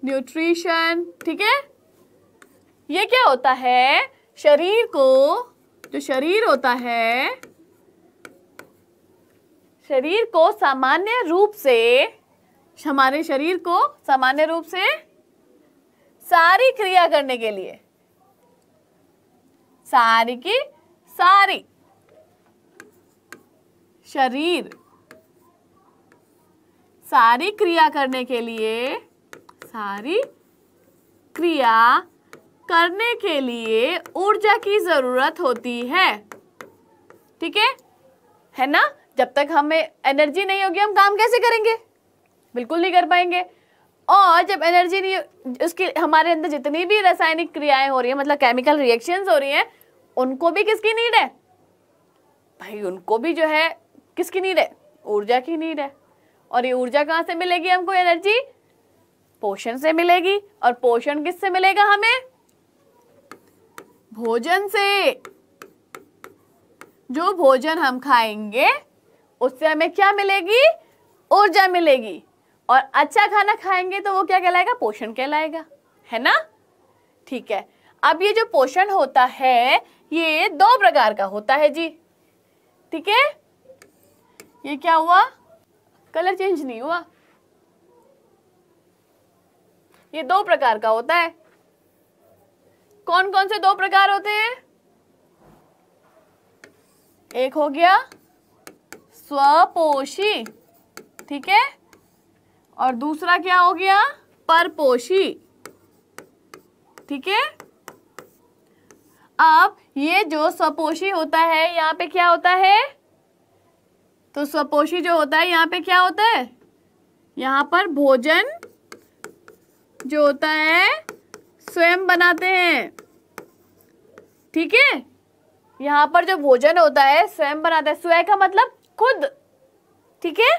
न्यूट्रिशन ठीक है ये क्या होता है शरीर को जो शरीर होता है शरीर को सामान्य रूप से हमारे शरीर को सामान्य रूप से सारी क्रिया करने के लिए सारी की सारी शरीर सारी क्रिया करने के लिए सारी क्रिया करने के लिए ऊर्जा की ज़रूरत होती है ठीक है है ना जब तक हमें एनर्जी नहीं होगी हम काम कैसे करेंगे बिल्कुल नहीं कर पाएंगे और जब एनर्जी नहीं उसकी हमारे अंदर जितनी भी रासायनिक क्रियाएं हो रही हैं मतलब केमिकल रिएक्शंस हो रही हैं उनको भी किसकी नीड है भाई उनको भी जो है किसकी नीड है ऊर्जा की नीड है और ये ऊर्जा कहाँ से मिलेगी हमको एनर्जी पोषण से मिलेगी और पोषण किससे मिलेगा हमें भोजन से जो भोजन हम खाएंगे उससे हमें क्या मिलेगी ऊर्जा मिलेगी और अच्छा खाना खाएंगे तो वो क्या कहलाएगा पोषण कहलाएगा है ना ठीक है अब ये जो पोषण होता है ये दो प्रकार का होता है जी ठीक है ये क्या हुआ कलर चेंज नहीं हुआ ये दो प्रकार का होता है कौन कौन से दो प्रकार होते हैं एक हो गया स्वपोषी ठीक है और दूसरा क्या हो गया परपोषी ठीक है अब ये जो स्वपोषी होता है यहां पे क्या होता है तो स्वपोषी जो होता है यहां पे क्या होता है यहां पर भोजन जो होता है स्वयं बनाते हैं ठीक है यहाँ पर जो भोजन होता है स्वयं बनाता है स्वयं का मतलब खुद ठीक है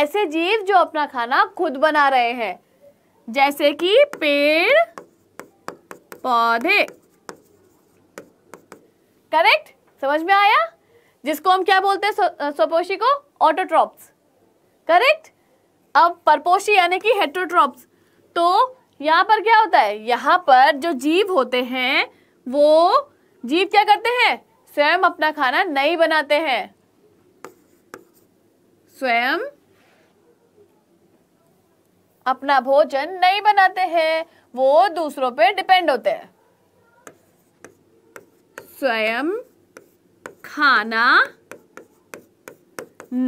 ऐसे जीव जो अपना खाना खुद बना रहे हैं जैसे कि पेड़ पौधे करेक्ट समझ में आया जिसको हम क्या बोलते हैं स्वपोषी को ऑटोट्रॉप्स करेक्ट अब परपोषी यानी कि हेट्रोट्रॉप्स तो यहाँ पर क्या होता है यहाँ पर जो जीव होते हैं वो जीव क्या करते हैं स्वयं अपना खाना नहीं बनाते हैं स्वयं अपना भोजन नहीं बनाते हैं वो दूसरों पे डिपेंड होते हैं स्वयं खाना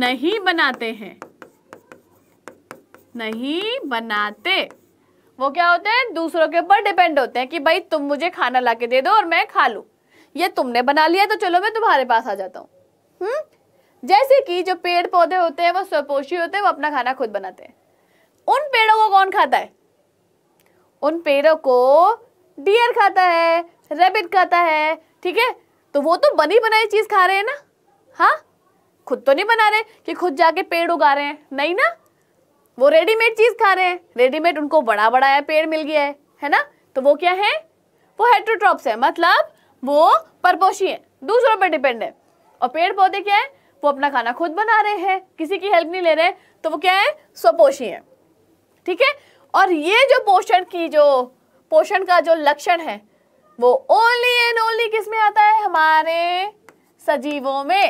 नहीं बनाते हैं नहीं बनाते वो क्या होते हैं दूसरों के ऊपर डिपेंड होते हैं कि भाई तुम मुझे खाना ला दे दो और मैं खा लूँ ये तुमने बना लिया तो चलो मैं तुम्हारे पास आ जाता हूँ जैसे कि जो पेड़ पौधे होते हैं वो स्वपोषी होते हैं वो अपना खाना खुद बनाते हैं उन पेड़ों को कौन खाता है उन पेड़ों को डियर खाता है रेबिट खाता है ठीक है तो वो तो बनी बनाई चीज़ खा रहे हैं ना हाँ खुद तो नहीं बना रहे कि खुद जाके पेड़ उगा रहे हैं नहीं ना वो रेडीमेड चीज खा रहे हैं रेडीमेड उनको बड़ा बड़ा है पेड़ मिल गया है है ना तो वो क्या है वो हेट्रोट्रॉप्स है मतलब वो परपोशी है दूसरों पर डिपेंड है और पेड़ पौधे क्या है वो अपना खाना खुद बना रहे हैं किसी की हेल्प नहीं ले रहे तो वो क्या है स्वपोषी है ठीक है और ये जो पोषण की जो पोषण का जो लक्षण है वो ओनली एंड ओनली किस में आता है हमारे सजीवों में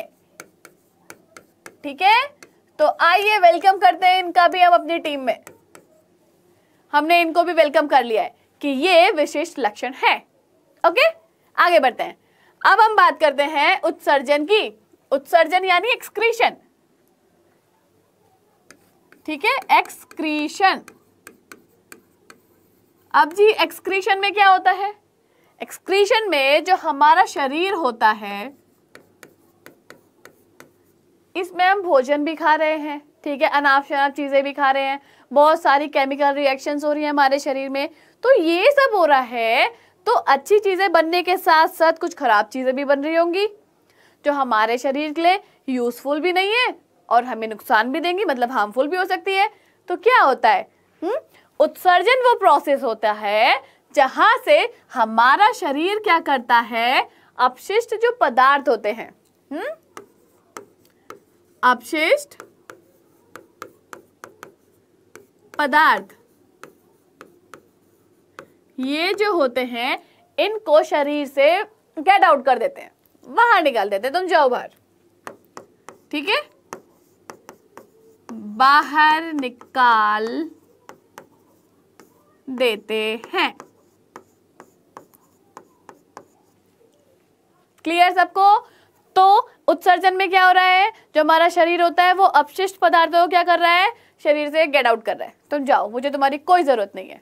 ठीक है तो आइए वेलकम करते हैं इनका भी हम अपनी टीम में हमने इनको भी वेलकम कर लिया है कि ये विशिष्ट लक्षण है ओके आगे बढ़ते हैं अब हम बात करते हैं उत्सर्जन की उत्सर्जन यानी एक्सक्रीशन ठीक है एक्सक्रीशन अब जी एक्सक्रीशन में क्या होता है एक्सक्रीशन में जो हमारा शरीर होता है इसमें हम भोजन भी खा रहे हैं ठीक है अनाप शनाप चीज़ें भी खा रहे हैं बहुत सारी केमिकल रिएक्शंस हो रही हैं हमारे शरीर में तो ये सब हो रहा है तो अच्छी चीज़ें बनने के साथ साथ कुछ ख़राब चीज़ें भी बन रही होंगी जो हमारे शरीर के लिए यूज़फुल भी नहीं है और हमें नुकसान भी देंगी मतलब हार्मफुल भी हो सकती है तो क्या होता है हुँ? उत्सर्जन वो प्रोसेस होता है जहाँ से हमारा शरीर क्या करता है अपशिष्ट जो पदार्थ होते हैं हुँ? अपशिष्ट पदार्थ ये जो होते हैं इनको शरीर से गेट आउट कर देते हैं बाहर निकाल देते हैं तुम जाओ बाहर ठीक है बाहर निकाल देते हैं क्लियर सबको तो उत्सर्जन में क्या हो रहा है जो हमारा शरीर होता है वो अपशिष्ट पदार्थों को क्या कर रहा है शरीर से गेट आउट कर रहा है तुम जाओ मुझे तुम्हारी कोई जरूरत नहीं है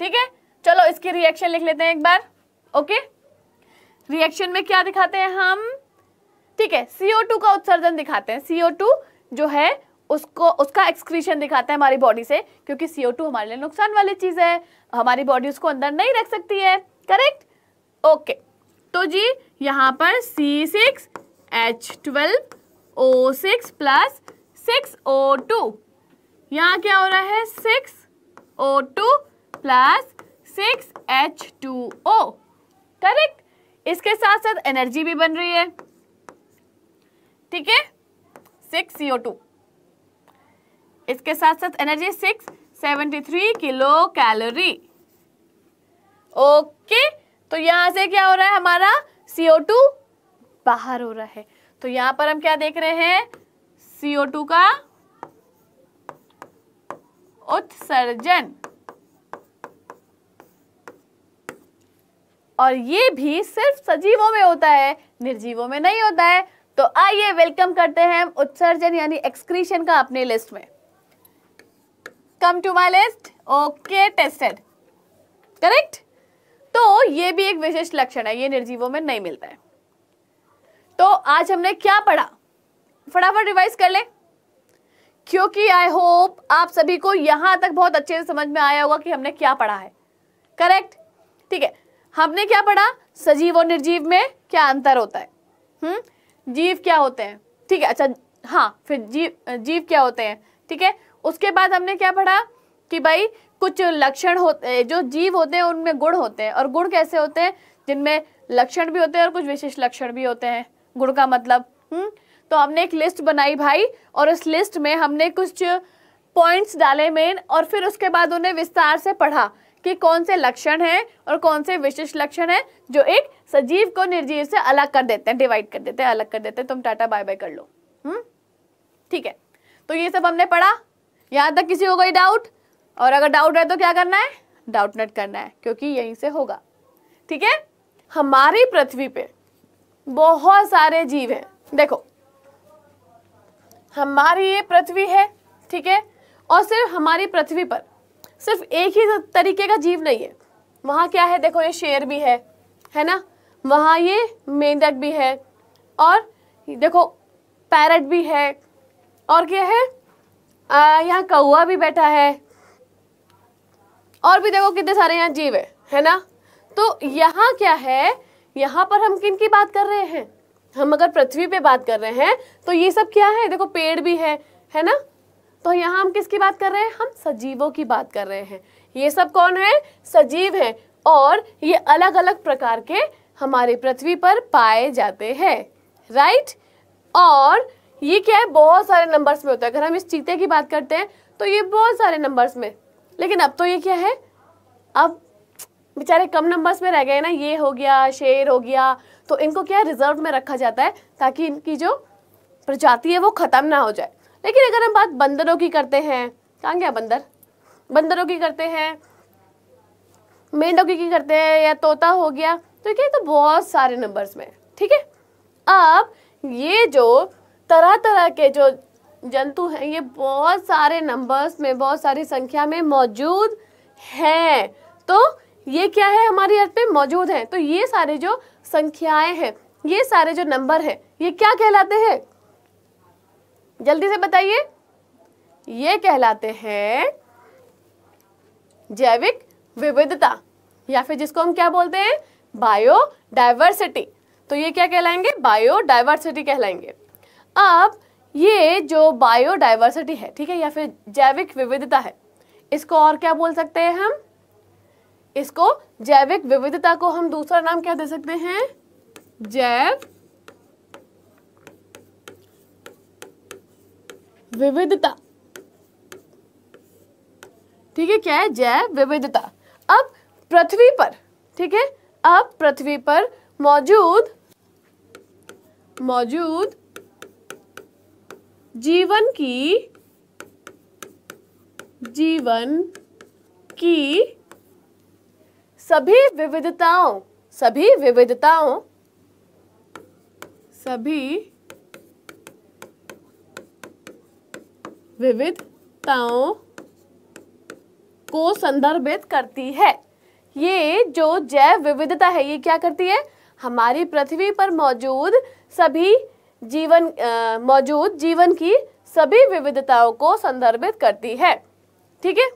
ठीक है चलो इसकी रिएक्शन लिख लेते हैं एक बार ओके रिएक्शन में क्या दिखाते हैं हम ठीक है सीओ का उत्सर्जन दिखाते हैं सीओ जो है उसको उसका एक्सक्रीशन दिखाते हैं हमारी बॉडी से क्योंकि सीओ हमारे लिए नुकसान वाली चीज़ है हमारी बॉडी उसको अंदर नहीं रख सकती है करेक्ट ओके okay. तो जी यहाँ पर C six H twelve O six plus six O two यहाँ क्या हो रहा है six O two plus six H two O correct इसके साथ साथ एनर्जी भी बन रही है ठीक है सिक्स सी ओ टू इसके साथ साथ energy six seventy three kilo calorie okay okay. तो यहाँ से क्या हो रहा है हमारा सीओ टू बाहर हो रहा है तो यहाँ पर हम क्या देख रहे हैं सीओ टू का उत्सर्जन और ये भी सिर्फ सजीवों में होता है निर्जीवों में नहीं होता है तो आइए वेलकम करते हैं हम उत्सर्जन यानी एक्सक्रीशन का अपने लिस्ट में come to my list okay tested correct तो ये भी एक विशिष्ट लक्षण है ये निर्जीवों में नहीं मिलता है तो आज हमने क्या पढ़ा फटाफट रिवाइज कर ले क्योंकि आई होप आप सभी को यहां तक बहुत अच्छे से समझ में आया होगा कि हमने क्या पढ़ा है करेक्ट ठीक है हमने क्या पढ़ा सजीव और निर्जीव में क्या अंतर होता है हम्म जीव क्या होते हैं ठीक है अच्छा हाँ फिर जीव जीव क्या होते हैं ठीक है उसके बाद हमने क्या पढ़ा कि भाई कुछ लक्षण होते जो जीव होते हैं उनमें गुण होते हैं और गुण कैसे होते हैं जिनमें लक्षण भी होते हैं और कुछ विशेष लक्षण भी होते हैं गुण का मतलब हम्म तो हमने एक लिस्ट बनाई भाई और उस लिस्ट में हमने कुछ पॉइंट्स डाले मेन और फिर उसके बाद उन्हें विस्तार से पढ़ा कि कौन से लक्षण हैं और कौन से विशिष्ट लक्षण हैं जो एक सजीव को निर्जीव से अलग कर देते हैं डिवाइड कर देते हैं अलग कर देते हैं तुम टाटा बाय बाय कर लो हम्म ठीक है तो ये सब हमने पढ़ा यहाँ तक किसी को कोई डाउट और अगर डाउट है तो क्या करना है डाउट नट करना है क्योंकि यहीं से होगा ठीक है हमारी पृथ्वी पे बहुत सारे जीव हैं देखो हमारी ये पृथ्वी है ठीक है और सिर्फ हमारी पृथ्वी पर सिर्फ एक ही तरीके का जीव नहीं है वहाँ क्या है देखो ये शेर भी है है ना वहाँ ये मेंढक भी है और देखो पैरट भी है और क्या है यहाँ कौआ भी बैठा है और भी देखो कितने सारे यहाँ जीव है है ना तो यहाँ क्या है यहाँ पर हम किन की बात कर रहे हैं हम अगर पृथ्वी पे बात कर रहे हैं तो ये सब क्या है देखो पेड़ भी है है ना तो यहाँ हम किसकी बात कर रहे हैं हम सजीवों की बात कर रहे हैं ये सब कौन है सजीव है और ये अलग अलग प्रकार के हमारे पृथ्वी पर पाए जाते हैं राइट और ये क्या है बहुत सारे नंबर्स में होता है अगर हम इस चीते की बात करते हैं तो ये बहुत सारे नंबर्स में लेकिन अब तो ये क्या है अब बेचारे कम नंबर्स में रह गए ना ये हो गया शेर हो गया तो इनको क्या रिजर्व में रखा जाता है ताकि इनकी जो प्रजाति है वो ख़त्म ना हो जाए लेकिन अगर हम बात बंदरों की करते हैं कहाँ गया बंदर बंदरों की करते हैं मेंढकों की करते हैं या तोता हो गया तो क्या तो बहुत सारे नंबर्स में ठीक है अब ये जो तरह तरह के जो जंतु हैं ये बहुत सारे नंबर्स में बहुत सारी संख्या में मौजूद हैं तो ये क्या है हमारी अर्थ पे मौजूद हैं तो ये सारे जो संख्याएं हैं ये सारे जो नंबर हैं ये क्या कहलाते हैं जल्दी से बताइए ये कहलाते हैं जैविक विविधता या फिर जिसको हम क्या बोलते हैं बायोडाइवर्सिटी तो ये क्या कहलाएंगे बायोडाइवर्सिटी कहलाएंगे अब ये जो बायोडाइवर्सिटी है ठीक है या फिर जैविक विविधता है इसको और क्या बोल सकते हैं हम इसको जैविक विविधता को हम दूसरा नाम क्या दे सकते हैं जैव विविधता ठीक है क्या है जैव विविधता अब पृथ्वी पर ठीक है अब पृथ्वी पर मौजूद मौजूद जीवन की जीवन की सभी विविधताओं सभी विविधताओं सभी विविधताओं को संदर्भित करती है ये जो जैव विविधता है ये क्या करती है हमारी पृथ्वी पर मौजूद सभी जीवन मौजूद जीवन की सभी विविधताओं को संदर्भित करती है ठीक है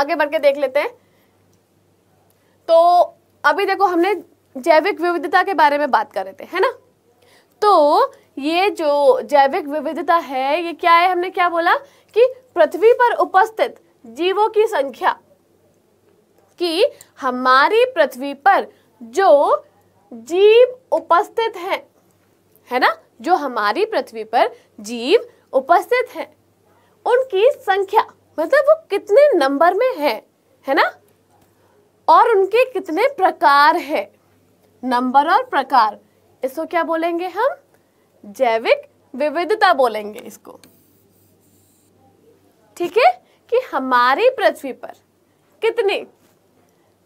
आगे बढ़ के देख लेते हैं तो अभी देखो हमने जैविक विविधता के बारे में बात कर रहे थे है ना तो ये जो जैविक विविधता है ये क्या है हमने क्या बोला कि पृथ्वी पर उपस्थित जीवों की संख्या कि हमारी पृथ्वी पर जो जीव उपस्थित हैं है ना जो हमारी पृथ्वी पर जीव उपस्थित हैं उनकी संख्या मतलब वो कितने नंबर में हैं है ना और उनके कितने प्रकार हैं नंबर और प्रकार इसको क्या बोलेंगे हम जैविक विविधता बोलेंगे इसको ठीक है कि हमारी पृथ्वी पर कितने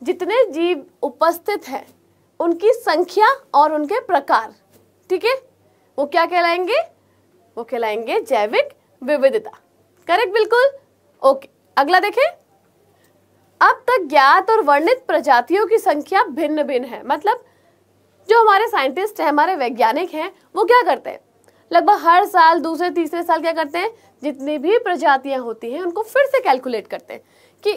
जितने जीव उपस्थित हैं उनकी संख्या और उनके प्रकार ठीक है वो क्या कहलाएंगे वो कहलाएंगे जैविक विविधता करेक्ट बिल्कुल ओके अगला देखें अब तक ज्ञात और वर्णित प्रजातियों की संख्या भिन्न भिन्न है मतलब जो हमारे साइंटिस्ट हैं हमारे वैज्ञानिक हैं वो क्या करते हैं लगभग हर साल दूसरे तीसरे साल क्या करते हैं जितनी भी प्रजातियां होती हैं उनको फिर से कैलकुलेट करते हैं कि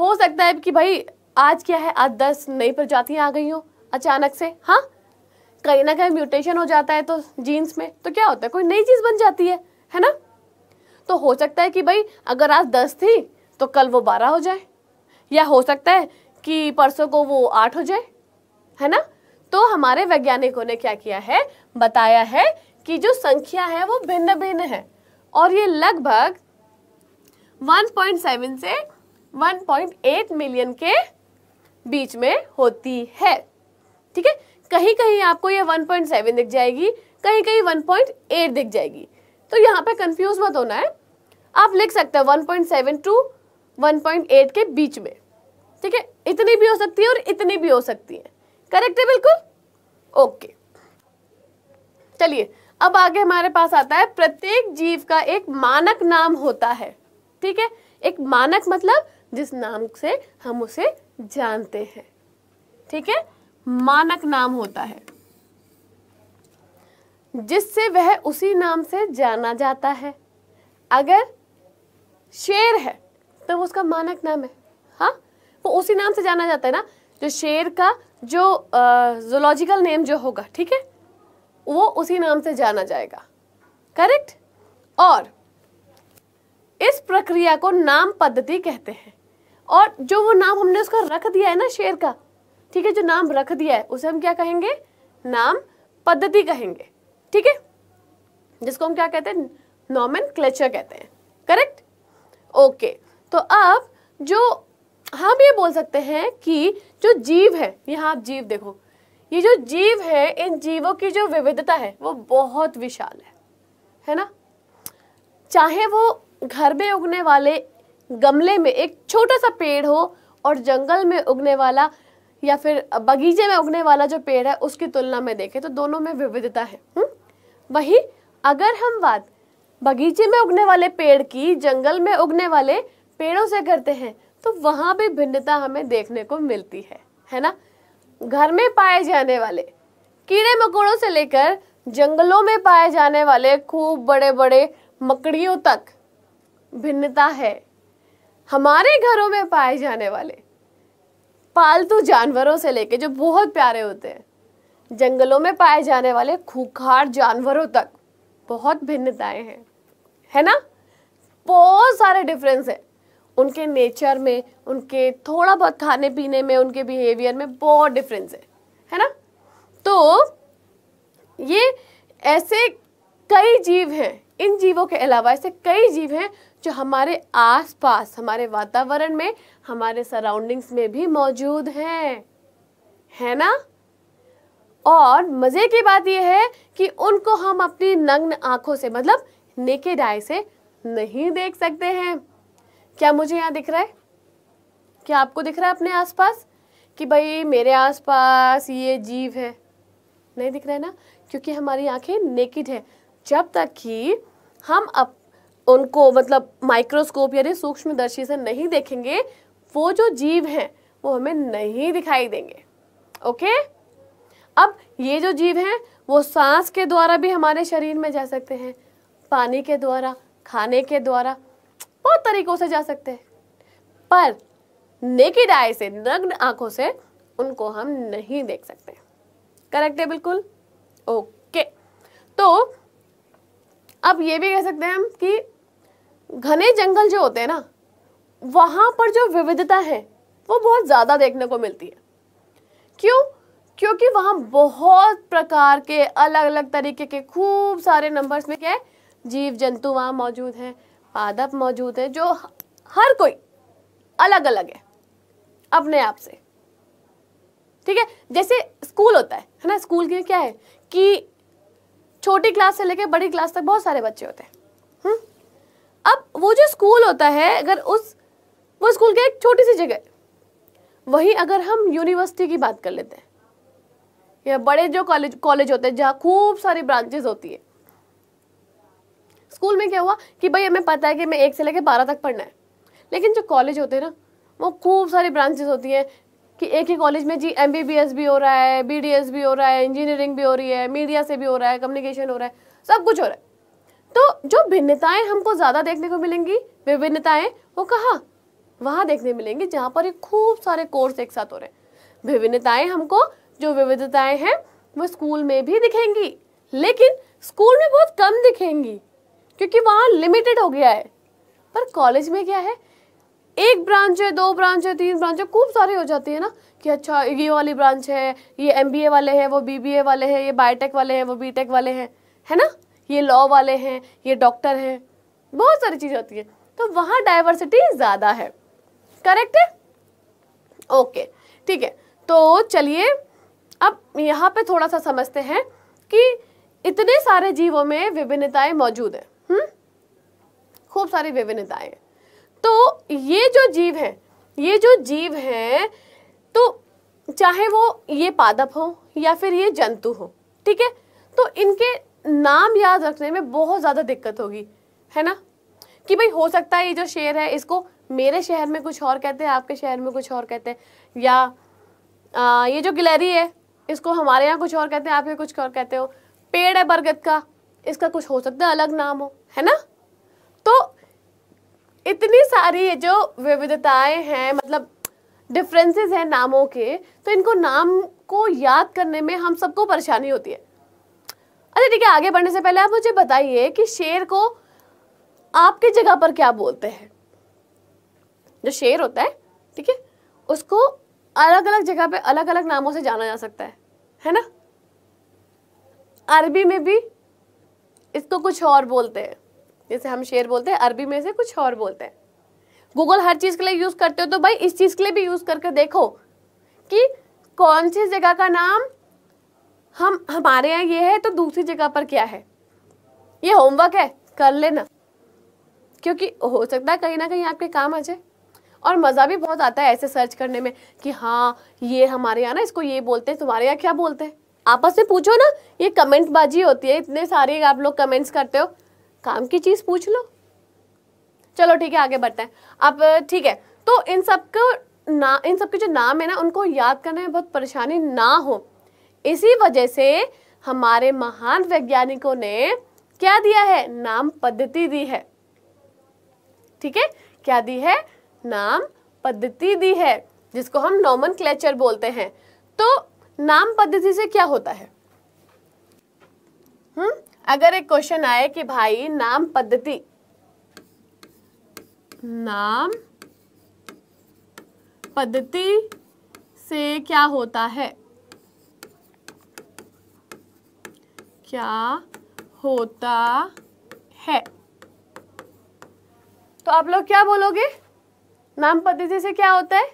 हो सकता है कि भाई आज क्या है आज दस नई प्रजातियां आ गई हो अचानक से हाँ कहीं ना कहीं म्यूटेशन हो जाता है तो जीन्स में तो क्या होता है कोई नई चीज़ बन जाती है है ना तो हो सकता है कि भाई अगर आज दस थी तो कल वो बारह हो जाए या हो सकता है कि परसों को वो आठ हो जाए है ना तो हमारे वैज्ञानिकों ने क्या किया है बताया है कि जो संख्या है वो भिन्न भिन्न है और ये लगभग 1.7 से 1.8 मिलियन के बीच में होती है ठीक है कहीं कहीं आपको ये 1.7 दिख जाएगी कहीं कहीं 1.8 दिख जाएगी तो यहाँ पे कंफ्यूज मत होना है आप लिख सकते हैं 1.7 टू 1.8 के बीच में ठीक है इतनी भी हो सकती है और इतनी भी हो सकती है करेक्ट है बिल्कुल ओके चलिए अब आगे हमारे पास आता है प्रत्येक जीव का एक मानक नाम होता है ठीक है एक मानक मतलब जिस नाम से हम उसे जानते हैं ठीक है मानक नाम होता है जिससे वह उसी नाम से जाना जाता है अगर शेर है तो वो उसका मानक नाम है हाँ वो उसी नाम से जाना जाता है ना जो शेर का जो जोलॉजिकल नेम जो होगा ठीक है वो उसी नाम से जाना जाएगा करेक्ट और इस प्रक्रिया को नाम पद्धति कहते हैं और जो वो नाम हमने उसका रख दिया है ना शेर का ठीक है जो नाम रख दिया है उसे हम क्या कहेंगे नाम पद्धति कहेंगे ठीक है जिसको हम क्या कहते हैं नॉमन क्लेचर कहते हैं करेक्ट ओके okay. तो अब जो हम ये बोल सकते हैं कि जो जीव है यहाँ आप जीव देखो ये जो जीव है इन जीवों की जो विविधता है वो बहुत विशाल है है ना चाहे वो घर में उगने वाले गमले में एक छोटा सा पेड़ हो और जंगल में उगने वाला या फिर बगीचे में उगने वाला जो पेड़ है उसकी तुलना में देखें तो दोनों में विविधता है हम्म? वही अगर हम बात बगीचे में उगने वाले पेड़ की जंगल में उगने वाले पेड़ों से करते हैं तो वहाँ भी भिन्नता हमें देखने को मिलती है है ना घर में पाए जाने वाले कीड़े मकोड़ों से लेकर जंगलों में पाए जाने वाले खूब बड़े बड़े मकड़ियों तक भिन्नता है हमारे घरों में पाए जाने वाले पालतू जानवरों से लेके जो बहुत प्यारे होते हैं जंगलों में पाए जाने वाले खूखार जानवरों तक बहुत भिन्नताएं हैं है ना बहुत सारे डिफरेंस है उनके नेचर में उनके थोड़ा बहुत खाने पीने में उनके बिहेवियर में बहुत डिफरेंस है है ना तो ये ऐसे कई जीव हैं इन जीवों के अलावा ऐसे कई जीव हैं जो हमारे आसपास हमारे वातावरण में हमारे सराउंडिंग्स में भी मौजूद हैं है ना और मज़े की बात यह है कि उनको हम अपनी नग्न आंखों से मतलब नेकेड आई से नहीं देख सकते हैं क्या मुझे यहाँ दिख रहा है क्या आपको दिख रहा है अपने आसपास कि भाई मेरे आसपास ये जीव है नहीं दिख रहा है ना क्योंकि हमारी आंखें नेकिड है जब तक कि हम अप उनको मतलब माइक्रोस्कोप यानी सूक्ष्मदर्शी से नहीं देखेंगे वो जो जीव हैं वो हमें नहीं दिखाई देंगे ओके अब ये जो जीव हैं वो सांस के द्वारा भी हमारे शरीर में जा सकते हैं पानी के द्वारा खाने के द्वारा बहुत तरीकों से जा सकते हैं पर नेकेड आई से नग्न आंखों से उनको हम नहीं देख सकते करेक्ट है बिल्कुल ओके तो अब ये भी कह सकते हैं हम कि घने जंगल जो होते हैं ना वहाँ पर जो विविधता है वो बहुत ज़्यादा देखने को मिलती है क्यों क्योंकि वहाँ बहुत प्रकार के अलग अलग तरीके के खूब सारे नंबर्स में क्या है जीव जंतु वहाँ मौजूद हैं पादप मौजूद हैं जो हर कोई अलग अलग है अपने आप से ठीक है जैसे स्कूल होता है है ना स्कूल के क्या है कि छोटी क्लास से लेकर बड़ी क्लास तक बहुत सारे बच्चे होते हैं हम्म? अब वो जो स्कूल होता है अगर उस वो स्कूल के एक छोटी सी जगह वहीं अगर हम यूनिवर्सिटी की बात कर लेते हैं या बड़े जो कॉलेज कॉलेज होते हैं जहाँ खूब सारी ब्रांचेज होती है स्कूल में क्या हुआ कि भाई हमें पता है कि मैं एक से लेकर बारह तक पढ़ना है लेकिन जो कॉलेज होते हैं ना वो खूब सारी ब्रांचेज होती हैं कि एक ही कॉलेज में जी एम भी हो रहा है बी भी हो रहा है इंजीनियरिंग भी हो रही है मीडिया से भी हो रहा है कम्युनिकेशन हो रहा है सब कुछ हो रहा है तो जो भिन्नताएं हमको ज़्यादा देखने को मिलेंगी विभिन्नताएं वो कहा वहाँ देखने मिलेंगी जहाँ पर खूब सारे कोर्स एक साथ हो रहे हैं विभिन्नताएं हमको जो विविधताएं हैं वो स्कूल में भी दिखेंगी लेकिन स्कूल में बहुत कम दिखेंगी क्योंकि वहाँ लिमिटेड हो गया है पर कॉलेज में क्या है एक ब्रांच है दो ब्रांच है तीन ब्रांच है खूब सारी हो जाती है ना कि अच्छा ये वाली ब्रांच है ये एम वाले हैं वो बी वाले हैं ये बायोटेक वाले हैं वो बी वाले हैं है ना ये लॉ वाले हैं ये डॉक्टर हैं बहुत सारी चीज़ें होती है तो वहाँ डाइवर्सिटी ज़्यादा है करेक्ट है ओके ठीक है तो चलिए अब यहाँ पे थोड़ा सा समझते हैं कि इतने सारे जीवों में विभिन्नताएं मौजूद हैं हम्म? खूब सारी विभिन्नताएं तो ये जो जीव हैं ये जो जीव हैं तो चाहे वो ये पादप हो या फिर ये जंतु हो ठीक है तो इनके नाम याद रखने में बहुत ज़्यादा दिक्कत होगी है ना कि भाई हो सकता है ये जो शेर है इसको मेरे शहर में कुछ और कहते हैं आपके शहर में कुछ और कहते हैं या आ, ये जो गिलहरी है इसको हमारे यहाँ कुछ और कहते हैं आपके कुछ और कहते हो पेड़ है बरगद का इसका कुछ हो सकता है अलग नाम हो है ना तो इतनी सारी ये जो विविधताएं हैं मतलब डिफरेंसेस हैं नामों के तो इनको नाम को याद करने में हम सबको परेशानी होती है अच्छा ठीक है आगे बढ़ने से पहले आप मुझे बताइए कि शेर को आपकी जगह पर क्या बोलते हैं जो शेर होता है ठीक है उसको अलग अलग जगह पे अलग अलग नामों से जाना जा सकता है है ना अरबी में भी इसको कुछ और बोलते हैं जैसे हम शेर बोलते हैं अरबी में से कुछ और बोलते हैं गूगल हर चीज़ के लिए यूज़ करते हो तो भाई इस चीज़ के लिए भी यूज़ करके देखो कि कौन सी जगह का नाम हम हमारे यहाँ ये है तो दूसरी जगह पर क्या है ये होमवर्क है कर लेना क्योंकि हो सकता है कहीं ना कहीं आपके काम आ जाए और मज़ा भी बहुत आता है ऐसे सर्च करने में कि हाँ ये हमारे यहाँ ना इसको ये बोलते हैं तुम्हारे यहाँ क्या बोलते हैं आपस में पूछो ना ये कमेंट बाजी होती है इतने सारे आप लोग कमेंट्स करते हो काम की चीज़ पूछ लो चलो ठीक है आगे बढ़ते हैं अब ठीक है तो इन सबको ना इन सबके जो नाम है ना उनको याद करने में बहुत परेशानी ना हो इसी वजह से हमारे महान वैज्ञानिकों ने क्या दिया है नाम पद्धति दी है ठीक है क्या दी है नाम पद्धति दी है जिसको हम नॉमन बोलते हैं तो नाम पद्धति से क्या होता है हम्म अगर एक क्वेश्चन आए कि भाई नाम पद्धति नाम पद्धति से क्या होता है क्या होता है तो आप लोग क्या बोलोगे नाम पद्धति से क्या होता है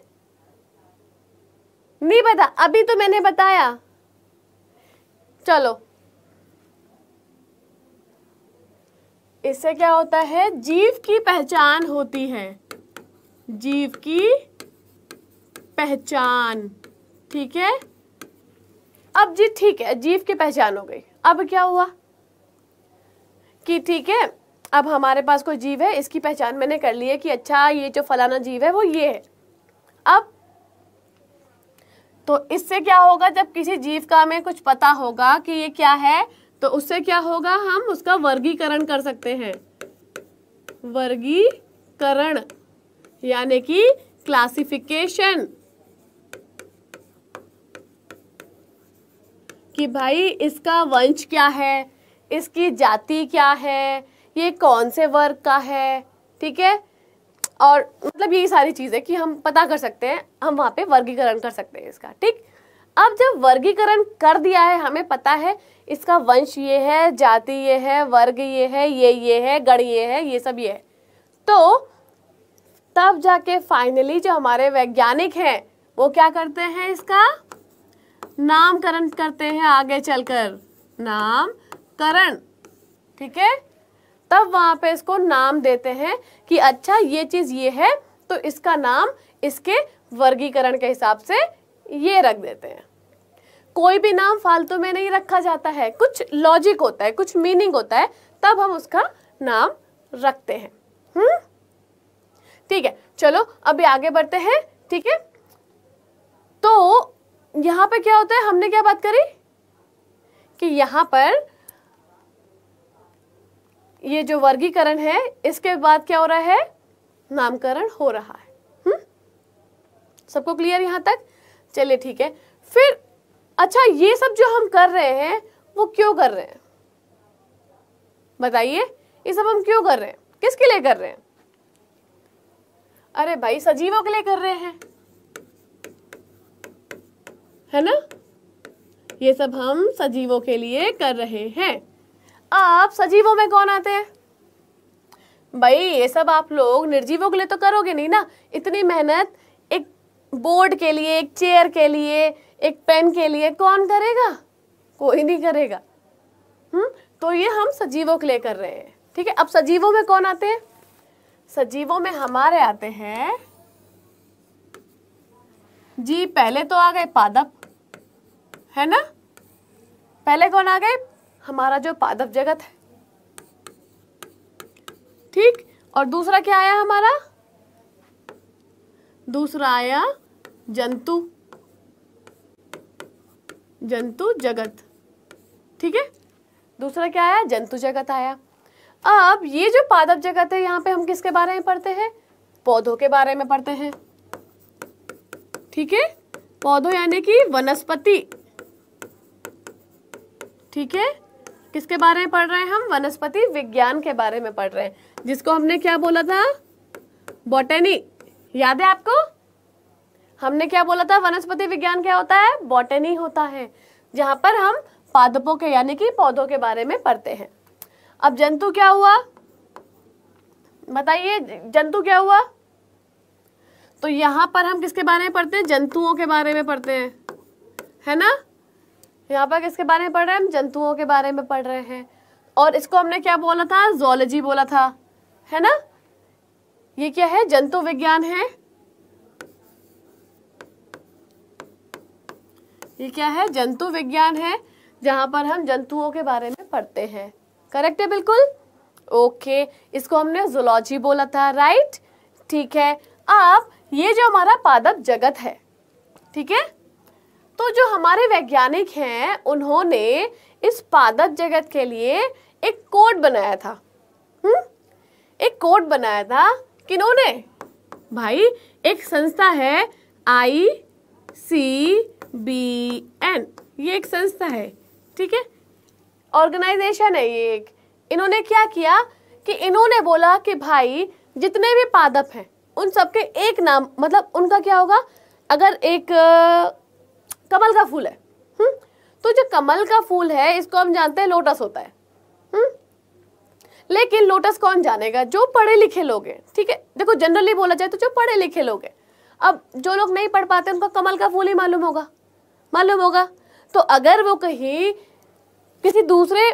नहीं पता अभी तो मैंने बताया चलो इससे क्या होता है जीव की पहचान होती है जीव की पहचान ठीक है अब जी ठीक है जीव की पहचान हो गई अब क्या हुआ कि ठीक है अब हमारे पास कोई जीव है इसकी पहचान मैंने कर ली है कि अच्छा ये जो फलाना जीव है वो ये है अब तो इससे क्या होगा जब किसी जीव का हमें कुछ पता होगा कि ये क्या है तो उससे क्या होगा हम उसका वर्गीकरण कर सकते हैं वर्गीकरण यानी कि क्लासिफिकेशन कि भाई इसका वंश क्या है इसकी जाति क्या है ये कौन से वर्ग का है ठीक है और मतलब यही सारी चीज़ें कि हम पता कर सकते हैं हम वहाँ पे वर्गीकरण कर सकते हैं इसका ठीक अब जब वर्गीकरण कर दिया है हमें पता है इसका वंश ये है जाति ये है वर्ग ये है ये ये है गढ़ ये है ये सब ये है तो तब जाके फाइनली जो हमारे वैज्ञानिक हैं वो क्या करते हैं इसका नामकरण करते हैं आगे चलकर नामकरण ठीक है तब वहां पे इसको नाम देते हैं कि अच्छा ये चीज ये है तो इसका नाम इसके वर्गीकरण के हिसाब से ये रख देते हैं कोई भी नाम फालतू में नहीं रखा जाता है कुछ लॉजिक होता है कुछ मीनिंग होता है तब हम उसका नाम रखते हैं हम्म ठीक है चलो अभी आगे बढ़ते हैं ठीक है तो यहां पर क्या होता है हमने क्या बात करी कि यहाँ पर ये जो वर्गीकरण है इसके बाद क्या हो रहा है नामकरण हो रहा है सबको क्लियर यहाँ तक चलिए ठीक है फिर अच्छा ये सब जो हम कर रहे हैं वो क्यों कर रहे हैं बताइए ये सब हम क्यों कर रहे हैं किसके लिए कर रहे हैं अरे भाई सजीवों के लिए कर रहे हैं है ना ये सब हम सजीवों के लिए कर रहे हैं आप सजीवों में कौन आते हैं भाई ये सब आप लोग निर्जीवों के लिए तो करोगे नहीं ना इतनी मेहनत एक बोर्ड के लिए एक चेयर के लिए एक पेन के लिए कौन करेगा कोई नहीं करेगा हम्म तो ये हम सजीवों के लिए कर रहे हैं ठीक है अब सजीवों में कौन आते हैं सजीवों में हमारे आते हैं जी पहले तो आ गए पादप है ना पहले कौन आ गए हमारा जो पादप जगत है ठीक और दूसरा क्या आया हमारा दूसरा आया जंतु जंतु जगत ठीक है दूसरा क्या आया जंतु जगत आया अब ये जो पादप जगत है यहां पे हम किसके बारे में पढ़ते हैं पौधों के बारे में पढ़ते हैं ठीक है पौधों यानी कि वनस्पति ठीक है किसके बारे में पढ़ रहे हैं हम वनस्पति विज्ञान के बारे में पढ़ रहे हैं जिसको हमने क्या बोला था बॉटनी याद है आपको हमने क्या बोला था वनस्पति विज्ञान क्या होता है बॉटनी होता है जहां पर हम पादपों के यानी कि पौधों के बारे में पढ़ते हैं अब जंतु क्या हुआ बताइए जंतु क्या हुआ तो यहां पर हम किसके बारे में पढ़ते हैं जंतुओं के बारे में पढ़ते हैं है ना यहाँ पर किसके बारे में पढ़ रहे हैं हम जंतुओं के बारे में पढ़ रहे हैं और इसको हमने क्या बोला था जोलॉजी बोला था है ना ये क्या है जंतु विज्ञान है ये क्या है जंतु विज्ञान है जहां पर हम जंतुओं के बारे में पढ़ते हैं करेक्ट है बिल्कुल ओके okay. इसको हमने जोलॉजी बोला था राइट ठीक है अब ये जो हमारा पादप जगत है ठीक है तो जो हमारे वैज्ञानिक हैं उन्होंने इस पादप जगत के लिए एक कोड बनाया था हुँ? एक कोड बनाया था किन्होंने भाई एक संस्था है आई सी बी एन ये एक संस्था है ठीक है ऑर्गेनाइजेशन है ये एक इन्होंने क्या किया कि इन्होंने बोला कि भाई जितने भी पादप हैं उन सबके एक नाम मतलब उनका क्या होगा अगर एक कमल का फूल है हुँ? हम्म? तो जो कमल का फूल है इसको हम जानते हैं लोटस होता है हुँ? हम्म? लेकिन लोटस कौन जानेगा जो पढ़े लिखे लोग हैं ठीक है देखो जनरली बोला जाए तो जो पढ़े लिखे लोग हैं अब जो लोग नहीं पढ़ पाते उनको कमल का फूल ही मालूम होगा मालूम होगा तो अगर वो कहीं किसी दूसरे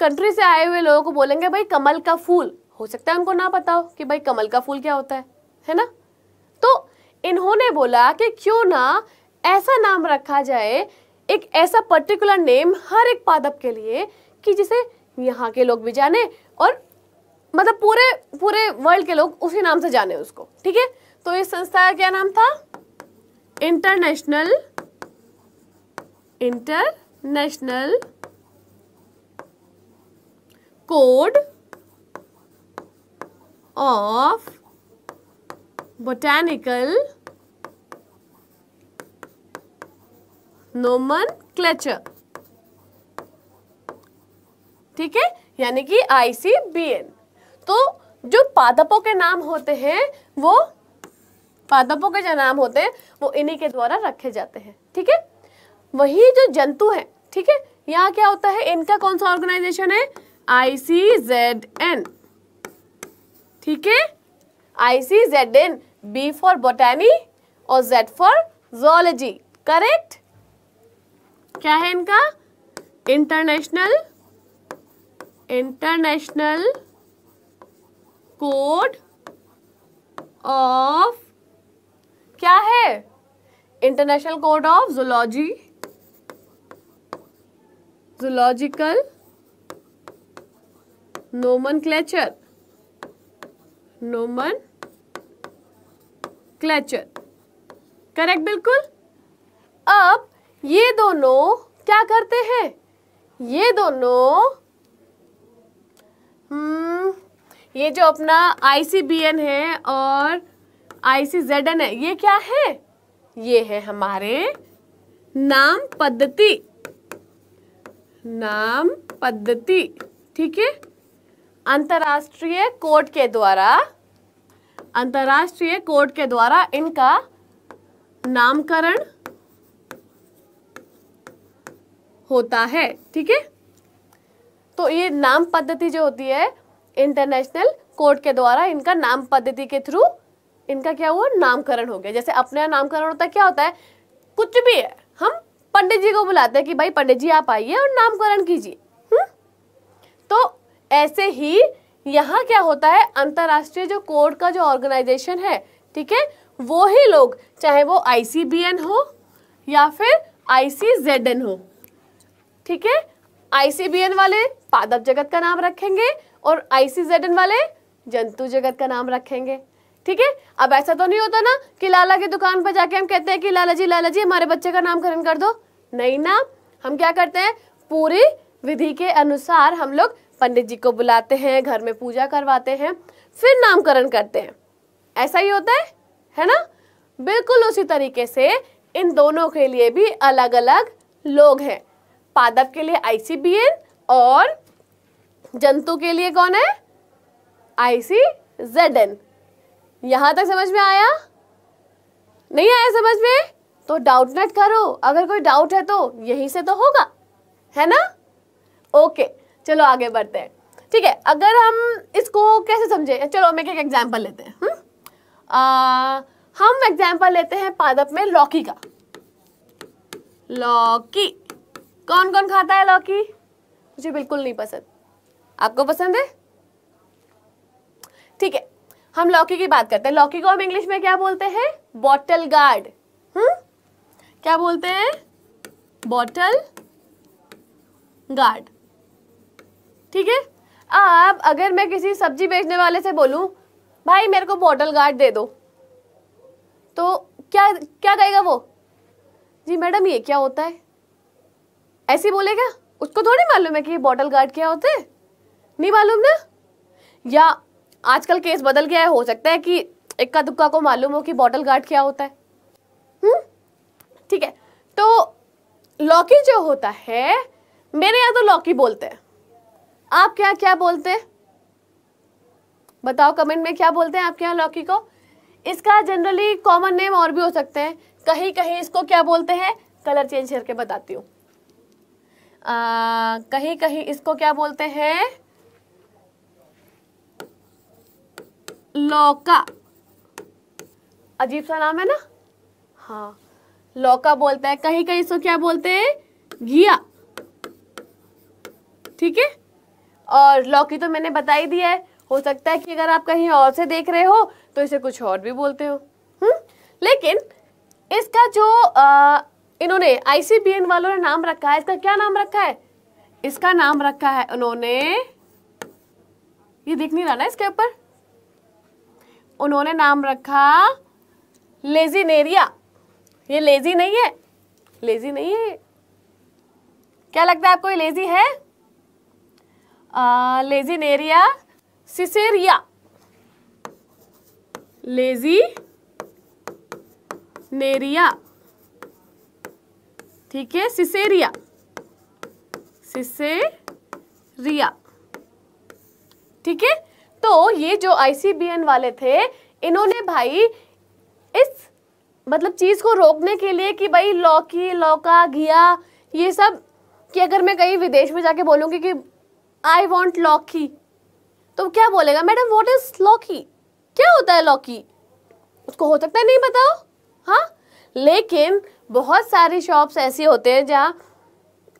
कंट्री से आए हुए लोगों को बोलेंगे भाई कमल का फूल हो सकता है उनको ना पता हो कि भाई कमल का फूल क्या होता है है ना तो इन्होंने बोला कि क्यों ना ऐसा नाम रखा जाए एक ऐसा पर्टिकुलर नेम हर एक पादप के लिए कि जिसे यहाँ के लोग भी जाने और मतलब पूरे पूरे वर्ल्ड के लोग उसी नाम से जाने उसको ठीक है तो इस संस्था का क्या नाम था international international code of botanical nomen ठीक है यानी कि आईसीबीएन तो जो पादपों के नाम होते हैं वो पादपों के जो नाम होते हैं वो इन्हीं के द्वारा रखे जाते हैं ठीक है वही जो जंतु है ठीक है यहाँ क्या होता है इनका कौन सा ऑर्गेनाइजेशन है आईसीजेडएन जेड एन ठीक है ICZN Z N B for botany और जेड फॉर जोलॉजी करेक्ट क्या है इनका इंटरनेशनल इंटरनेशनल कोड ऑफ क्या है इंटरनेशनल कोड ऑफ जोलॉजी क्लेचर नोमन क्लेचर करेक्ट बिल्कुल अब ये दोनों क्या करते हैं ये दोनों हम्म ये जो अपना आईसीबीएन है और एन है ये क्या है ये है हमारे नाम पद्धति नाम पद्धति ठीक है अंतर्राष्ट्रीय कोर्ट के द्वारा अंतर्राष्ट्रीय कोर्ट के द्वारा इनका नामकरण होता है ठीक है तो ये नाम पद्धति जो होती है इंटरनेशनल कोर्ट के द्वारा इनका नाम पद्धति के थ्रू इनका क्या हुआ नामकरण हो गया जैसे अपने नामकरण होता है क्या होता है कुछ भी है हम पंडित जी को बुलाते हैं कि भाई पंडित जी आप आइए और नामकरण कीजिए हम्म? तो ऐसे ही यहाँ क्या होता है अंतर्राष्ट्रीय जो कोर्ट का जो ऑर्गेनाइजेशन है ठीक है वो ही लोग चाहे वो आई हो या फिर आई हो ठीक है आईसीबीएन वाले पादप जगत का नाम रखेंगे और आईसीजेडन वाले जंतु जगत का नाम रखेंगे ठीक है अब ऐसा तो नहीं होता ना कि लाला की दुकान पर जाके हम कहते हैं कि लाला जी लाला जी हमारे बच्चे का नामकरण कर दो नहीं ना हम क्या करते हैं पूरी विधि के अनुसार हम लोग पंडित जी को बुलाते हैं घर में पूजा करवाते हैं फिर नामकरण करते हैं ऐसा ही होता है है ना बिल्कुल उसी तरीके से इन दोनों के लिए भी अलग अलग लोग हैं पादप के लिए आईसीबीएन और जंतु के लिए कौन है एन यहां तक समझ में आया नहीं आया समझ में तो डाउट नेट करो अगर कोई डाउट है तो यहीं से तो होगा है ना ओके चलो आगे बढ़ते हैं ठीक है अगर हम इसको कैसे समझे चलो हम एक एग्जाम्पल लेते हैं हम्म? आ, हम एग्जाम्पल लेते हैं पादप में लौकी का लौकी कौन कौन खाता है लौकी मुझे बिल्कुल नहीं पसंद आपको पसंद है ठीक है हम लौकी की बात करते हैं लौकी को हम इंग्लिश में क्या बोलते हैं बॉटल गार्ड हम्म क्या बोलते हैं बॉटल गार्ड ठीक है अब अगर मैं किसी सब्जी बेचने वाले से बोलूं भाई मेरे को बॉटल गार्ड दे दो तो क्या क्या कहेगा वो जी मैडम ये क्या होता है ऐसे बोलेगा उसको थोड़ी मालूम है कि बॉटल गार्ड क्या होते हैं नहीं मालूम ना या आजकल केस बदल गया है हो सकता है कि इक्का दुक्का को मालूम हो कि बॉटल गार्ड क्या होता है हम्म? ठीक है तो लौकी जो होता है मेरे यहाँ तो लौकी बोलते हैं आप क्या क्या बोलते हैं बताओ कमेंट में क्या बोलते हैं आपके यहाँ लौकी को इसका जनरली कॉमन नेम और भी हो सकते हैं कहीं कहीं इसको क्या बोलते हैं कलर चेंज करके बताती हूँ कहीं कहीं इसको क्या बोलते हैं लौका अजीब सा नाम है ना हाँ लौका बोलते हैं कहीं कहीं इसको क्या बोलते हैं घिया ठीक है और लौकी तो मैंने बता ही दिया है हो सकता है कि अगर आप कहीं और से देख रहे हो तो इसे कुछ और भी बोलते हो हुँ? हम्म, लेकिन इसका जो आ, इन्होंने आईसीबीएन वालों ने नाम रखा है इसका क्या नाम रखा है इसका नाम रखा है उन्होंने ये दिख नहीं रहा ना इसके ऊपर उन्होंने नाम रखा नेरिया ये लेजी नहीं है लेजी नहीं है क्या लगता है आपको ये लेजी है लेजी नेरिया सिसेरिया लेजी नेरिया ठीक है सिसेरिया सिसेरिया ठीक है तो ये जो आईसीबीएन वाले थे इन्होंने भाई इस मतलब चीज़ को रोकने के लिए कि भाई लौकी लौका घिया ये सब कि अगर मैं कहीं विदेश में जाके बोलूंगी कि आई वॉन्ट लौकी तो क्या बोलेगा मैडम वॉट इज लौकी क्या होता है लौकी उसको हो सकता है नहीं बताओ हाँ लेकिन बहुत सारी शॉप्स ऐसी होते हैं जहाँ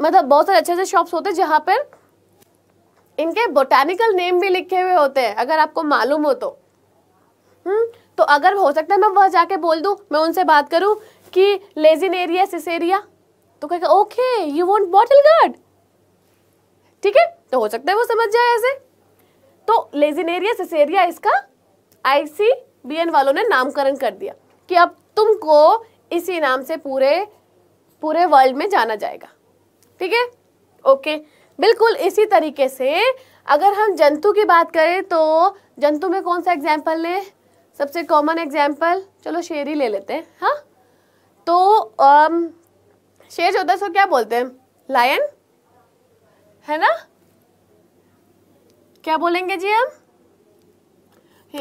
मतलब बहुत सारे अच्छे अच्छे शॉप्स होते हैं जहाँ पर इनके बोटानिकल नेम भी लिखे हुए होते हैं अगर आपको मालूम हो तो हम्म तो अगर हो सकता है मैं वह जाके बोल दूँ मैं उनसे बात करूँ कि लेजिन एरिया सिस एरिया तो कहेगा okay you want bottle gourd ठीक है तो हो सकता है वो समझ जाए ऐसे तो लेजिन एरिया सिस एरिया इसका आईसीबीएन वालों ने नामकरण कर दिया कि अब तुमको इसी नाम से पूरे पूरे वर्ल्ड में जाना जाएगा ठीक है ओके बिल्कुल इसी तरीके से अगर हम जंतु की बात करें तो जंतु में कौन सा एग्जाम्पल लें सबसे कॉमन एग्जाम्पल चलो शेर ही ले लेते हैं हाँ तो आम, um, शेर जो होता है सो क्या बोलते हैं लायन है ना क्या बोलेंगे जी हम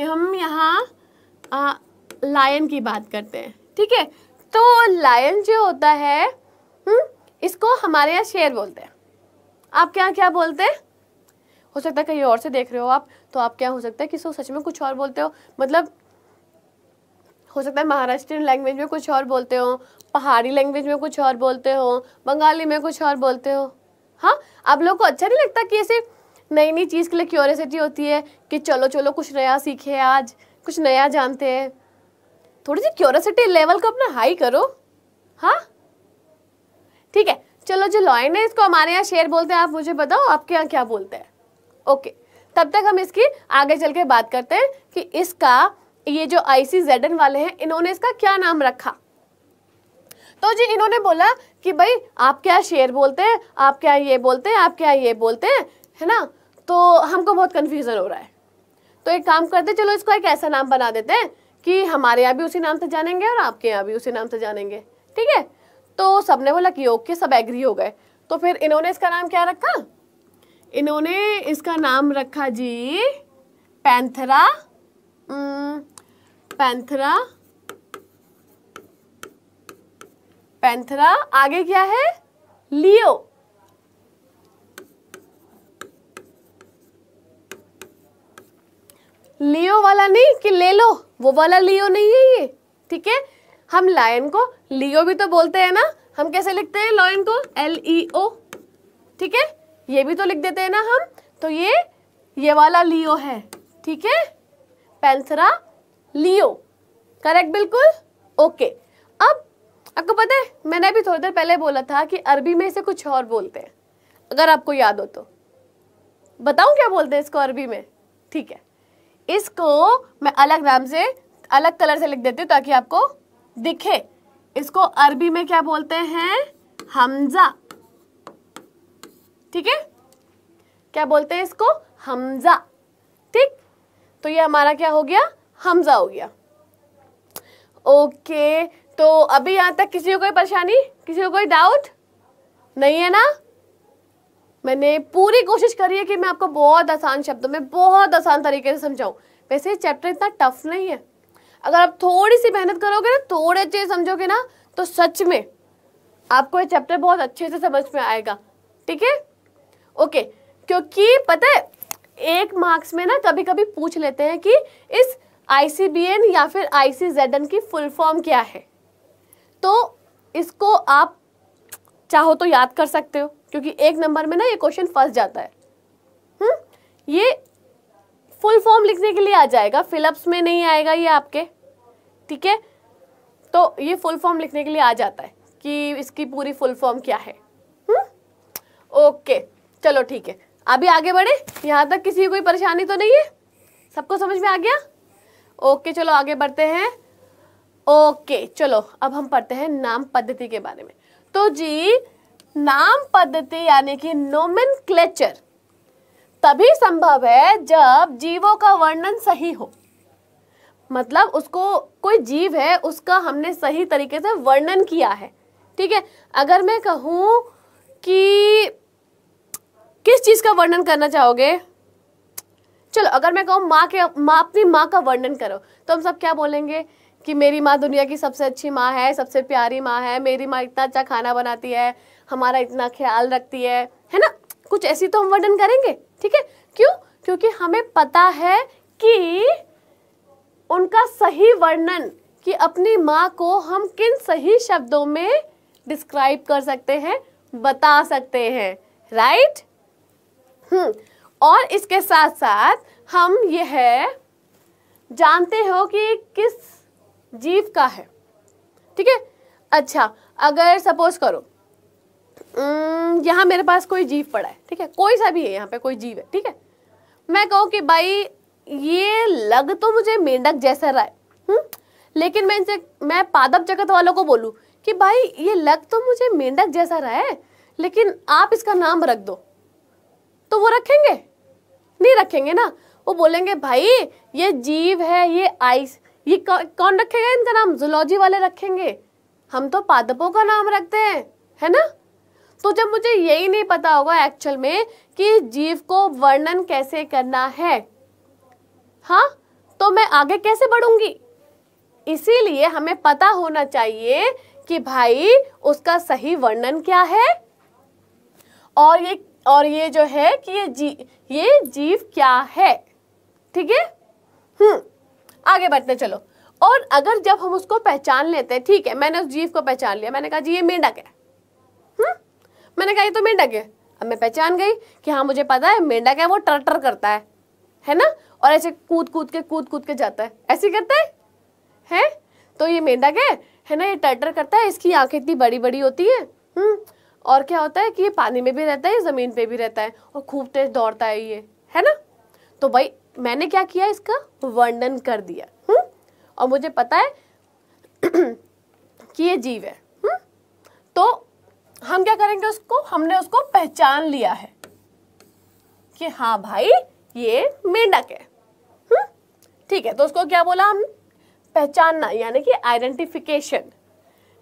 हम यहाँ लायन की बात करते हैं ठीक है तो लायन जो होता है हुँ? हम्म, इसको हमारे यहाँ शेर बोलते हैं आप क्या क्या बोलते हैं हो सकता है कहीं और से देख रहे हो आप तो आप क्या हो सकता है कि को सच में कुछ और बोलते हो मतलब हो सकता है महाराष्ट्र लैंग्वेज में कुछ और बोलते हो पहाड़ी लैंग्वेज में कुछ और बोलते हो बंगाली में कुछ और बोलते हो हाँ आप लोगों को अच्छा नहीं लगता कि ऐसे नई नई चीज़ के लिए क्यूरियसिटी होती है कि चलो चलो कुछ नया सीखे आज कुछ नया जानते हैं थोड़ी सी क्यूरसिटी लेवल को अपना हाई करो हाँ ठीक है चलो जो लॉइन है इसको हमारे यहाँ शेर बोलते हैं आप मुझे बताओ आपके यहाँ क्या बोलते हैं ओके तब तक हम इसकी आगे चल के बात करते हैं कि इसका ये जो आई सी जेड एन वाले हैं इन्होंने इसका क्या नाम रखा तो जी इन्होंने बोला कि भाई आप क्या शेर बोलते हैं आप क्या ये बोलते हैं आप क्या ये बोलते हैं है ना तो हमको बहुत कन्फ्यूज़न हो रहा है तो एक काम करते चलो इसको एक ऐसा नाम बना देते हैं कि हमारे यहाँ भी उसी नाम से जानेंगे और आपके यहाँ भी उसी नाम से जानेंगे ठीक है तो सबने बोला कि ओके सब एग्री हो गए तो फिर इन्होंने इसका नाम क्या रखा इन्होंने इसका नाम रखा जी पैंथरा पैंथरा पैंथरा आगे क्या है लियो लियो वाला नहीं कि ले लो वो वाला लियो नहीं है ये ठीक है हम लायन को लियो भी तो बोलते हैं ना हम कैसे लिखते हैं लॉयन को एल ई ओ ठीक है ये भी तो लिख देते हैं ना हम तो ये ये वाला लियो है ठीक है पेंसरा लियो करेक्ट बिल्कुल ओके अब आपको पता है मैंने अभी थोड़ी देर पहले बोला था कि अरबी में इसे कुछ और बोलते हैं अगर आपको याद हो तो बताऊं क्या बोलते हैं इसको अरबी में ठीक है इसको मैं अलग नाम से अलग कलर से लिख देती हूँ ताकि आपको दिखे इसको अरबी में क्या बोलते हैं हमजा ठीक है क्या बोलते हैं इसको हमजा ठीक तो ये हमारा क्या हो गया हमजा हो गया ओके तो अभी यहां तक किसी को कोई परेशानी किसी को कोई डाउट नहीं है ना मैंने पूरी कोशिश करी है कि मैं आपको बहुत आसान शब्दों में बहुत आसान तरीके से समझाऊं वैसे ये चैप्टर इतना टफ नहीं है अगर आप थोड़ी सी मेहनत करोगे ना थोड़े अच्छे समझोगे ना तो सच में आपको ये चैप्टर बहुत अच्छे से समझ में आएगा ठीक है ओके क्योंकि पता है एक मार्क्स में ना कभी कभी पूछ लेते हैं कि इस आई या फिर आई की फुल फॉर्म क्या है तो इसको आप चाहो तो याद कर सकते हो क्योंकि एक नंबर में ना ये क्वेश्चन फंस जाता है हुँ? हम्म? ये फुल फॉर्म लिखने के लिए आ जाएगा फिलअप्स में नहीं आएगा ये आपके ठीक है तो ये फुल फॉर्म लिखने के लिए आ जाता है कि इसकी पूरी फुल फॉर्म क्या है हुँ? हम्म? ओके चलो ठीक है अभी आगे बढ़े यहाँ तक किसी कोई परेशानी तो नहीं है सबको समझ में आ गया ओके चलो आगे बढ़ते हैं ओके चलो अब हम पढ़ते हैं नाम पद्धति के बारे में तो जी नाम पद्धति यानी कि नोमिन तभी संभव है जब जीवों का वर्णन सही हो मतलब उसको कोई जीव है उसका हमने सही तरीके से वर्णन किया है ठीक है अगर मैं कहूं कि किस चीज़ का वर्णन करना चाहोगे चलो अगर मैं कहूँ माँ के माँ अपनी माँ का वर्णन करो तो हम सब क्या बोलेंगे कि मेरी माँ दुनिया की सबसे अच्छी माँ है सबसे प्यारी माँ है मेरी माँ इतना अच्छा खाना बनाती है हमारा इतना ख्याल रखती है है ना कुछ ऐसी तो हम वर्णन करेंगे ठीक है क्यों क्योंकि हमें पता है कि उनका सही वर्णन कि अपनी माँ को हम किन सही शब्दों में डिस्क्राइब कर सकते हैं बता सकते हैं राइट हम्म और इसके साथ साथ हम यह जानते हो कि किस जीव का है ठीक है अच्छा अगर सपोज करो यहाँ मेरे पास कोई जीव पड़ा है ठीक है कोई सा भी है यहाँ पे कोई जीव है ठीक है मैं कहूँ कि भाई ये लग तो मुझे मेंढक जैसा रहा है हुँ? हम्म? लेकिन मैं इनसे मैं पादप जगत वालों को बोलूँ कि भाई ये लग तो मुझे मेंढक जैसा रहा है लेकिन आप इसका नाम रख दो तो वो रखेंगे नहीं रखेंगे ना वो बोलेंगे भाई ये जीव है ये आइस ये कौन रखेगा इनका नाम जुलॉजी वाले रखेंगे हम तो पादपों का नाम रखते हैं है ना तो जब मुझे यही नहीं पता होगा एक्चुअल में कि जीव को वर्णन कैसे करना है हाँ तो मैं आगे कैसे बढ़ूंगी इसीलिए हमें पता होना चाहिए कि भाई उसका सही वर्णन क्या है और ये और ये जो है कि ये जी ये जीव क्या है ठीक है हम्म आगे बढ़ते चलो और अगर जब हम उसको पहचान लेते हैं ठीक है मैंने उस जीव को पहचान लिया मैंने कहा जी ये मेंढक है मैंने कहा ये तो मेंढक है अब मैं पहचान गई कि हाँ मुझे पता है मेंढक है वो टर टर करता है है ना और ऐसे कूद कूद के कूद कूद के जाता है ऐसे करता है हैं तो ये मेंढक है है ना ये टर करता है इसकी आंखें इतनी बड़ी बड़ी होती है हम्म? और क्या होता है कि ये पानी में भी रहता है ज़मीन पे भी रहता है और खूब तेज दौड़ता है ये है ना तो भाई मैंने क्या किया इसका वर्णन कर दिया हुँ? हम्म? और मुझे पता है कि ये जीव है हुँ? हम्म? तो हम क्या करेंगे उसको हमने उसको पहचान लिया है कि हाँ भाई ये मेंढक है हम्म? ठीक है तो उसको क्या बोला हम पहचानना यानी कि आइडेंटिफिकेशन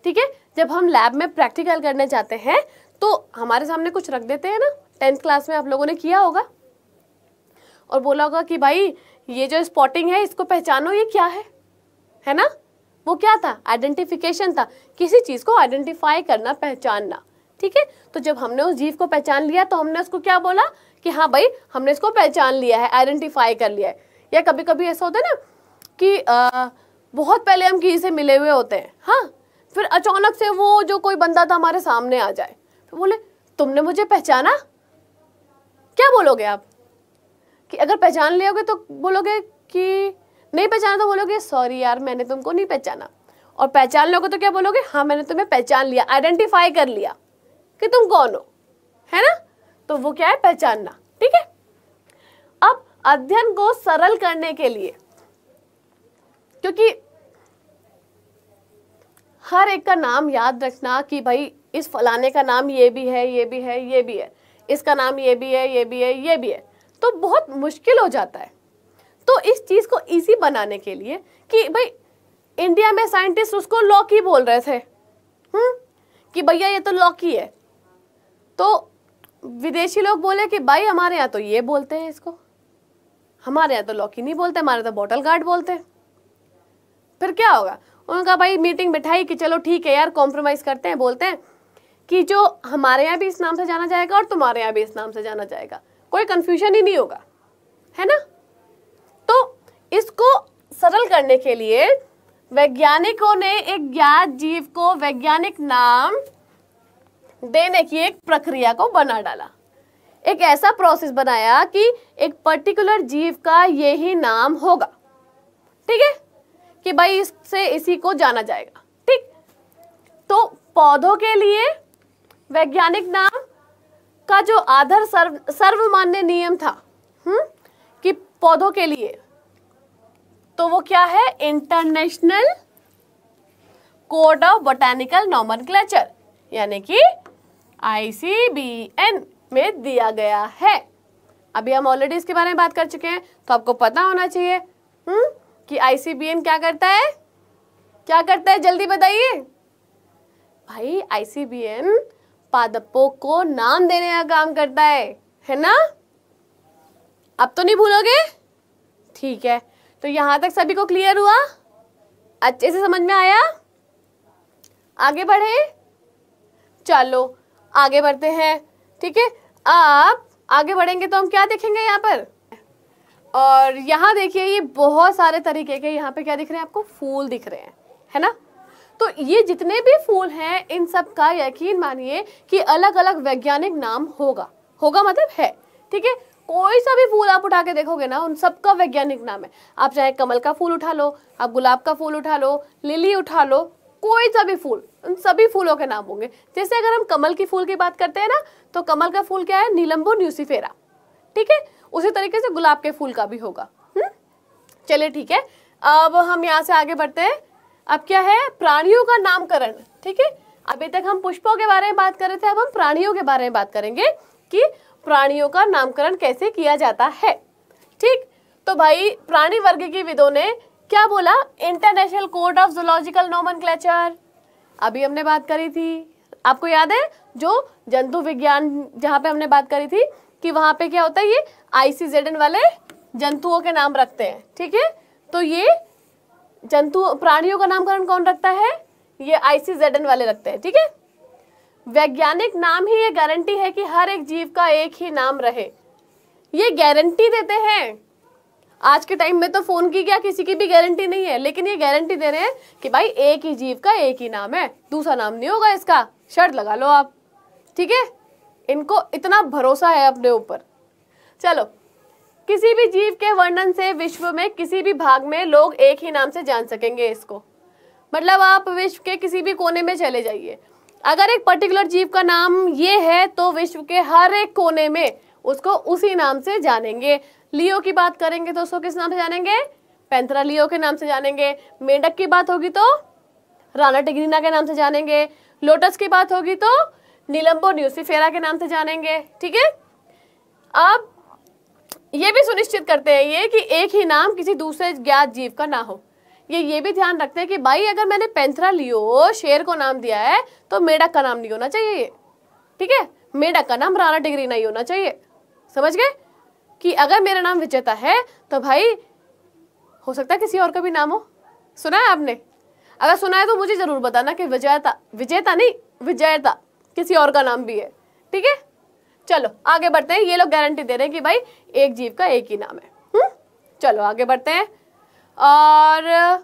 ठीक है जब हम लैब में प्रैक्टिकल करने जाते हैं तो हमारे सामने कुछ रख देते हैं ना टेंथ क्लास में आप लोगों ने किया होगा और बोला होगा कि भाई ये जो स्पॉटिंग है इसको पहचानो ये क्या है है ना वो क्या था आइडेंटिफिकेशन था किसी चीज़ को आइडेंटिफाई करना पहचानना ठीक है तो जब हमने उस जीव को पहचान लिया तो हमने उसको क्या बोला कि हाँ भाई हमने इसको पहचान लिया है आइडेंटिफाई कर लिया है या कभी कभी ऐसा होता है ना कि आ, बहुत पहले हम किसी से मिले हुए होते हैं हाँ फिर अचानक से वो जो कोई बंदा था हमारे सामने आ जाए तो बोले तुमने मुझे पहचाना क्या बोलोगे आप कि अगर पहचान लियोगे तो बोलोगे कि नहीं पहचाना तो बोलोगे सॉरी यार मैंने तुमको नहीं पहचाना और पहचान लोगे तो क्या बोलोगे हाँ मैंने तुम्हें पहचान लिया आइडेंटिफाई कर लिया कि तुम कौन हो है ना तो वो क्या है पहचानना ठीक है अब अध्ययन को सरल करने के लिए क्योंकि हर एक का नाम याद रखना कि भाई इस फलाने का नाम ये भी है ये भी है ये भी है इसका नाम ये भी है ये भी है ये भी है तो बहुत मुश्किल हो जाता है तो इस चीज़ को इजी बनाने के लिए कि भाई इंडिया में साइंटिस्ट उसको लॉकी बोल रहे थे हुँ? हम्म? कि भैया ये तो लॉकी है तो विदेशी लोग बोले कि भाई हमारे यहाँ तो ये बोलते हैं इसको हमारे यहाँ तो लौकी नहीं बोलते हमारे तो बॉटल गार्ड बोलते हैं फिर क्या होगा उनका भाई मीटिंग बिठाई कि चलो ठीक है यार कॉम्प्रोमाइज़ करते हैं बोलते हैं कि जो हमारे यहाँ भी इस नाम से जाना जाएगा और तुम्हारे यहाँ भी इस नाम से जाना जाएगा कोई कन्फ्यूजन ही नहीं होगा है ना तो इसको सरल करने के लिए वैज्ञानिकों ने एक ज्ञात जीव को वैज्ञानिक नाम देने की एक प्रक्रिया को बना डाला एक ऐसा प्रोसेस बनाया कि एक पर्टिकुलर जीव का यही नाम होगा ठीक है कि भाई इससे इसी को जाना जाएगा ठीक तो पौधों के लिए वैज्ञानिक नाम का जो आधार सर्व सर्वमान्य नियम था हुँ? हम्म, कि पौधों के लिए तो वो क्या है international code of botanical nomen यानी कि आईसीबीएन में दिया गया है अभी हम ऑलरेडी इसके बारे में बात कर चुके हैं तो आपको पता होना चाहिए हुँ? हम्म, कि आईसीबीएन क्या करता है क्या करता है जल्दी बताइए भाई आईसीबीएन पादपों को नाम देने का काम करता है है ना अब तो नहीं भूलोगे ठीक है तो यहां तक सभी को क्लियर हुआ अच्छे से समझ में आया आगे बढ़े चलो आगे बढ़ते हैं ठीक है आप आगे बढ़ेंगे तो हम क्या देखेंगे यहाँ पर और यहाँ देखिए ये बहुत सारे तरीके के यहाँ पे क्या दिख रहे हैं आपको फूल दिख रहे हैं है ना तो ये जितने भी फूल हैं इन सब का यकीन मानिए कि अलग अलग वैज्ञानिक नाम होगा होगा मतलब है ठीक है कोई सा भी फूल आप उठा के देखोगे ना उन सबका वैज्ञानिक नाम है आप चाहे कमल का फूल उठा लो आप गुलाब का फूल उठा लो लिली उठा लो कोई सा भी फूल उन सभी फूलों के नाम होंगे जैसे अगर हम कमल की फूल की बात करते हैं ना तो कमल का फूल क्या है नीलम्बो न्यूसीफेरा ठीक है उसी तरीके से गुलाब के फूल का भी होगा हम्म? चलिए ठीक है अब हम यहाँ से आगे बढ़ते हैं अब क्या है प्राणियों का नामकरण ठीक है अभी तक हम पुष्पों के बारे में बात कर रहे थे अब हम प्राणियों के बारे में बात करेंगे कि प्राणियों का नामकरण कैसे किया जाता है ठीक तो भाई प्राणी वर्ग के विदों ने क्या बोला international court of zoological nomen अभी हमने बात करी थी आपको याद है जो जंतु विज्ञान जहाँ पे हमने बात करी थी कि वहाँ पे क्या होता है ये आईसीजेडन वाले जंतुओं के नाम रखते हैं ठीक है तो ये जंतु प्राणियों का नामकरण कौन रखता है ये आईसीजेडन वाले रखते हैं ठीक है वैज्ञानिक नाम ही ये गारंटी है कि हर एक जीव का एक ही नाम रहे ये गारंटी देते हैं आज के टाइम में तो फोन की क्या किसी की भी गारंटी नहीं है लेकिन ये गारंटी दे रहे हैं कि भाई एक ही जीव का एक ही नाम है दूसरा नाम नहीं होगा इसका शर्त लगा लो आप ठीक है इनको इतना भरोसा है अपने ऊपर चलो किसी भी जीव के वर्णन से विश्व में किसी भी भाग में लोग एक ही नाम से जान सकेंगे इसको मतलब आप विश्व के किसी भी कोने में चले जाइए अगर एक पर्टिकुलर जीव का नाम ये है तो विश्व के हर एक कोने में उसको उसी नाम से जानेंगे लियो की बात करेंगे तो उसको किस नाम से जानेंगे पैंथरा लियो के नाम से जानेंगे मेंढक की बात होगी तो राना टिग्रीना के नाम से जानेंगे लोटस की बात होगी तो नीलम्बो न्यूसीफेरा के नाम से जानेंगे ठीक है अब ये भी सुनिश्चित करते हैं ये कि एक ही नाम किसी दूसरे ज्ञात जीव का ना हो ये ये भी ध्यान रखते हैं कि भाई अगर मैंने पैंथरा लियो शेर को नाम दिया है तो मेढक का नाम नहीं होना चाहिए ठीक है मेढक का नाम राना टिगरीना ही होना चाहिए समझ गए कि अगर मेरा नाम विजेता है तो भाई हो सकता है किसी और का भी नाम हो सुना है आपने अगर सुना है तो मुझे ज़रूर बताना कि विजयता विजेता नहीं विजयता किसी और का नाम भी है ठीक है चलो आगे बढ़ते हैं ये लोग गारंटी दे रहे हैं कि भाई एक जीव का एक ही नाम है हुँ? हम्म? चलो आगे बढ़ते हैं और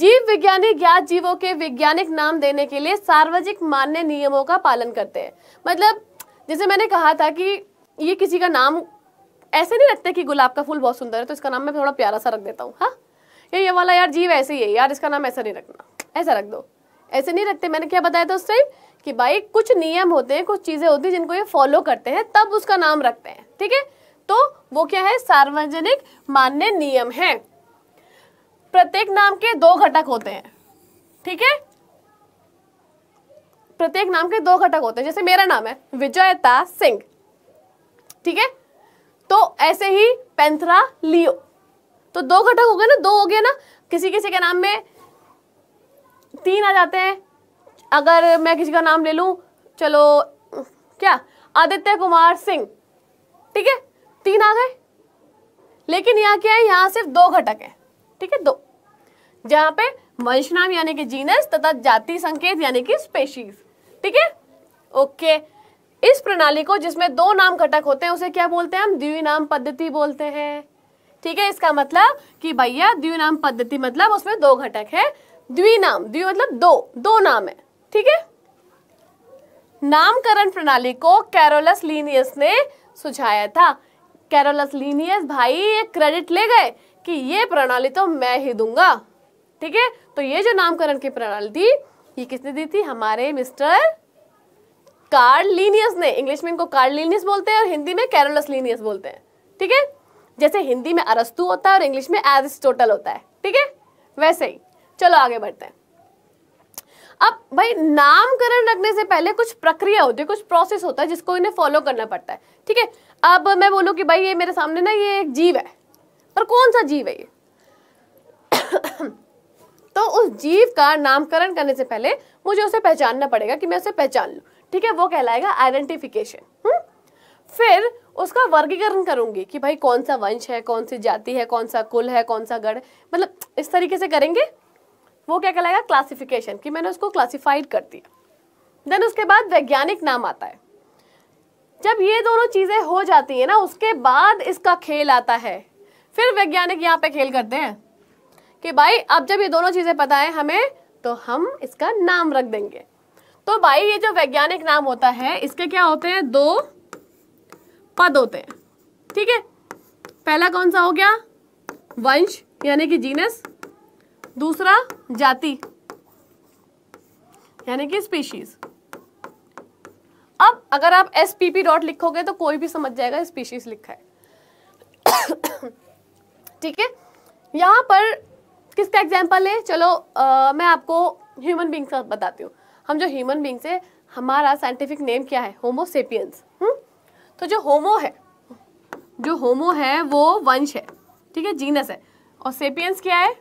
जीव विज्ञानी ज्ञात जीवों के वैज्ञानिक नाम देने के लिए सार्वजनिक मान्य नियमों का पालन करते हैं मतलब जैसे मैंने कहा था कि ये किसी का नाम ऐसे नहीं रखते कि गुलाब का फूल बहुत सुंदर है तो इसका नाम मैं थोड़ा प्यारा सा रख देता हूँ हाँ ये ये वाला यार जीव ऐसे ही है यार इसका नाम ऐसा नहीं रखना ऐसा रख दो ऐसे नहीं रखते मैंने क्या बताया था उस टाइम कि भाई कुछ नियम होते हैं कुछ चीज़ें होती हैं जिनको ये फॉलो करते हैं तब उसका नाम रखते हैं ठीक है तो वो क्या है सार्वजनिक मान्य नियम है प्रत्येक नाम के दो घटक होते हैं ठीक है प्रत्येक नाम के दो घटक होते हैं जैसे मेरा नाम है विजयता सिंह ठीक है तो ऐसे ही पेंथरा लियो तो दो घटक हो गए ना दो हो गए ना किसी किसी के नाम में तीन आ जाते हैं अगर मैं किसी का नाम ले लूं चलो क्या आदित्य कुमार सिंह ठीक है तीन आ गए लेकिन यहाँ क्या है यहाँ सिर्फ दो घटक है ठीक है दो जहाँ पे वंशनाम यानी कि जीनस तथा जाति संकेत यानी कि स्पेशीज ठीक है ओके इस प्रणाली को जिसमें दो नाम घटक होते हैं उसे क्या बोलते हैं हम द्विनाम पद्धति बोलते हैं ठीक है इसका मतलब कि भैया द्विनाम पद्धति मतलब उसमें दो घटक है द्विनाम द्वि मतलब दो दो नाम है ठीक है नामकरण प्रणाली को कैरोलस लीनियस ने सुझाया था कैरोलस लीनियस भाई ये क्रेडिट ले गए कि ये प्रणाली तो मैं ही दूंगा ठीक है तो ये जो नामकरण की प्रणाली थी ये किसने दी थी हमारे मिस्टर कार्लिनियस ने इंग्लिश में इनको कार्लिनियस बोलते हैं और हिंदी में कैरोलस लीनियस बोलते हैं ठीक है जैसे हिंदी में अरस्तु होता है और इंग्लिश में एरिस्टोटल होता है ठीक है वैसे ही चलो आगे बढ़ते हैं अब भाई नामकरण रखने से पहले कुछ प्रक्रिया होती है कुछ प्रोसेस होता है जिसको इन्हें फॉलो करना पड़ता है ठीक है अब मैं बोलूँ कि भाई ये मेरे सामने ना ये एक जीव है पर कौन सा जीव है ये तो उस जीव का नामकरण करने से पहले मुझे उसे पहचानना पड़ेगा कि मैं उसे पहचान लूँ ठीक है वो कहलाएगा आइडेंटिफिकेशन हम्म? फिर उसका वर्गीकरण करूंगी कि भाई कौन सा वंश है कौन सी जाति है कौन सा कुल है कौन सा गढ़ मतलब इस तरीके से करेंगे वो क्या कहलाएगा क्लासिफिकेशन कि मैंने उसको क्लासिफाइड कर दिया देन उसके बाद वैज्ञानिक नाम आता है जब ये दोनों चीज़ें हो जाती है ना उसके बाद इसका खेल आता है फिर वैज्ञानिक यहाँ पे खेल करते हैं कि भाई अब जब ये दोनों चीज़ें पता है हमें तो हम इसका नाम रख देंगे तो भाई ये जो वैज्ञानिक नाम होता है इसके क्या होते हैं दो पद होते हैं ठीक है पहला कौन सा हो गया वंश यानी कि जीनस दूसरा जाति यानी कि स्पीशीज अब अगर आप एस पी पी डॉट लिखोगे तो कोई भी समझ जाएगा स्पीशीज लिखा है ठीक है यहां पर किसका एग्जाम्पल है चलो आ, मैं आपको ह्यूमन बींग्स का बताती हूँ हम जो ह्यूमन बींग्स है हमारा साइंटिफिक नेम क्या है होमोसेपियंस हम्म? तो जो होमो है जो होमो है वो वंश है ठीक है जीनस है और सेपियंस क्या है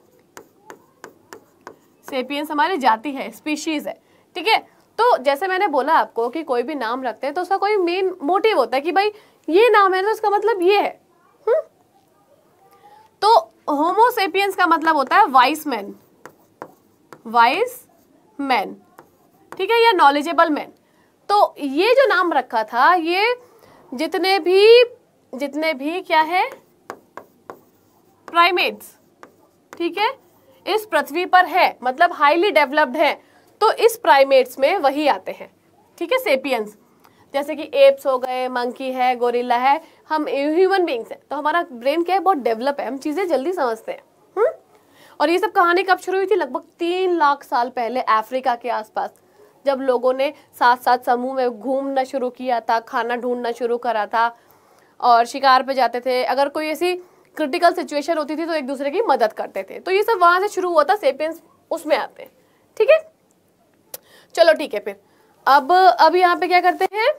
सेपियंस हमारी जाति है स्पीशीज है ठीक है तो जैसे मैंने बोला आपको कि कोई भी नाम रखते हैं तो उसका कोई मेन मोटिव होता है कि भाई ये नाम है तो उसका मतलब ये है हुँ? हम्म? तो होमोसेपियंस का मतलब होता है वाइस मैन वाइस मैन ठीक है या नॉलेजेबल मैन तो ये जो नाम रखा था ये जितने भी जितने भी क्या है प्राइमेट्स ठीक है इस पृथ्वी पर है मतलब हाईली डेवलप्ड है तो इस प्राइमेट्स में वही आते हैं ठीक है सेपियंस जैसे कि एप्स हो गए मंकी है गोरिल्ला है हम ह्यूमन बींग्स हैं तो हमारा ब्रेन क्या है बहुत डेवलप है हम चीज़ें जल्दी समझते हैं हुँ? हम्म? और ये सब कहानी कब शुरू हुई थी लगभग तीन लाख साल पहले अफ्रीका के आसपास जब लोगों ने साथ साथ समूह में घूमना शुरू किया था खाना ढूंढना शुरू करा था और शिकार पे जाते थे अगर कोई ऐसी क्रिटिकल सिचुएशन होती थी तो एक दूसरे की मदद करते थे तो ये सब वहाँ से शुरू हुआ था सेपियंस उसमें आते ठीक है चलो ठीक है फिर अब अब यहाँ पे क्या करते हैं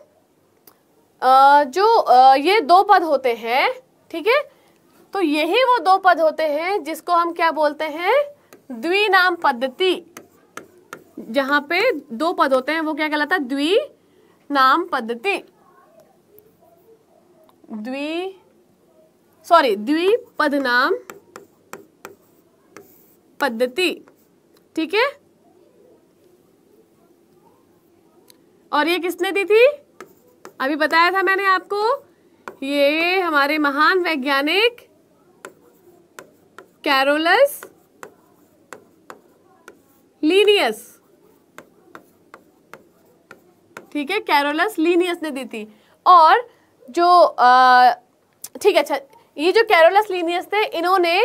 जो आ, ये दो पद होते हैं ठीक है तो यही वो दो पद होते हैं जिसको हम क्या बोलते हैं द्विनाम पद्धति जहां पे दो पद होते हैं वो क्या कहलाता है द्वि नाम पद्धति द्वि सॉरी द्विपद नाम पद्धति ठीक है और ये किसने दी थी अभी बताया था मैंने आपको ये हमारे महान वैज्ञानिक कैरोलस लीनियस ठीक है कैरोलस लीनियस ने दी थी और जो ठीक है अच्छा ये जो कैरोलस लीनियस थे इन्होंने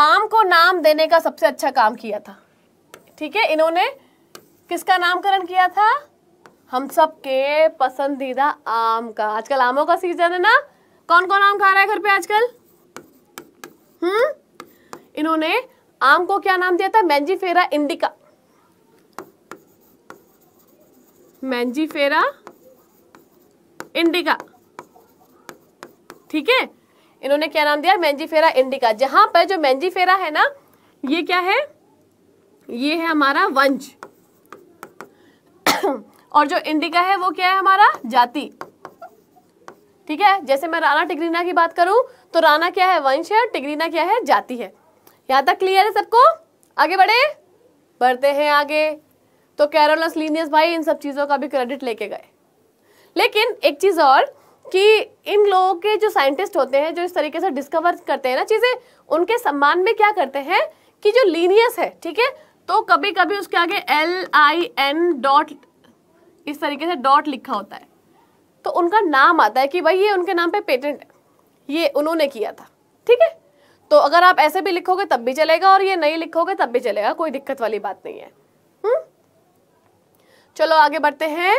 आम को नाम देने का सबसे अच्छा काम किया था ठीक है इन्होंने किसका नामकरण किया था हम सब के पसंदीदा आम का आजकल आमों का सीजन है ना कौन कौन आम खा रहा है घर पे आजकल हम्म इन्होंने आम को क्या नाम दिया था मैंजीफेरा इंडिका मैंजीफेरा इंडिका ठीक है इन्होंने क्या नाम दिया मैंजीफेरा इंडिका जहां पर जो मैंजीफेरा है ना ये क्या है ये है हमारा वंश और जो इंडिका है वो क्या है हमारा जाति ठीक है जैसे मैं राणा टिग्रीना की बात करूं तो राणा क्या है वंश है और टिग्रीना क्या है जाति है यहां तक क्लियर है सबको आगे बढ़े बढ़ते हैं आगे तो कैरोलस लीनियस भाई इन सब चीज़ों का भी क्रेडिट लेके गए लेकिन एक चीज़ और कि इन लोगों के जो साइंटिस्ट होते हैं जो इस तरीके से डिस्कवर करते हैं ना चीज़ें उनके सम्मान में क्या करते हैं कि जो लीनियस है ठीक है तो कभी कभी उसके आगे एल आई एन डॉट इस तरीके से डॉट लिखा होता है तो उनका नाम आता है कि भाई ये उनके नाम पे पेटेंट है ये उन्होंने किया था ठीक है तो अगर आप ऐसे भी लिखोगे तब भी चलेगा और ये नहीं लिखोगे तब भी चलेगा कोई दिक्कत वाली बात नहीं है हुँ? हम्म? चलो आगे बढ़ते हैं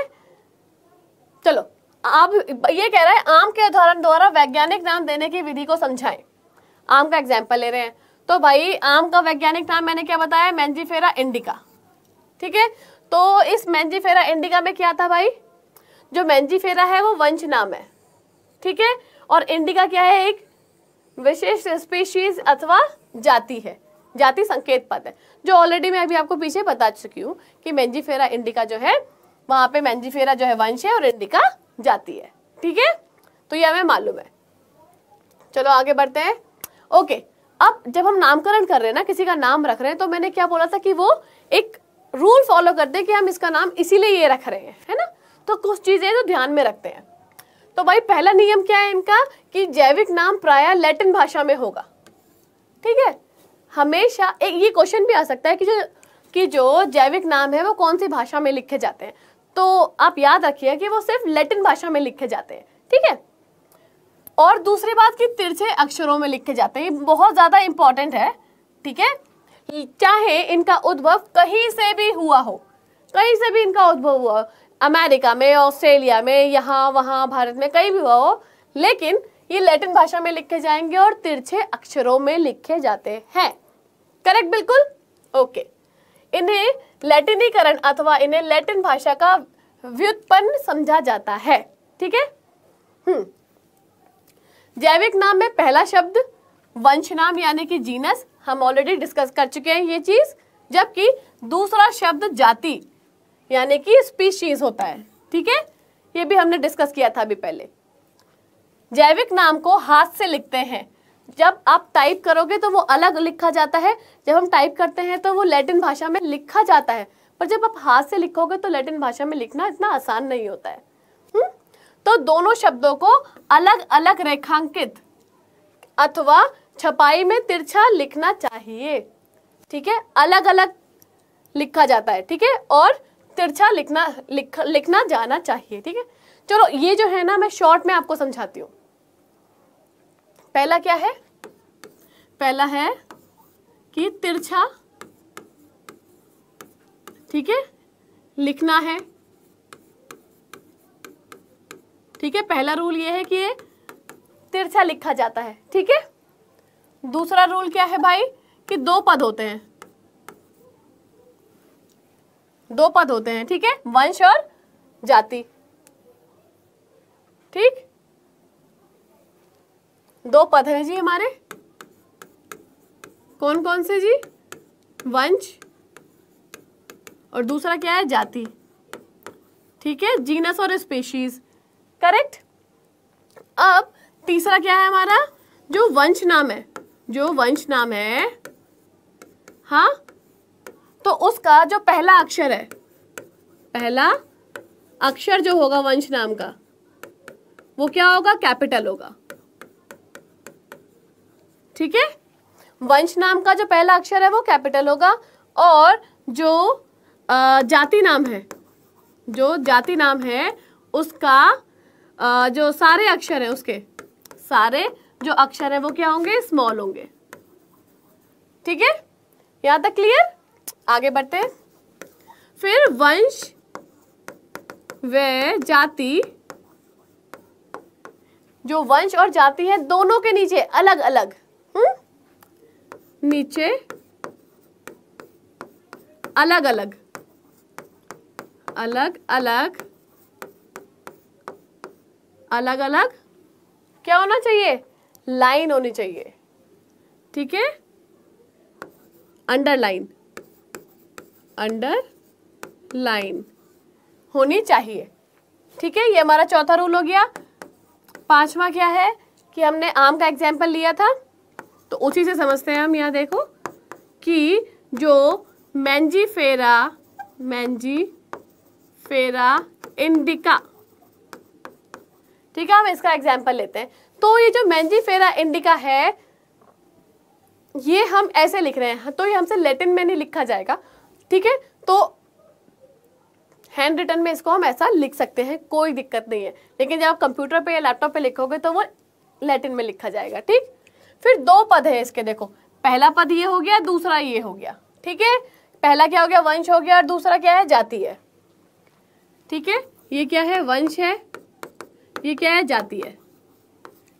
चलो आप ये कह रहा है आम के उदाहरण द्वारा वैज्ञानिक नाम देने की विधि को समझाएं आम का एग्जाम्पल ले रहे हैं तो भाई आम का वैज्ञानिक नाम मैंने क्या बताया मैंजीफेरा इंडिका ठीक है तो इस मैंजीफेरा इंडिका में क्या था भाई जो मैंजीफेरा है वो वंश नाम है ठीक है और इंडिका क्या है एक विशेष स्पीशीज अथवा जाति है जाति संकेत पद है जो ऑलरेडी मैं अभी आपको पीछे बता चुकी हूँ कि मैंजीफेरा इंडिका जो है वहाँ पे मैंजीफेरा जो है वंश है और इंडिका जाति है ठीक है तो यह हमें मालूम है चलो आगे बढ़ते हैं ओके अब जब हम नामकरण कर रहे हैं ना किसी का नाम रख रहे हैं तो मैंने क्या बोला था कि वो एक रूल फॉलो करते हैं कि हम इसका नाम इसीलिए ये रख रहे हैं है ना तो कुछ चीज़ें जो ध्यान में रखते हैं तो भाई पहला नियम क्या है इनका कि जैविक नाम प्राय लैटिन भाषा में होगा ठीक है हमेशा एक ये क्वेश्चन भी आ सकता है कि जो कि जो जैविक नाम है वो कौन सी भाषा में लिखे जाते हैं तो आप याद रखिए कि वो सिर्फ लैटिन भाषा में लिखे जाते हैं ठीक है और दूसरी बात कि तिरछे अक्षरों में लिखे जाते हैं बहुत ज़्यादा इम्पॉर्टेंट है ठीक है चाहे इनका उद्भव कहीं से भी हुआ हो कहीं से भी इनका उद्भव हुआ हो अमेरिका में ऑस्ट्रेलिया में यहाँ वहाँ भारत में कहीं भी हुआ हो लेकिन ये लैटिन भाषा में लिखे जाएंगे और तिरछे अक्षरों में लिखे जाते हैं करेक्ट बिल्कुल ओके इन्हें लैटिनीकरण अथवा इन्हें लैटिन भाषा का व्युत्पन्न समझा जाता है ठीक है हम्म। जैविक नाम में पहला शब्द वंश नाम यानी कि जीनस हम ऑलरेडी डिस्कस कर चुके हैं ये चीज जबकि दूसरा शब्द जाति यानी कि स्पीशीज होता है ठीक है ये भी हमने डिस्कस किया था अभी पहले जैविक नाम को हाथ से लिखते हैं जब आप टाइप करोगे तो वो अलग लिखा जाता है जब हम टाइप करते हैं तो वो लैटिन भाषा में लिखा जाता है पर जब आप हाथ से लिखोगे तो लैटिन भाषा में लिखना इतना आसान नहीं होता है हुँ? हम्म? तो दोनों शब्दों को अलग अलग रेखांकित अथवा छपाई में तिरछा लिखना चाहिए ठीक है अलग अलग लिखा जाता है ठीक है और तिरछा लिखना लिख, लिखना जाना चाहिए ठीक है चलो ये जो है ना मैं शॉर्ट में आपको समझाती हूँ पहला क्या है पहला है कि तिरछा ठीक है लिखना है ठीक है पहला रूल ये है कि ये तिरछा लिखा जाता है ठीक है दूसरा रूल क्या है भाई कि दो पद होते हैं दो पद होते हैं ठीक है वंश और जाति ठीक दो पद हैं जी हमारे कौन कौन से जी वंश और दूसरा क्या है जाति ठीक है जीनस और स्पेशीज करेक्ट अब तीसरा क्या है हमारा जो वंश नाम है जो वंश नाम है हाँ तो उसका जो पहला अक्षर है पहला अक्षर जो होगा वंश नाम का वो क्या होगा कैपिटल होगा ठीक है वंश नाम का जो पहला अक्षर है वो कैपिटल होगा और जो जाति नाम है जो जाति नाम है उसका जो सारे अक्षर है उसके सारे जो अक्षर है वो क्या होंगे स्मॉल होंगे ठीक है यहां तक क्लियर आगे बढ़ते हैं फिर वंश व जाति जो वंश और जाति है दोनों के नीचे अलग अलग हम्म? नीचे अलग अलग अलग अलग अलग अलग क्या होना चाहिए लाइन होनी चाहिए ठीक है अंडरलाइन अंडर लाइन होनी चाहिए ठीक है ये हमारा चौथा रूल हो गया पांचवा क्या है कि हमने आम का एग्जाम्पल लिया था तो उसी से समझते हैं हम यहाँ देखो कि जो मैंजी फेरा मैंजी फेरा इंडिका ठीक है हम इसका एग्जाम्पल लेते हैं तो ये जो मैंजी फेरा इंडिका है ये हम ऐसे लिख रहे हैं तो ये हमसे लेटिन में नहीं लिखा जाएगा ठीक है तो हैंड रिटर्न में इसको हम ऐसा लिख सकते हैं कोई दिक्कत नहीं है लेकिन जब आप कंप्यूटर पे या लैपटॉप पे लिखोगे तो वो लैटिन में लिखा जाएगा ठीक फिर दो पद है इसके देखो पहला पद ये हो गया दूसरा ये हो गया ठीक है पहला क्या हो गया वंश हो गया और दूसरा क्या है जाति है ठीक है ये क्या है वंश है ये क्या है जाति है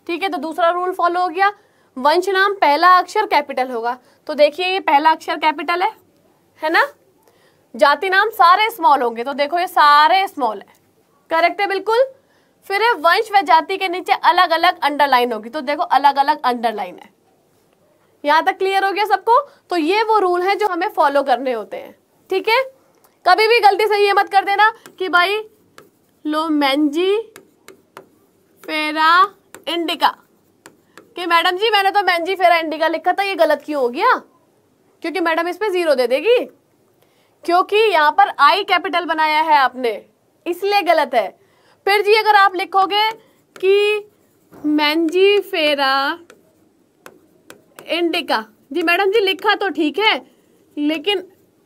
ठीक है तो दूसरा रूल फॉलो हो गया वंश नाम पहला अक्षर कैपिटल होगा तो देखिए ये पहला अक्षर कैपिटल है है ना जाति नाम सारे स्मॉल होंगे तो देखो ये सारे स्मॉल है करेक्ट है बिल्कुल फिर है वंश व जाति के नीचे अलग अलग अंडरलाइन होगी तो देखो अलग अलग अंडरलाइन है यहां तक क्लियर हो गया सबको तो ये वो रूल है जो हमें फॉलो करने होते हैं ठीक है कभी भी गलती से ये मत कर देना कि भाई लोमेंजी फेरा इंडिका कि मैडम जी मैंने तो मैंजी फेरा इंडिका लिखा था ये गलत क्यों हो गया क्योंकि मैडम इस पर जीरो दे देगी क्योंकि यहां पर आई कैपिटल बनाया है आपने इसलिए गलत है फिर जी अगर आप लिखोगे कि फेरा इंडिका जी मैडम जी लिखा तो ठीक है लेकिन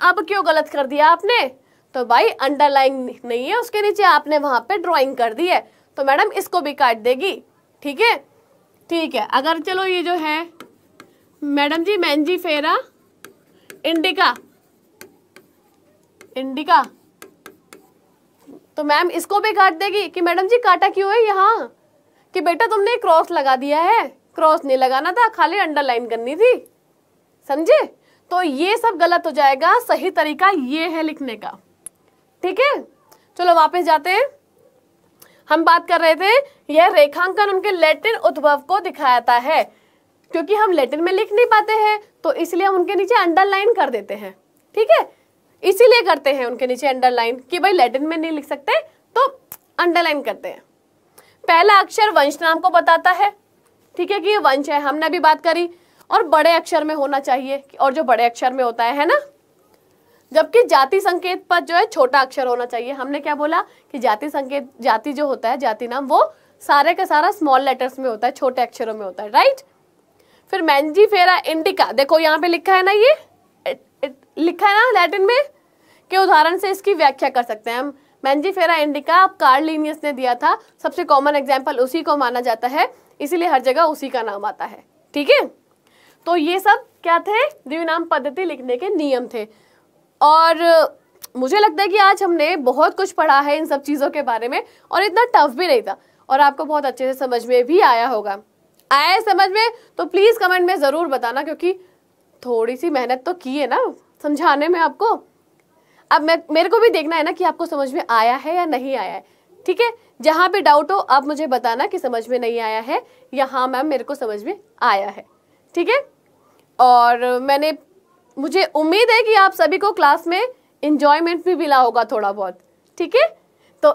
अब क्यों गलत कर दिया आपने तो भाई अंडरलाइन नहीं है उसके नीचे आपने वहां पे ड्राइंग कर दी है तो मैडम इसको भी काट देगी ठीक है ठीक है अगर चलो ये जो है मैडम जी मैंजी फेरा इंडिका इंडिका तो मैम इसको भी काट देगी कि मैडम जी काटा क्यों है यहाँ कि बेटा तुमने क्रॉस लगा दिया है क्रॉस नहीं लगाना था खाली अंडरलाइन करनी थी समझे तो ये सब गलत हो जाएगा सही तरीका ये है लिखने का ठीक है चलो वापस जाते हैं हम बात कर रहे थे यह रेखांकन उनके लेटिन उद्भव को दिखाता है क्योंकि हम लेटिन में लिख नहीं पाते हैं तो इसलिए हम उनके नीचे अंडरलाइन कर देते हैं ठीक है इसीलिए करते हैं उनके नीचे अंडरलाइन कि भाई लेटिन में नहीं लिख सकते तो अंडरलाइन करते हैं पहला अक्षर वंश नाम को बताता है ठीक है कि ये वंश है हमने अभी बात करी और बड़े अक्षर में होना चाहिए और जो बड़े अक्षर में होता है है ना जबकि जाति संकेत पर जो है छोटा अक्षर होना चाहिए हमने क्या बोला कि जाति संकेत जाति जो होता है जाति नाम वो सारे का सारा स्मॉल लेटर्स में होता है छोटे अक्षरों में होता है राइट फिर मैंजी फेरा इंडिका देखो यहाँ पे लिखा है ना ये लिखा है ना लैटिन में के उदाहरण से इसकी व्याख्या कर सकते हैं हम मैंजीफेरा इंडिका आप कार्लिनियस ने दिया था सबसे कॉमन एग्जाम्पल उसी को माना जाता है इसीलिए हर जगह उसी का नाम आता है ठीक है तो ये सब क्या थे द्विनाम पद्धति लिखने के नियम थे और मुझे लगता है कि आज हमने बहुत कुछ पढ़ा है इन सब चीज़ों के बारे में और इतना टफ भी नहीं था और आपको बहुत अच्छे से समझ में भी आया होगा आया समझ में तो प्लीज़ कमेंट में ज़रूर बताना क्योंकि थोड़ी सी मेहनत तो की है ना समझाने में आपको अब मैं मेरे को भी देखना है ना कि आपको समझ में आया है या नहीं आया है ठीक है जहाँ पे डाउट हो आप मुझे बताना कि समझ में नहीं आया है या हाँ मैम मेरे को समझ में आया है ठीक है और मैंने मुझे उम्मीद है कि आप सभी को क्लास में इंजॉयमेंट भी मिला होगा थोड़ा बहुत ठीक है तो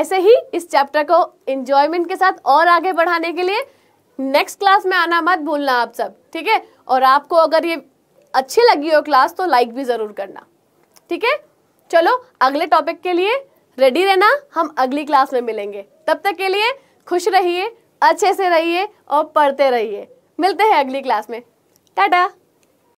ऐसे ही इस चैप्टर को इंजॉयमेंट के साथ और आगे बढ़ाने के लिए नेक्स्ट क्लास में आना मत भूलना आप सब ठीक है और आपको अगर ये अच्छी लगी हो क्लास तो लाइक भी ज़रूर करना ठीक है चलो अगले टॉपिक के लिए रेडी रहना हम अगली क्लास में मिलेंगे तब तक के लिए खुश रहिए अच्छे से रहिए और पढ़ते रहिए मिलते हैं अगली क्लास में टाटा